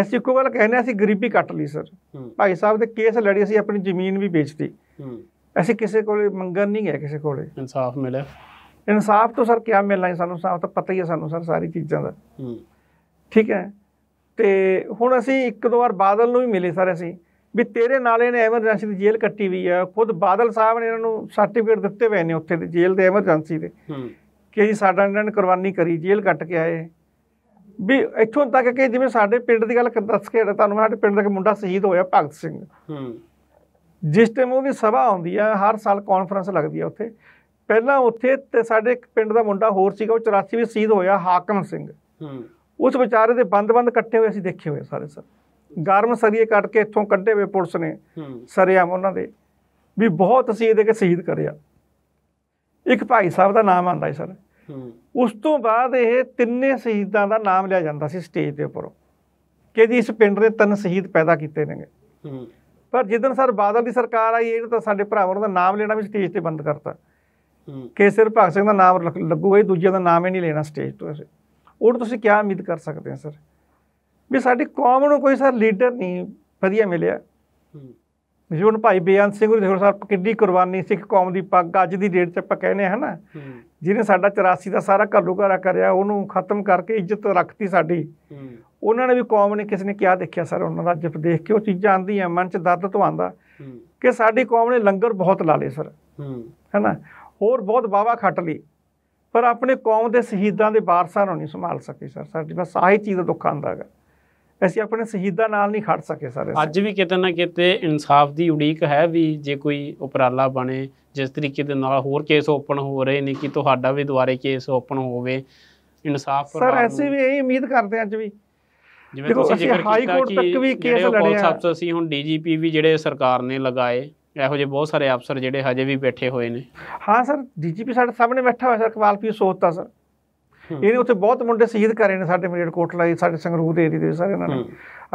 ਅਸੀਂ ਇੱਕੋ ਗੱਲ ਕਹਿੰਦੇ ਅਸੀਂ ਗਰੀਬੀ ਕੱਟ ਲਈ ਸਰ ਭਾਈ ਸਾਹਿਬ ਦੇ ਕੇਸ ਲੜੀ ਅਸੀਂ ਆਪਣੀ ਜ਼ਮੀਨ ਵੀ ਵੇਚਤੀ ਅਸੀਂ ਕਿਸੇ ਕੋਲੇ ਮੰਗਣ ਨਹੀਂ ਗਿਆ ਕਿਸੇ ਕੋਲੇ ਇਨਸਾਫ ਮਿਲਿਆ ਇਨਸਾਫ ਤੋਂ ਸਰ ਕਿਆ ਮਿਲਣਾ ਹੈ ਸਾਨੂੰ ਸਾਫ ਤਾਂ ਪਤਾ ਹੀ ਹੈ ਸਾਨੂੰ ਸਰ ਸਾਰੀ ਚੀਜ਼ਾਂ ਦਾ ਠੀਕ ਹੈ ਤੇ ਹੁਣ ਅਸੀਂ ਇੱਕ ਦੋ ਵਾਰ ਬਾਦਲ ਨੂੰ ਵੀ ਮਿਲੇ ਸਰ ਅਸੀਂ ਵੀ ਤੇਰੇ ਨਾਲ ਇਹਨੇ ਐਮਰਜੈਂਸੀ ਦੀ ਜੇਲ੍ਹ ਕੱਟੀ ਵੀ ਆ ਖੁਦ ਬਾਦਲ ਸਾਹਿਬ ਨੇ ਇਹਨਾਂ ਨੂੰ ਸਰਟੀਫਿਕੇਟ ਦਿੱਤੇ ਹੋਏ ਨੇ ਉੱਥੇ ਦੇ ਜੇਲ੍ਹ ਦੇ ਐਮਰਜੈਂਸੀ ਦੇ ਕਿ ਜੀ ਸਾਡਾ ਇਹਨਾਂ ਨੇ ਕੁਰਬਾਨੀ ਕਰੀ ਜੇਲ੍ਹ ਕੱਟ ਕੇ ਆਏ ਵੀ ਇੱਥੋਂ ਤੱਕ ਕਿ ਜਿਵੇਂ ਸਾਡੇ ਪਿੰਡ ਦੀ ਗੱਲ ਦੱਸ ਕੇ ਤੁਹਾਨੂੰ ਸਾਡੇ ਪਿੰਡ ਦਾ ਇੱਕ ਮੁੰਡਾ ਸ਼ਹੀਦ ਹੋਇਆ ਭਗਤ ਸਿੰਘ ਹੂੰ ਜਿਸ ਟਾਈਮ ਉਹਦੀ ਸਭਾ ਆਉਂਦੀ ਆ ਹਰ ਸਾਲ ਕਾਨਫਰੰਸ ਲੱਗਦੀ ਆ ਉੱਥੇ ਪਹਿਲਾਂ ਉੱਥੇ ਤੇ ਸਾਡੇ ਇੱਕ ਪਿੰਡ ਦਾ ਮੁੰਡਾ ਹੋਰ ਸੀਗਾ ਉਹ 84 ਵੀ ਸ਼ਹੀਦ ਹੋਇਆ ਹਾਕਮ ਸਿੰਘ ਹੂੰ ਉਸ ਵਿਚਾਰੇ ਦੇ ਬੰਦ-ਬੰਦ ਕੱਟੇ ਹੋਏ ਅਸੀਂ ਦੇਖੇ ਹੋਏ ਸਾਰੇ ਸਰ ਗਰਮ ਸਰੀਏ ਕੱਟ ਕੇ ਇੱਥੋਂ ਕੱਢੇ ਹੋਏ ਪੁਲਿਸ ਨੇ ਸਰਿਆਮ ਉਹਨਾਂ ਦੇ ਵੀ ਬਹੁਤ ਅਸੀਂ ਇਹਦੇ ਕੇ ਸ਼ਹੀਦ ਕਰਿਆ ਇੱਕ ਭਾਈ ਸਾਹਿਬ ਦਾ ਨਾਮ ਆਂਦਾ ਸੀ ਸਰ ਉਸ ਤੋਂ ਬਾਅਦ ਇਹ ਤਿੰਨੇ ਸ਼ਹੀਦਾਂ ਦਾ ਨਾਮ ਲਿਆ ਜਾਂਦਾ ਸੀ ਸਟੇਜ ਦੇ ਉੱਪਰ ਕਿ ਜੀ ਇਸ ਪਿੰਡ ਦੇ ਤਿੰਨ ਸ਼ਹੀਦ ਪੈਦਾ ਕੀਤੇ ਨੇਗੇ ਪਰ ਜਿੱਦਨ ਸਰ ਬਾਦਲ ਦੀ ਸਰਕਾਰ ਆਈ ਇਹਨੂੰ ਤਾਂ ਸਾਡੇ ਭਰਾਵਾਂ ਦਾ ਨਾਮ ਲੈਣਾ ਵੀ ਸਟੇਜ ਤੇ ਬੰਦ ਕਰਤਾ ਕੇਸਰ ਭਗਤ ਸਿੰਘ ਦਾ ਨਾਮ ਲੱਗੂਗਾ ਹੀ ਦੂਜਿਆਂ ਦਾ ਨਾਮ ਹੀ ਨਹੀਂ ਲੈਣਾ ਸਟੇਜ ਤੋਂ ਅਸੀਂ ਉਹ ਤੁਸੀਂ ਕੀ ਉਮੀਦ ਕਰ ਸਕਦੇ ਆ ਸਰ ਵੀ ਸਾਡੀ ਕੌਮ ਨੂੰ ਕੋਈ ਸਰ ਲੀਡਰ ਨਹੀਂ ਵਧੀਆ ਮਿਲਿਆ ਜਿਵੇਂ ਹੁਣ ਭਾਈ ਬੇਅੰਤ ਸਿੰਘ ਨੂੰ ਦੇਖੋ ਸਰ ਕਿੰਨੀ ਕੁਰਬਾਨੀ ਸਿੱਖ ਕੌਮ ਦੀ ਪੱਗ ਅੱਜ ਦੀ ਡੇਟ 'ਚ ਆਪਾਂ ਕਹਿੰਦੇ ਹਨਾ ਜਿਹਨੇ ਸਾਡਾ 84 ਦਾ ਸਾਰਾ ਘੱਲੂ ਘਾਰਾ ਕਰਿਆ ਉਹਨੂੰ ਖਤਮ ਕਰਕੇ ਇੱਜ਼ਤ ਰੱਖਤੀ ਸਾਡੀ ਉਹਨਾਂ ਨੇ ਵੀ ਕੌਮ ਨੇ ਕਿਸ ਨੇ ਕਿਹਾ ਦੇਖਿਆ ਸਰ ਉਹਨਾਂ ਦਾ ਜਪ ਦੇਖ ਕੇ ਉਹ ਚੀਜ਼ਾਂ ਆਂਦੀਆਂ ਮਨ 'ਚ ਦਰਦ ਤੋਂ ਆਂਦਾ ਕਿ ਸਾਡੀ ਕੌਮ ਨੇ ਲੰਗਰ ਬਹੁਤ ਲਾ ਲਏ ਸਰ ਹਨਾ ਹੋਰ ਬਹੁਤ ਬਾਵਾ ਖੱਟ ਲਈ ਪਰ ਆਪਣੇ ਕੌਮ ਦੇ ਸ਼ਹੀਦਾਂ ਦੇ ਵਾਰਸਾਂ ਨੂੰ ਨਹੀਂ ਸੰਭਾਲ ਸਕੇ ਸਰ ਸਾਡੀ ਬਸ ਆਹੀ ਚੀਜ਼ ਦਾ ਦੁੱਖ ਆਂਦਾ ਹੈ ਅਸੀਂ ਆਪਣੇ ਸ਼ਹੀਦਾਂ ਨਾਲ ਨਹੀਂ ਖੜ ਸਕੇ ਸਰ ਅੱਜ ਵੀ ਕਿਤੇ ਨਾ ਕਿਤੇ ਇਨਸਾਫ ਦੀ ਉਡੀਕ ਹੈ ਵੀ ਜੇ ਕੋਈ ਉਪਰਾਲਾ ਬਣੇ ਜਿਸ ਤਰੀਕੇ ਦੇ ਨਾਲ ਹੋਰ ਕੇਸ ਓਪਨ ਹੋ ਰਹੇ ਨੇ ਕਿ ਤੁਹਾਡਾ ਵੀ ਦੁਬਾਰੇ ਕੇਸ ਓਪਨ ਹੋਵੇ ਇਨਸਾਫ ਸਰ ਅਸੀਂ ਵੀ ਇਹ ਉਮੀਦ ਕਰਦੇ ਅੱਜ ਵੀ ਜਿਵੇਂ ਤੁਸੀਂ ਜ਼ਿਕਰ ਕੀਤਾ ਕਿ ਹਾਈ ਕੋਰਟ ਤੱਕ ਵੀ ਕੇਸ ਲੜਿਆ ਸਭ ਤੋਂ ਅਸੀਂ ਹੁਣ ਡੀਜੀਪੀ ਵੀ ਜਿਹੜੇ ਸਰਕਾਰ ਨੇ ਲਗਾਏ ਇਹੋ ਜਿਹੇ ਬਹੁਤ ਸਾਰੇ ਅਫਸਰ ਜਿਹੜੇ ਹਜੇ ਵੀ ਬੈਠੇ ਹੋਏ ਨੇ ਹਾਂ ਸਰ ਡੀਜੀਪੀ ਸਾਡੇ ਸਾਹਮਣੇ ਬੈਠਾ ਹੋਇਆ ਸਰ ਕਵਾਲਪੀ ਸੋਤਾ ਸਰ ਇਹਨੇ ਉੱਥੇ ਬਹੁਤ ਮੁੰਡੇ ਸ਼ਹੀਦ ਕਰੇ ਨੇ ਸਾਡੇ ਕੋਟਲਾ ਦੇ ਸਾਡੇ ਸੰਗਰੂਰ ਏਰੀਏ ਦੇ ਸਾਰੇ ਇਹਨਾਂ ਨੇ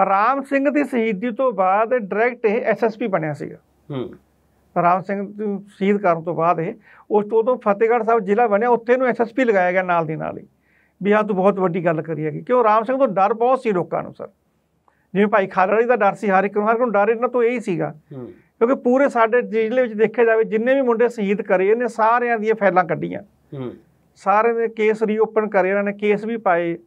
ਆਰਾਮ ਸਿੰਘ ਦੀ ਸ਼ਹੀਦੀ ਤੋਂ ਬਾਅਦ ਡਾਇਰੈਕਟ ਇਹ ਐਸਐਸਪੀ ਬਣਿਆ ਸੀਗਾ ਹੂੰ ਆਰਾਮ ਸਿੰਘ ਸ਼ਹੀਦ ਕਰਨ ਤੋਂ ਬਾਅਦ ਇਹ ਉਸ ਤੋਂ ਤੋਂ ਫਤਿਹਗੜ੍ਹ ਸਾਹਿਬ ਜ਼ਿਲ੍ਹਾ ਬਣਿਆ ਉੱਥੇ ਨੂੰ ਐਸਐਸਪੀ ਲਗਾਇਆ ਗਿਆ ਨਾਲ ਦੀ ਨਾਲ ਹੀ ਵੀ ਆ ਤੂੰ ਬਹੁਤ ਵੱਡੀ ਗੱਲ ਕਰੀ ਹੈਗੀ ਕਿਉਂ ਆਰਾਮ ਸਿੰਘ ਤੋਂ ਡਰ ਬਹੁਤ ਸੀ ਲੋਕਾਂ ਨੂੰ ਸਰ ਜਿਵੇਂ ਭਾਈ ਖਾਲੜੀ ਦਾ ਡਰ ਸੀ ਹਰ ਇੱਕ ਨੂੰ ਹਰ ਇੱਕ ਨੂੰ ਡਰ ਇਹਨਾਂ ਤੋਂ ਇਹੀ ਸੀਗਾ ਕਿਉਂਕਿ ਪੂਰੇ ਸਾਡੇ ਜ਼ਿਲ੍ਹੇ ਵਿੱਚ ਦੇਖਿਆ ਜਾਵੇ ਜਿੰਨੇ ਵੀ ਮੁੰਡੇ ਸ਼ਹੀਦ ਕਰੇ ਇਹਨੇ ਸਾਰਿਆਂ ਦੀਆਂ ਫਾਈਲਾਂ ਕੱਢੀਆਂ ਸਾਰਿਆਂ ਨੇ ਕੇਸ ਰੀਓਪਨ ਕਰੇ ਇਹਨਾਂ ਨੇ ਕੇਸ ਵੀ ਪਾਏ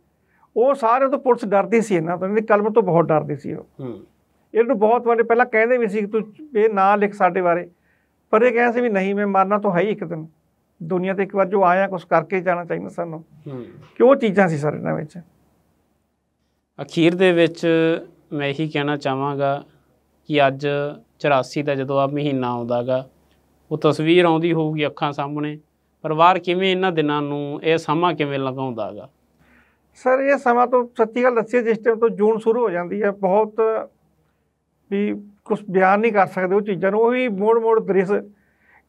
ਉਹ ਸਾਰਿਆਂ ਤੋਂ ਪੁਲਿਸ ਡਰਦੀ ਸੀ ਇਹਨਾਂ ਤੋਂ ਇਹਨਾਂ ਕਲਮ ਤੋਂ ਬਹੁਤ ਡਰਦੀ ਸੀ ਉਹ ਇਹਨੂੰ ਬਹੁਤ ਵਾਰੇ ਪਹਿਲਾਂ ਕਹਿੰਦੇ ਵੀ ਸੀ ਕਿ ਤੂੰ ਇਹ ਨਾਂ ਲਿਖ ਸਾਡੇ ਬਾਰੇ ਪਰ ਇਹ ਕਹਿੰਦੇ ਸੀ ਵੀ ਨਹੀਂ ਮੈਂ ਮਰਨਾ ਤਾਂ ਹੈ ਹੀ ਇੱਕ ਦਿਨ ਦੁਨੀਆ ਤੇ ਇੱਕ ਵਾਰ ਜੋ ਆਇਆ ਕੁਝ ਕਰਕੇ ਜਾਣਾ ਚਾਹੀਦਾ ਸਾਨੂੰ ਕਿ ਉਹ ਚੀਜ਼ਾਂ ਸੀ ਸਾਰੇ ਇਹਨਾਂ ਵਿੱਚ ਅਖੀਰ ਦੇ ਵਿੱਚ ਮੈਂ ਇਹੀ ਕਹਿਣਾ ਚਾਹਾਂਗਾ ਕਿ ਅੱਜ 84 ਦਾ ਜਦੋਂ ਆ ਮਹੀਨਾ ਆਉਂਦਾਗਾ ਉਹ ਤਸਵੀਰ ਆਉਂਦੀ ਹੋਊਗੀ ਅੱਖਾਂ ਸਾਹਮਣੇ ਪਰਿਵਾਰ ਕਿਵੇਂ ਇਹਨਾਂ ਦਿਨਾਂ ਨੂੰ ਇਹ ਸਮਾਂ ਕਿਵੇਂ ਲਗਾਉਂਦਾਗਾ ਸਰ ਇਹ ਸਮਾਂ ਤੋਂ ਸੱਚੀ ਗੱਲ ਦੱਸੀ ਜਿਸ ਟਾਈਮ ਤੋਂ ਜੂਨ ਸ਼ੁਰੂ ਹੋ ਜਾਂਦੀ ਹੈ ਬਹੁਤ ਵੀ ਕੁਝ ਬਿਆਨ ਨਹੀਂ ਕਰ ਸਕਦੇ ਉਹ ਚੀਜ਼ਾਂ ਨੂੰ ਉਹੀ ਮੋੜ-ਮੋੜ ਦ੍ਰਿਸ਼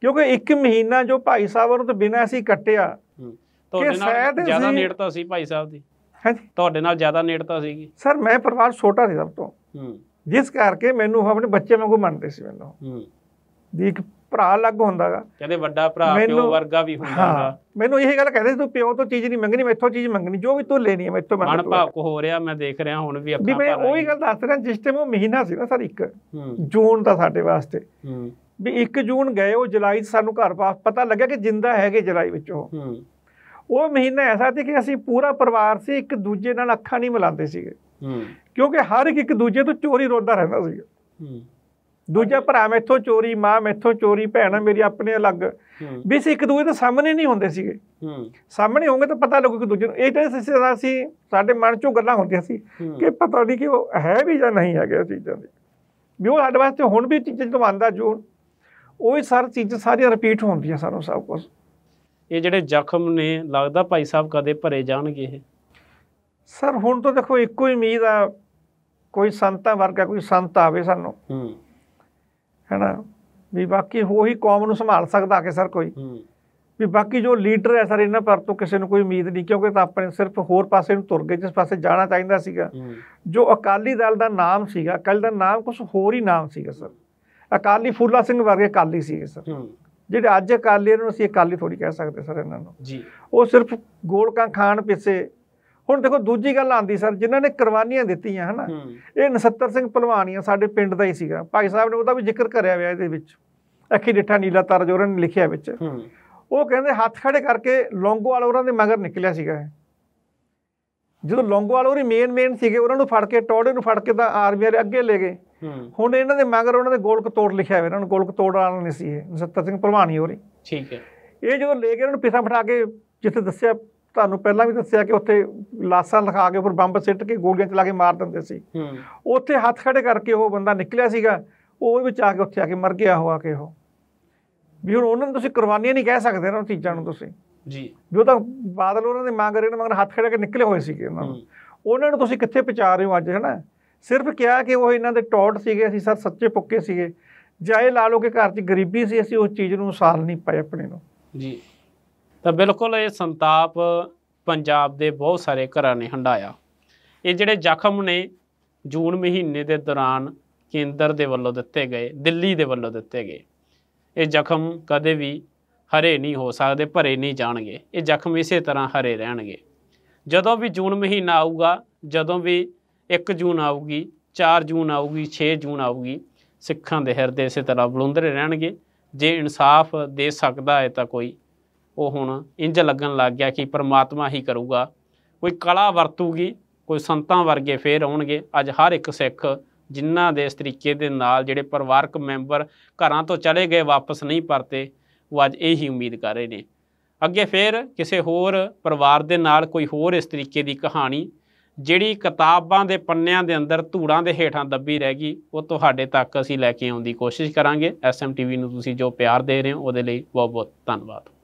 ਕਿਉਂਕਿ ਇੱਕ ਮਹੀਨਾ ਜੋ ਭਾਈ ਸਾਹਿਬ ਨੂੰ ਤਾਂ ਬਿਨਾਂ ਅਸੀਂ ਕੱਟਿਆ ਤੁਹਾਡੇ ਨਾਲ ਜ਼ਿਆਦਾ ਨੇੜਤਾ ਸੀ ਭਾਈ ਸਾਹਿਬ ਦੀ ਹਾਂਜੀ ਤੁਹਾਡੇ ਨਾਲ ਜ਼ਿਆਦਾ ਨੇੜਤਾ ਸੀਗੀ ਸਰ ਮੈਂ ਪਰਿਵਾਰ ਛੋਟਾ ਸੀ ਸਭ ਤੋਂ ਹੂੰ ਜਿਸ ਕਰਕੇ ਮੈਨੂੰ ਆਪਣੇ ਬੱਚੇ ਵਾਂਗੂ ਮੰਨਦੇ ਸੀ ਮੈਨੂੰ ਹੂੰ ਦੀ ਇੱਕ ਭਰਾ ਲੱਗ ਹੁੰਦਾਗਾ ਕਹਿੰਦੇ ਵੱਡਾ ਭਰਾ ਪਿਓ ਵਰਗਾ ਵੀ ਹੁੰਦਾ ਮੈਨੂੰ ਇਹ ਗੱਲ ਕਹਿੰਦੇ ਤੂੰ ਪਿਓ ਤੋਂ ਚੀਜ਼ ਨਹੀਂ ਮੰਗਣੀ ਮੈਥੋਂ ਚੀਜ਼ ਮੰਗਣੀ ਜੋ ਵੀ ਤੂੰ ਲੈਣੀ ਹੈ ਮੈਥੋਂ ਮੰਗ ਮਨ ਭਾਵਕ ਹੋ ਰਿਹਾ ਮੈਂ ਦੇਖ ਰਿਹਾ ਹੁਣ ਵੀ ਅੱਖਾਂ ਮੈਂ ਉਹੀ ਗੱਲ ਦੱਸ ਰਿਹਾ ਜਿਸ ਟਾਈਮ ਉਹ ਮਹੀਨਾ ਸੀ ਨਾ ਸਰ ਇੱਕ ਜੂਨ ਦਾ ਸਾਡੇ ਵਾਸਤੇ ਵੀ 1 ਜੂਨ ਗਏ ਉਹ ਜੁਲਾਈ ਸਾਨੂੰ ਘਰ ਵਾਪਸ ਪਤਾ ਲੱਗਿਆ ਕਿ ਜਿੰਦਾ ਹੈਗੇ ਜੁਲਾਈ ਵਿੱਚ ਉਹ ਉਹ ਮਹੀਨਾ ਐਸਾ ਸੀ ਕਿ ਅਸੀਂ ਪੂਰਾ ਪਰਿਵਾਰ ਸੀ ਇੱਕ ਦੂਜੇ ਨਾਲ ਅੱਖਾਂ ਨਹੀਂ ਮਿਲਾਉਂਦੇ ਸੀਗੇ ਕਿਉਂਕਿ ਹਰ ਇੱਕ ਇੱਕ ਦੂਜੇ ਤੋਂ ਚੋਰੀ ਰੋਦਾ ਰਹਿੰਦਾ ਸੀ ਹੂੰ ਦੂਜਾ ਭਰਾ ਮੈਥੋਂ ਚੋਰੀ ਮਾਂ ਮੈਥੋਂ ਚੋਰੀ ਭੈਣਾ ਮੇਰੀ ਆਪਣੇ ਅਲੱਗ ਵੀ ਇੱਕ ਦੂਜੇ ਦੇ ਸਾਹਮਣੇ ਨਹੀਂ ਹੁੰਦੇ ਸੀਗੇ ਸਾਹਮਣੇ ਹੋਗੇ ਤਾਂ ਪਤਾ ਲੱਗੂ ਕਿ ਦੂਜੇ ਨੂੰ ਇਹ ਤਾਂ ਸਿੱਧਾ ਸੀ ਸਾਡੇ ਮਨ ਚੋਂ ਗੱਲਾਂ ਹੁੰਦੀਆਂ ਸੀ ਕਿ ਪਤਾ ਨਹੀਂ ਕਿ ਉਹ ਹੈ ਵੀ ਜਾਂ ਨਹੀਂ ਹੈਗਾ ਚੀਜ਼ਾਂ ਦੀ ਵੀ ਉਹ ਸਾਡੇ ਵਾਸਤੇ ਹੁਣ ਵੀ ਚੀਜ਼ਾਂ ਤੋਂ ਆਂਦਾ ਜੋ ਉਹ ਹੀ ਸਾਰੀ ਚੀਜ਼ਾਂ ਸਾਰੀਆਂ ਰਿਪੀਟ ਹੁੰਦੀਆਂ ਸਾਨੂੰ ਸਭ ਕੁਝ ਇਹ ਜਿਹੜੇ ਜ਼ਖਮ ਨੇ ਲੱਗਦਾ ਭਾਈ ਸਾਹਿਬ ਕਦੇ ਭਰੇ ਜਾਣਗੇ ਇਹ ਸਰ ਹੁਣ ਤਾਂ ਦੇਖੋ ਇੱਕੋ ਹੀ ਉਮੀਦ ਆ ਕੋਈ ਸੰਤਾਂ ਵਰਗਾ ਕੋਈ ਸੰਤ ਆਵੇ ਸਾਨੂੰ ਹੂੰ ਹੈਨਾ ਵੀ ਬਾਕੀ ਉਹੀ ਕੌਮ ਨੂੰ ਸੰਭਾਲ ਸਕਦਾ ਕਿ ਸਰ ਕੋਈ ਹੂੰ ਵੀ ਬਾਕੀ ਜੋ ਲੀਡਰ ਹੈ ਸਰ ਇਹਨਾਂ ਪਰ ਤੋਂ ਕਿਸੇ ਨੂੰ ਕੋਈ ਉਮੀਦ ਨਹੀਂ ਕਿਉਂਕਿ ਤਾਂ ਆਪਣੇ ਸਿਰਫ ਹੋਰ ਪਾਸੇ ਨੂੰ ਤੁਰ ਗਏ ਜਿਸ ਪਾਸੇ ਜਾਣਾ ਚਾਹੀਦਾ ਸੀਗਾ ਜੋ ਅਕਾਲੀ ਦਲ ਦਾ ਨਾਮ ਸੀਗਾ ਕੱਲ ਦਾ ਨਾਮ ਕੁਝ ਹੋਰ ਹੀ ਨਾਮ ਸੀਗਾ ਸਰ ਅਕਾਲੀ ਫੂਲਾ ਸਿੰਘ ਵਰਗੇ ਅਕਾਲੀ ਸੀਗੇ ਸਰ ਜਿਹੜੇ ਅੱਜ ਅਕਾਲੀ ਨੂੰ ਅਸੀਂ ਅਕਾਲੀ ਥੋੜੀ ਕਹਿ ਸਕਦੇ ਸਰ ਇਹਨਾਂ ਨੂੰ ਜੀ ਉਹ ਸਿਰਫ ਗੋਲਕਾਂ ਖਾਣ ਪਿੱਛੇ ਹੁਣ ਦੇਖੋ ਦੂਜੀ ਗੱਲ ਆਂਦੀ ਸਰ ਜਿਨ੍ਹਾਂ ਨੇ ਕੁਰਬਾਨੀਆਂ ਦਿੱਤੀਆਂ ਹਨਾ ਇਹ ਨਸੱਤਰ ਸਿੰਘ ਪਹਿਲਵਾਨੀਆਂ ਸਾਡੇ ਪਿੰਡ ਦਾ ਹੀ ਸੀਗਾ ਭਾਈ ਸਾਹਿਬ ਨੇ ਉਹਦਾ ਵੀ ਜ਼ਿਕਰ ਕਰਿਆ ਹੋਇਆ ਇਹਦੇ ਵਿੱਚ ਅੱਖੀ ਡਿੱਠਾ ਨੀਲਾ ਤਾਰ ਜੋ ਉਹਨਾਂ ਨੇ ਲਿਖਿਆ ਵਿੱਚ ਉਹ ਕਹਿੰਦੇ ਹੱਥ ਖੜੇ ਕਰਕੇ ਲੌਂਗੋਵਾਲ ਉਹਨਾਂ ਦੇ ਮਗਰ ਨਿਕਲਿਆ ਸੀਗਾ ਜਦੋਂ ਲੌਂਗੋਵਾਲ ਉਹਰੀ ਮੇਨ ਮੇਨ ਸੀਗੇ ਉਹਨਾਂ ਨੂੰ ਫੜ ਕੇ ਟੋੜੇ ਨੂੰ ਫੜ ਕੇ ਤਾਂ ਆਰਮੀ ਦੇ ਅੱਗੇ ਲੈ ਗਏ ਹੁਣ ਇਹਨਾਂ ਦੇ ਮਗਰ ਉਹਨਾਂ ਦੇ ਗੋਲਕ ਤੋੜ ਲਿਖਿਆ ਹੋਇਆ ਇਹਨਾਂ ਨੂੰ ਗੋਲਕ ਤੋੜ ਵਾਲਾ ਨਹੀਂ ਸੀ ਇਹ ਨਸੱਤਰ ਸਿੰਘ ਪਹਿਲਵਾਨੀ ਹੋਰੀ ਠੀਕ ਹੈ ਇਹ ਜਦੋਂ ਲੈ ਕੇ ਉਹਨਾਂ ਨੂੰ ਪਿੱਛਾ ਫਟਾ ਕੇ ਜਿੱਥੇ ਦੱਸਿਆ ਤੁਹਾਨੂੰ ਪਹਿਲਾਂ ਵੀ ਦੱਸਿਆ ਕਿ ਉੱਥੇ ਲਾਸਾਂ ਲਖਾ ਕੇ ਉੱਪਰ ਬੰਬ ਸਿੱਟ ਕੇ ਗੋਲੀਆਂ ਚਲਾ ਕੇ ਮਾਰ ਦਿੰਦੇ ਸੀ ਉੱਥੇ ਹੱਥ ਖੜੇ ਕਰਕੇ ਉਹ ਬੰਦਾ ਨਿਕਲਿਆ ਸੀਗਾ ਉਹ ਵਿੱਚ ਆ ਕੇ ਉੱਥੇ ਆ ਕੇ ਮਰ ਗਿਆ ਹੋ ਆ ਕੇ ਉਹ ਵੀ ਹੁਣ ਉਹਨਾਂ ਨੂੰ ਤੁਸੀਂ ਕੁਰਬਾਨੀਆਂ ਨਹੀਂ ਕਹਿ ਸਕਦੇ ਨਾ ਚੀਜ਼ਾਂ ਨੂੰ ਤੁਸੀਂ ਜੀ ਜੋ ਤਾਂ ਬਾਦਲ ਉਹਨਾਂ ਦੇ ਮੰਗ ਰਹੇ ਨੇ ਮਗਰ ਹੱਥ ਖੜੇ ਕੇ ਨਿਕਲੇ ਹੋਏ ਸੀਗੇ ਉਹਨਾਂ ਨੂੰ ਉਹਨਾਂ ਨੂੰ ਤੁਸੀਂ ਕਿੱਥੇ ਪਹੁੰਚਾ ਰਹੇ ਹੋ ਅੱਜ ਹਨਾ ਸਿਰਫ ਕਿਹਾ ਕਿ ਉਹ ਇਹਨਾਂ ਦੇ ਟੌਟ ਸੀਗੇ ਅਸੀਂ ਸਰ ਸੱਚੇ ਪੁੱਕੇ ਸੀਗੇ ਜਾਏ ਲਾ ਲੋ ਕਿ ਘਰ 'ਚ ਗਰੀਬੀ ਸੀ ਅਸੀਂ ਉਸ ਚੀਜ਼ ਨੂੰ ਸਾਲ ਨਹੀਂ ਪਾਏ ਆਪਣੇ ਨੂੰ ਜੀ ਤਾਂ ਬਿਲਕੁਲ ਇਹ ਸੰਤਾਪ ਪੰਜਾਬ ਦੇ ਬਹੁਤ ਸਾਰੇ ਘਰਾਂ ਨੇ ਹੰਡਾਇਆ ਇਹ ਜਿਹੜੇ ਜ਼ਖਮ ਨੇ ਜੂਨ ਮਹੀਨੇ ਦੇ ਦੌਰਾਨ ਕੇਂਦਰ ਦੇ ਵੱਲੋਂ ਦਿੱਤੇ ਗਏ ਦਿੱਲੀ ਦੇ ਵੱਲੋਂ ਦਿੱਤੇ ਗਏ ਇਹ ਜ਼ਖਮ ਕਦੇ ਵੀ ਹਰੇ ਨਹੀਂ ਹੋ ਸਕਦੇ ਭਰੇ ਨਹੀਂ ਜਾਣਗੇ ਇਹ ਜ਼ਖਮ ਇਸੇ ਤਰ੍ਹਾਂ ਹਰੇ ਰਹਿਣਗੇ ਜਦੋਂ ਵੀ ਜੂਨ ਮਹੀਨਾ ਆਊਗਾ ਜਦੋਂ ਵੀ 1 ਜੂਨ ਆਊਗੀ 4 ਜੂਨ ਆਊਗੀ 6 ਜੂਨ ਆਊਗੀ ਸਿੱਖਾਂ ਦੇ ਹਿਰਦੇ ਇਸੇ ਤਰ੍ਹਾਂ ਬਲੁੰਦਰੇ ਰਹਿਣਗੇ ਜੇ ਇਨਸਾਫ ਦੇ ਸਕਦਾ ਹੈ ਤਾਂ ਕੋਈ ਉਹ ਹੁਣ ਇੰਜ ਲੱਗਣ ਲੱਗ ਗਿਆ ਕਿ ਪਰਮਾਤਮਾ ਹੀ ਕਰੂਗਾ ਕੋਈ ਕਲਾ ਵਰਤੂਗੀ ਕੋਈ ਸੰਤਾਂ ਵਰਗੇ ਫੇਰ ਆਉਣਗੇ ਅੱਜ ਹਰ ਇੱਕ ਸਿੱਖ ਜਿਨ੍ਹਾਂ ਦੇ ਇਸ ਤਰੀਕੇ ਦੇ ਨਾਲ ਜਿਹੜੇ ਪਰਿਵਾਰਕ ਮੈਂਬਰ ਘਰਾਂ ਤੋਂ ਚਲੇ ਗਏ ਵਾਪਸ ਨਹੀਂ ਪਰਤੇ ਉਹ ਅੱਜ ਇਹੀ ਉਮੀਦ ਕਰ ਰਹੇ ਨੇ ਅੱਗੇ ਫੇਰ ਕਿਸੇ ਹੋਰ ਪਰਿਵਾਰ ਦੇ ਨਾਲ ਕੋਈ ਹੋਰ ਇਸ ਤਰੀਕੇ ਦੀ ਕਹਾਣੀ ਜਿਹੜੀ ਕਿਤਾਬਾਂ ਦੇ ਪੰਨਿਆਂ ਦੇ ਅੰਦਰ ਧੂੜਾਂ ਦੇ ਹੇਠਾਂ ਦੱਬੀ ਰਹਿ ਗਈ ਉਹ ਤੁਹਾਡੇ ਤੱਕ ਅਸੀਂ ਲੈ ਕੇ ਆਉਣ ਦੀ ਕੋਸ਼ਿਸ਼ ਕਰਾਂਗੇ ਐਸਐਮਟੀਵੀ ਨੂੰ ਤੁਸੀਂ ਜੋ ਪਿਆਰ ਦੇ ਰਹੇ ਹੋ ਉਹਦੇ ਲਈ ਬਹੁਤ ਬਹੁਤ ਧੰਨਵਾਦ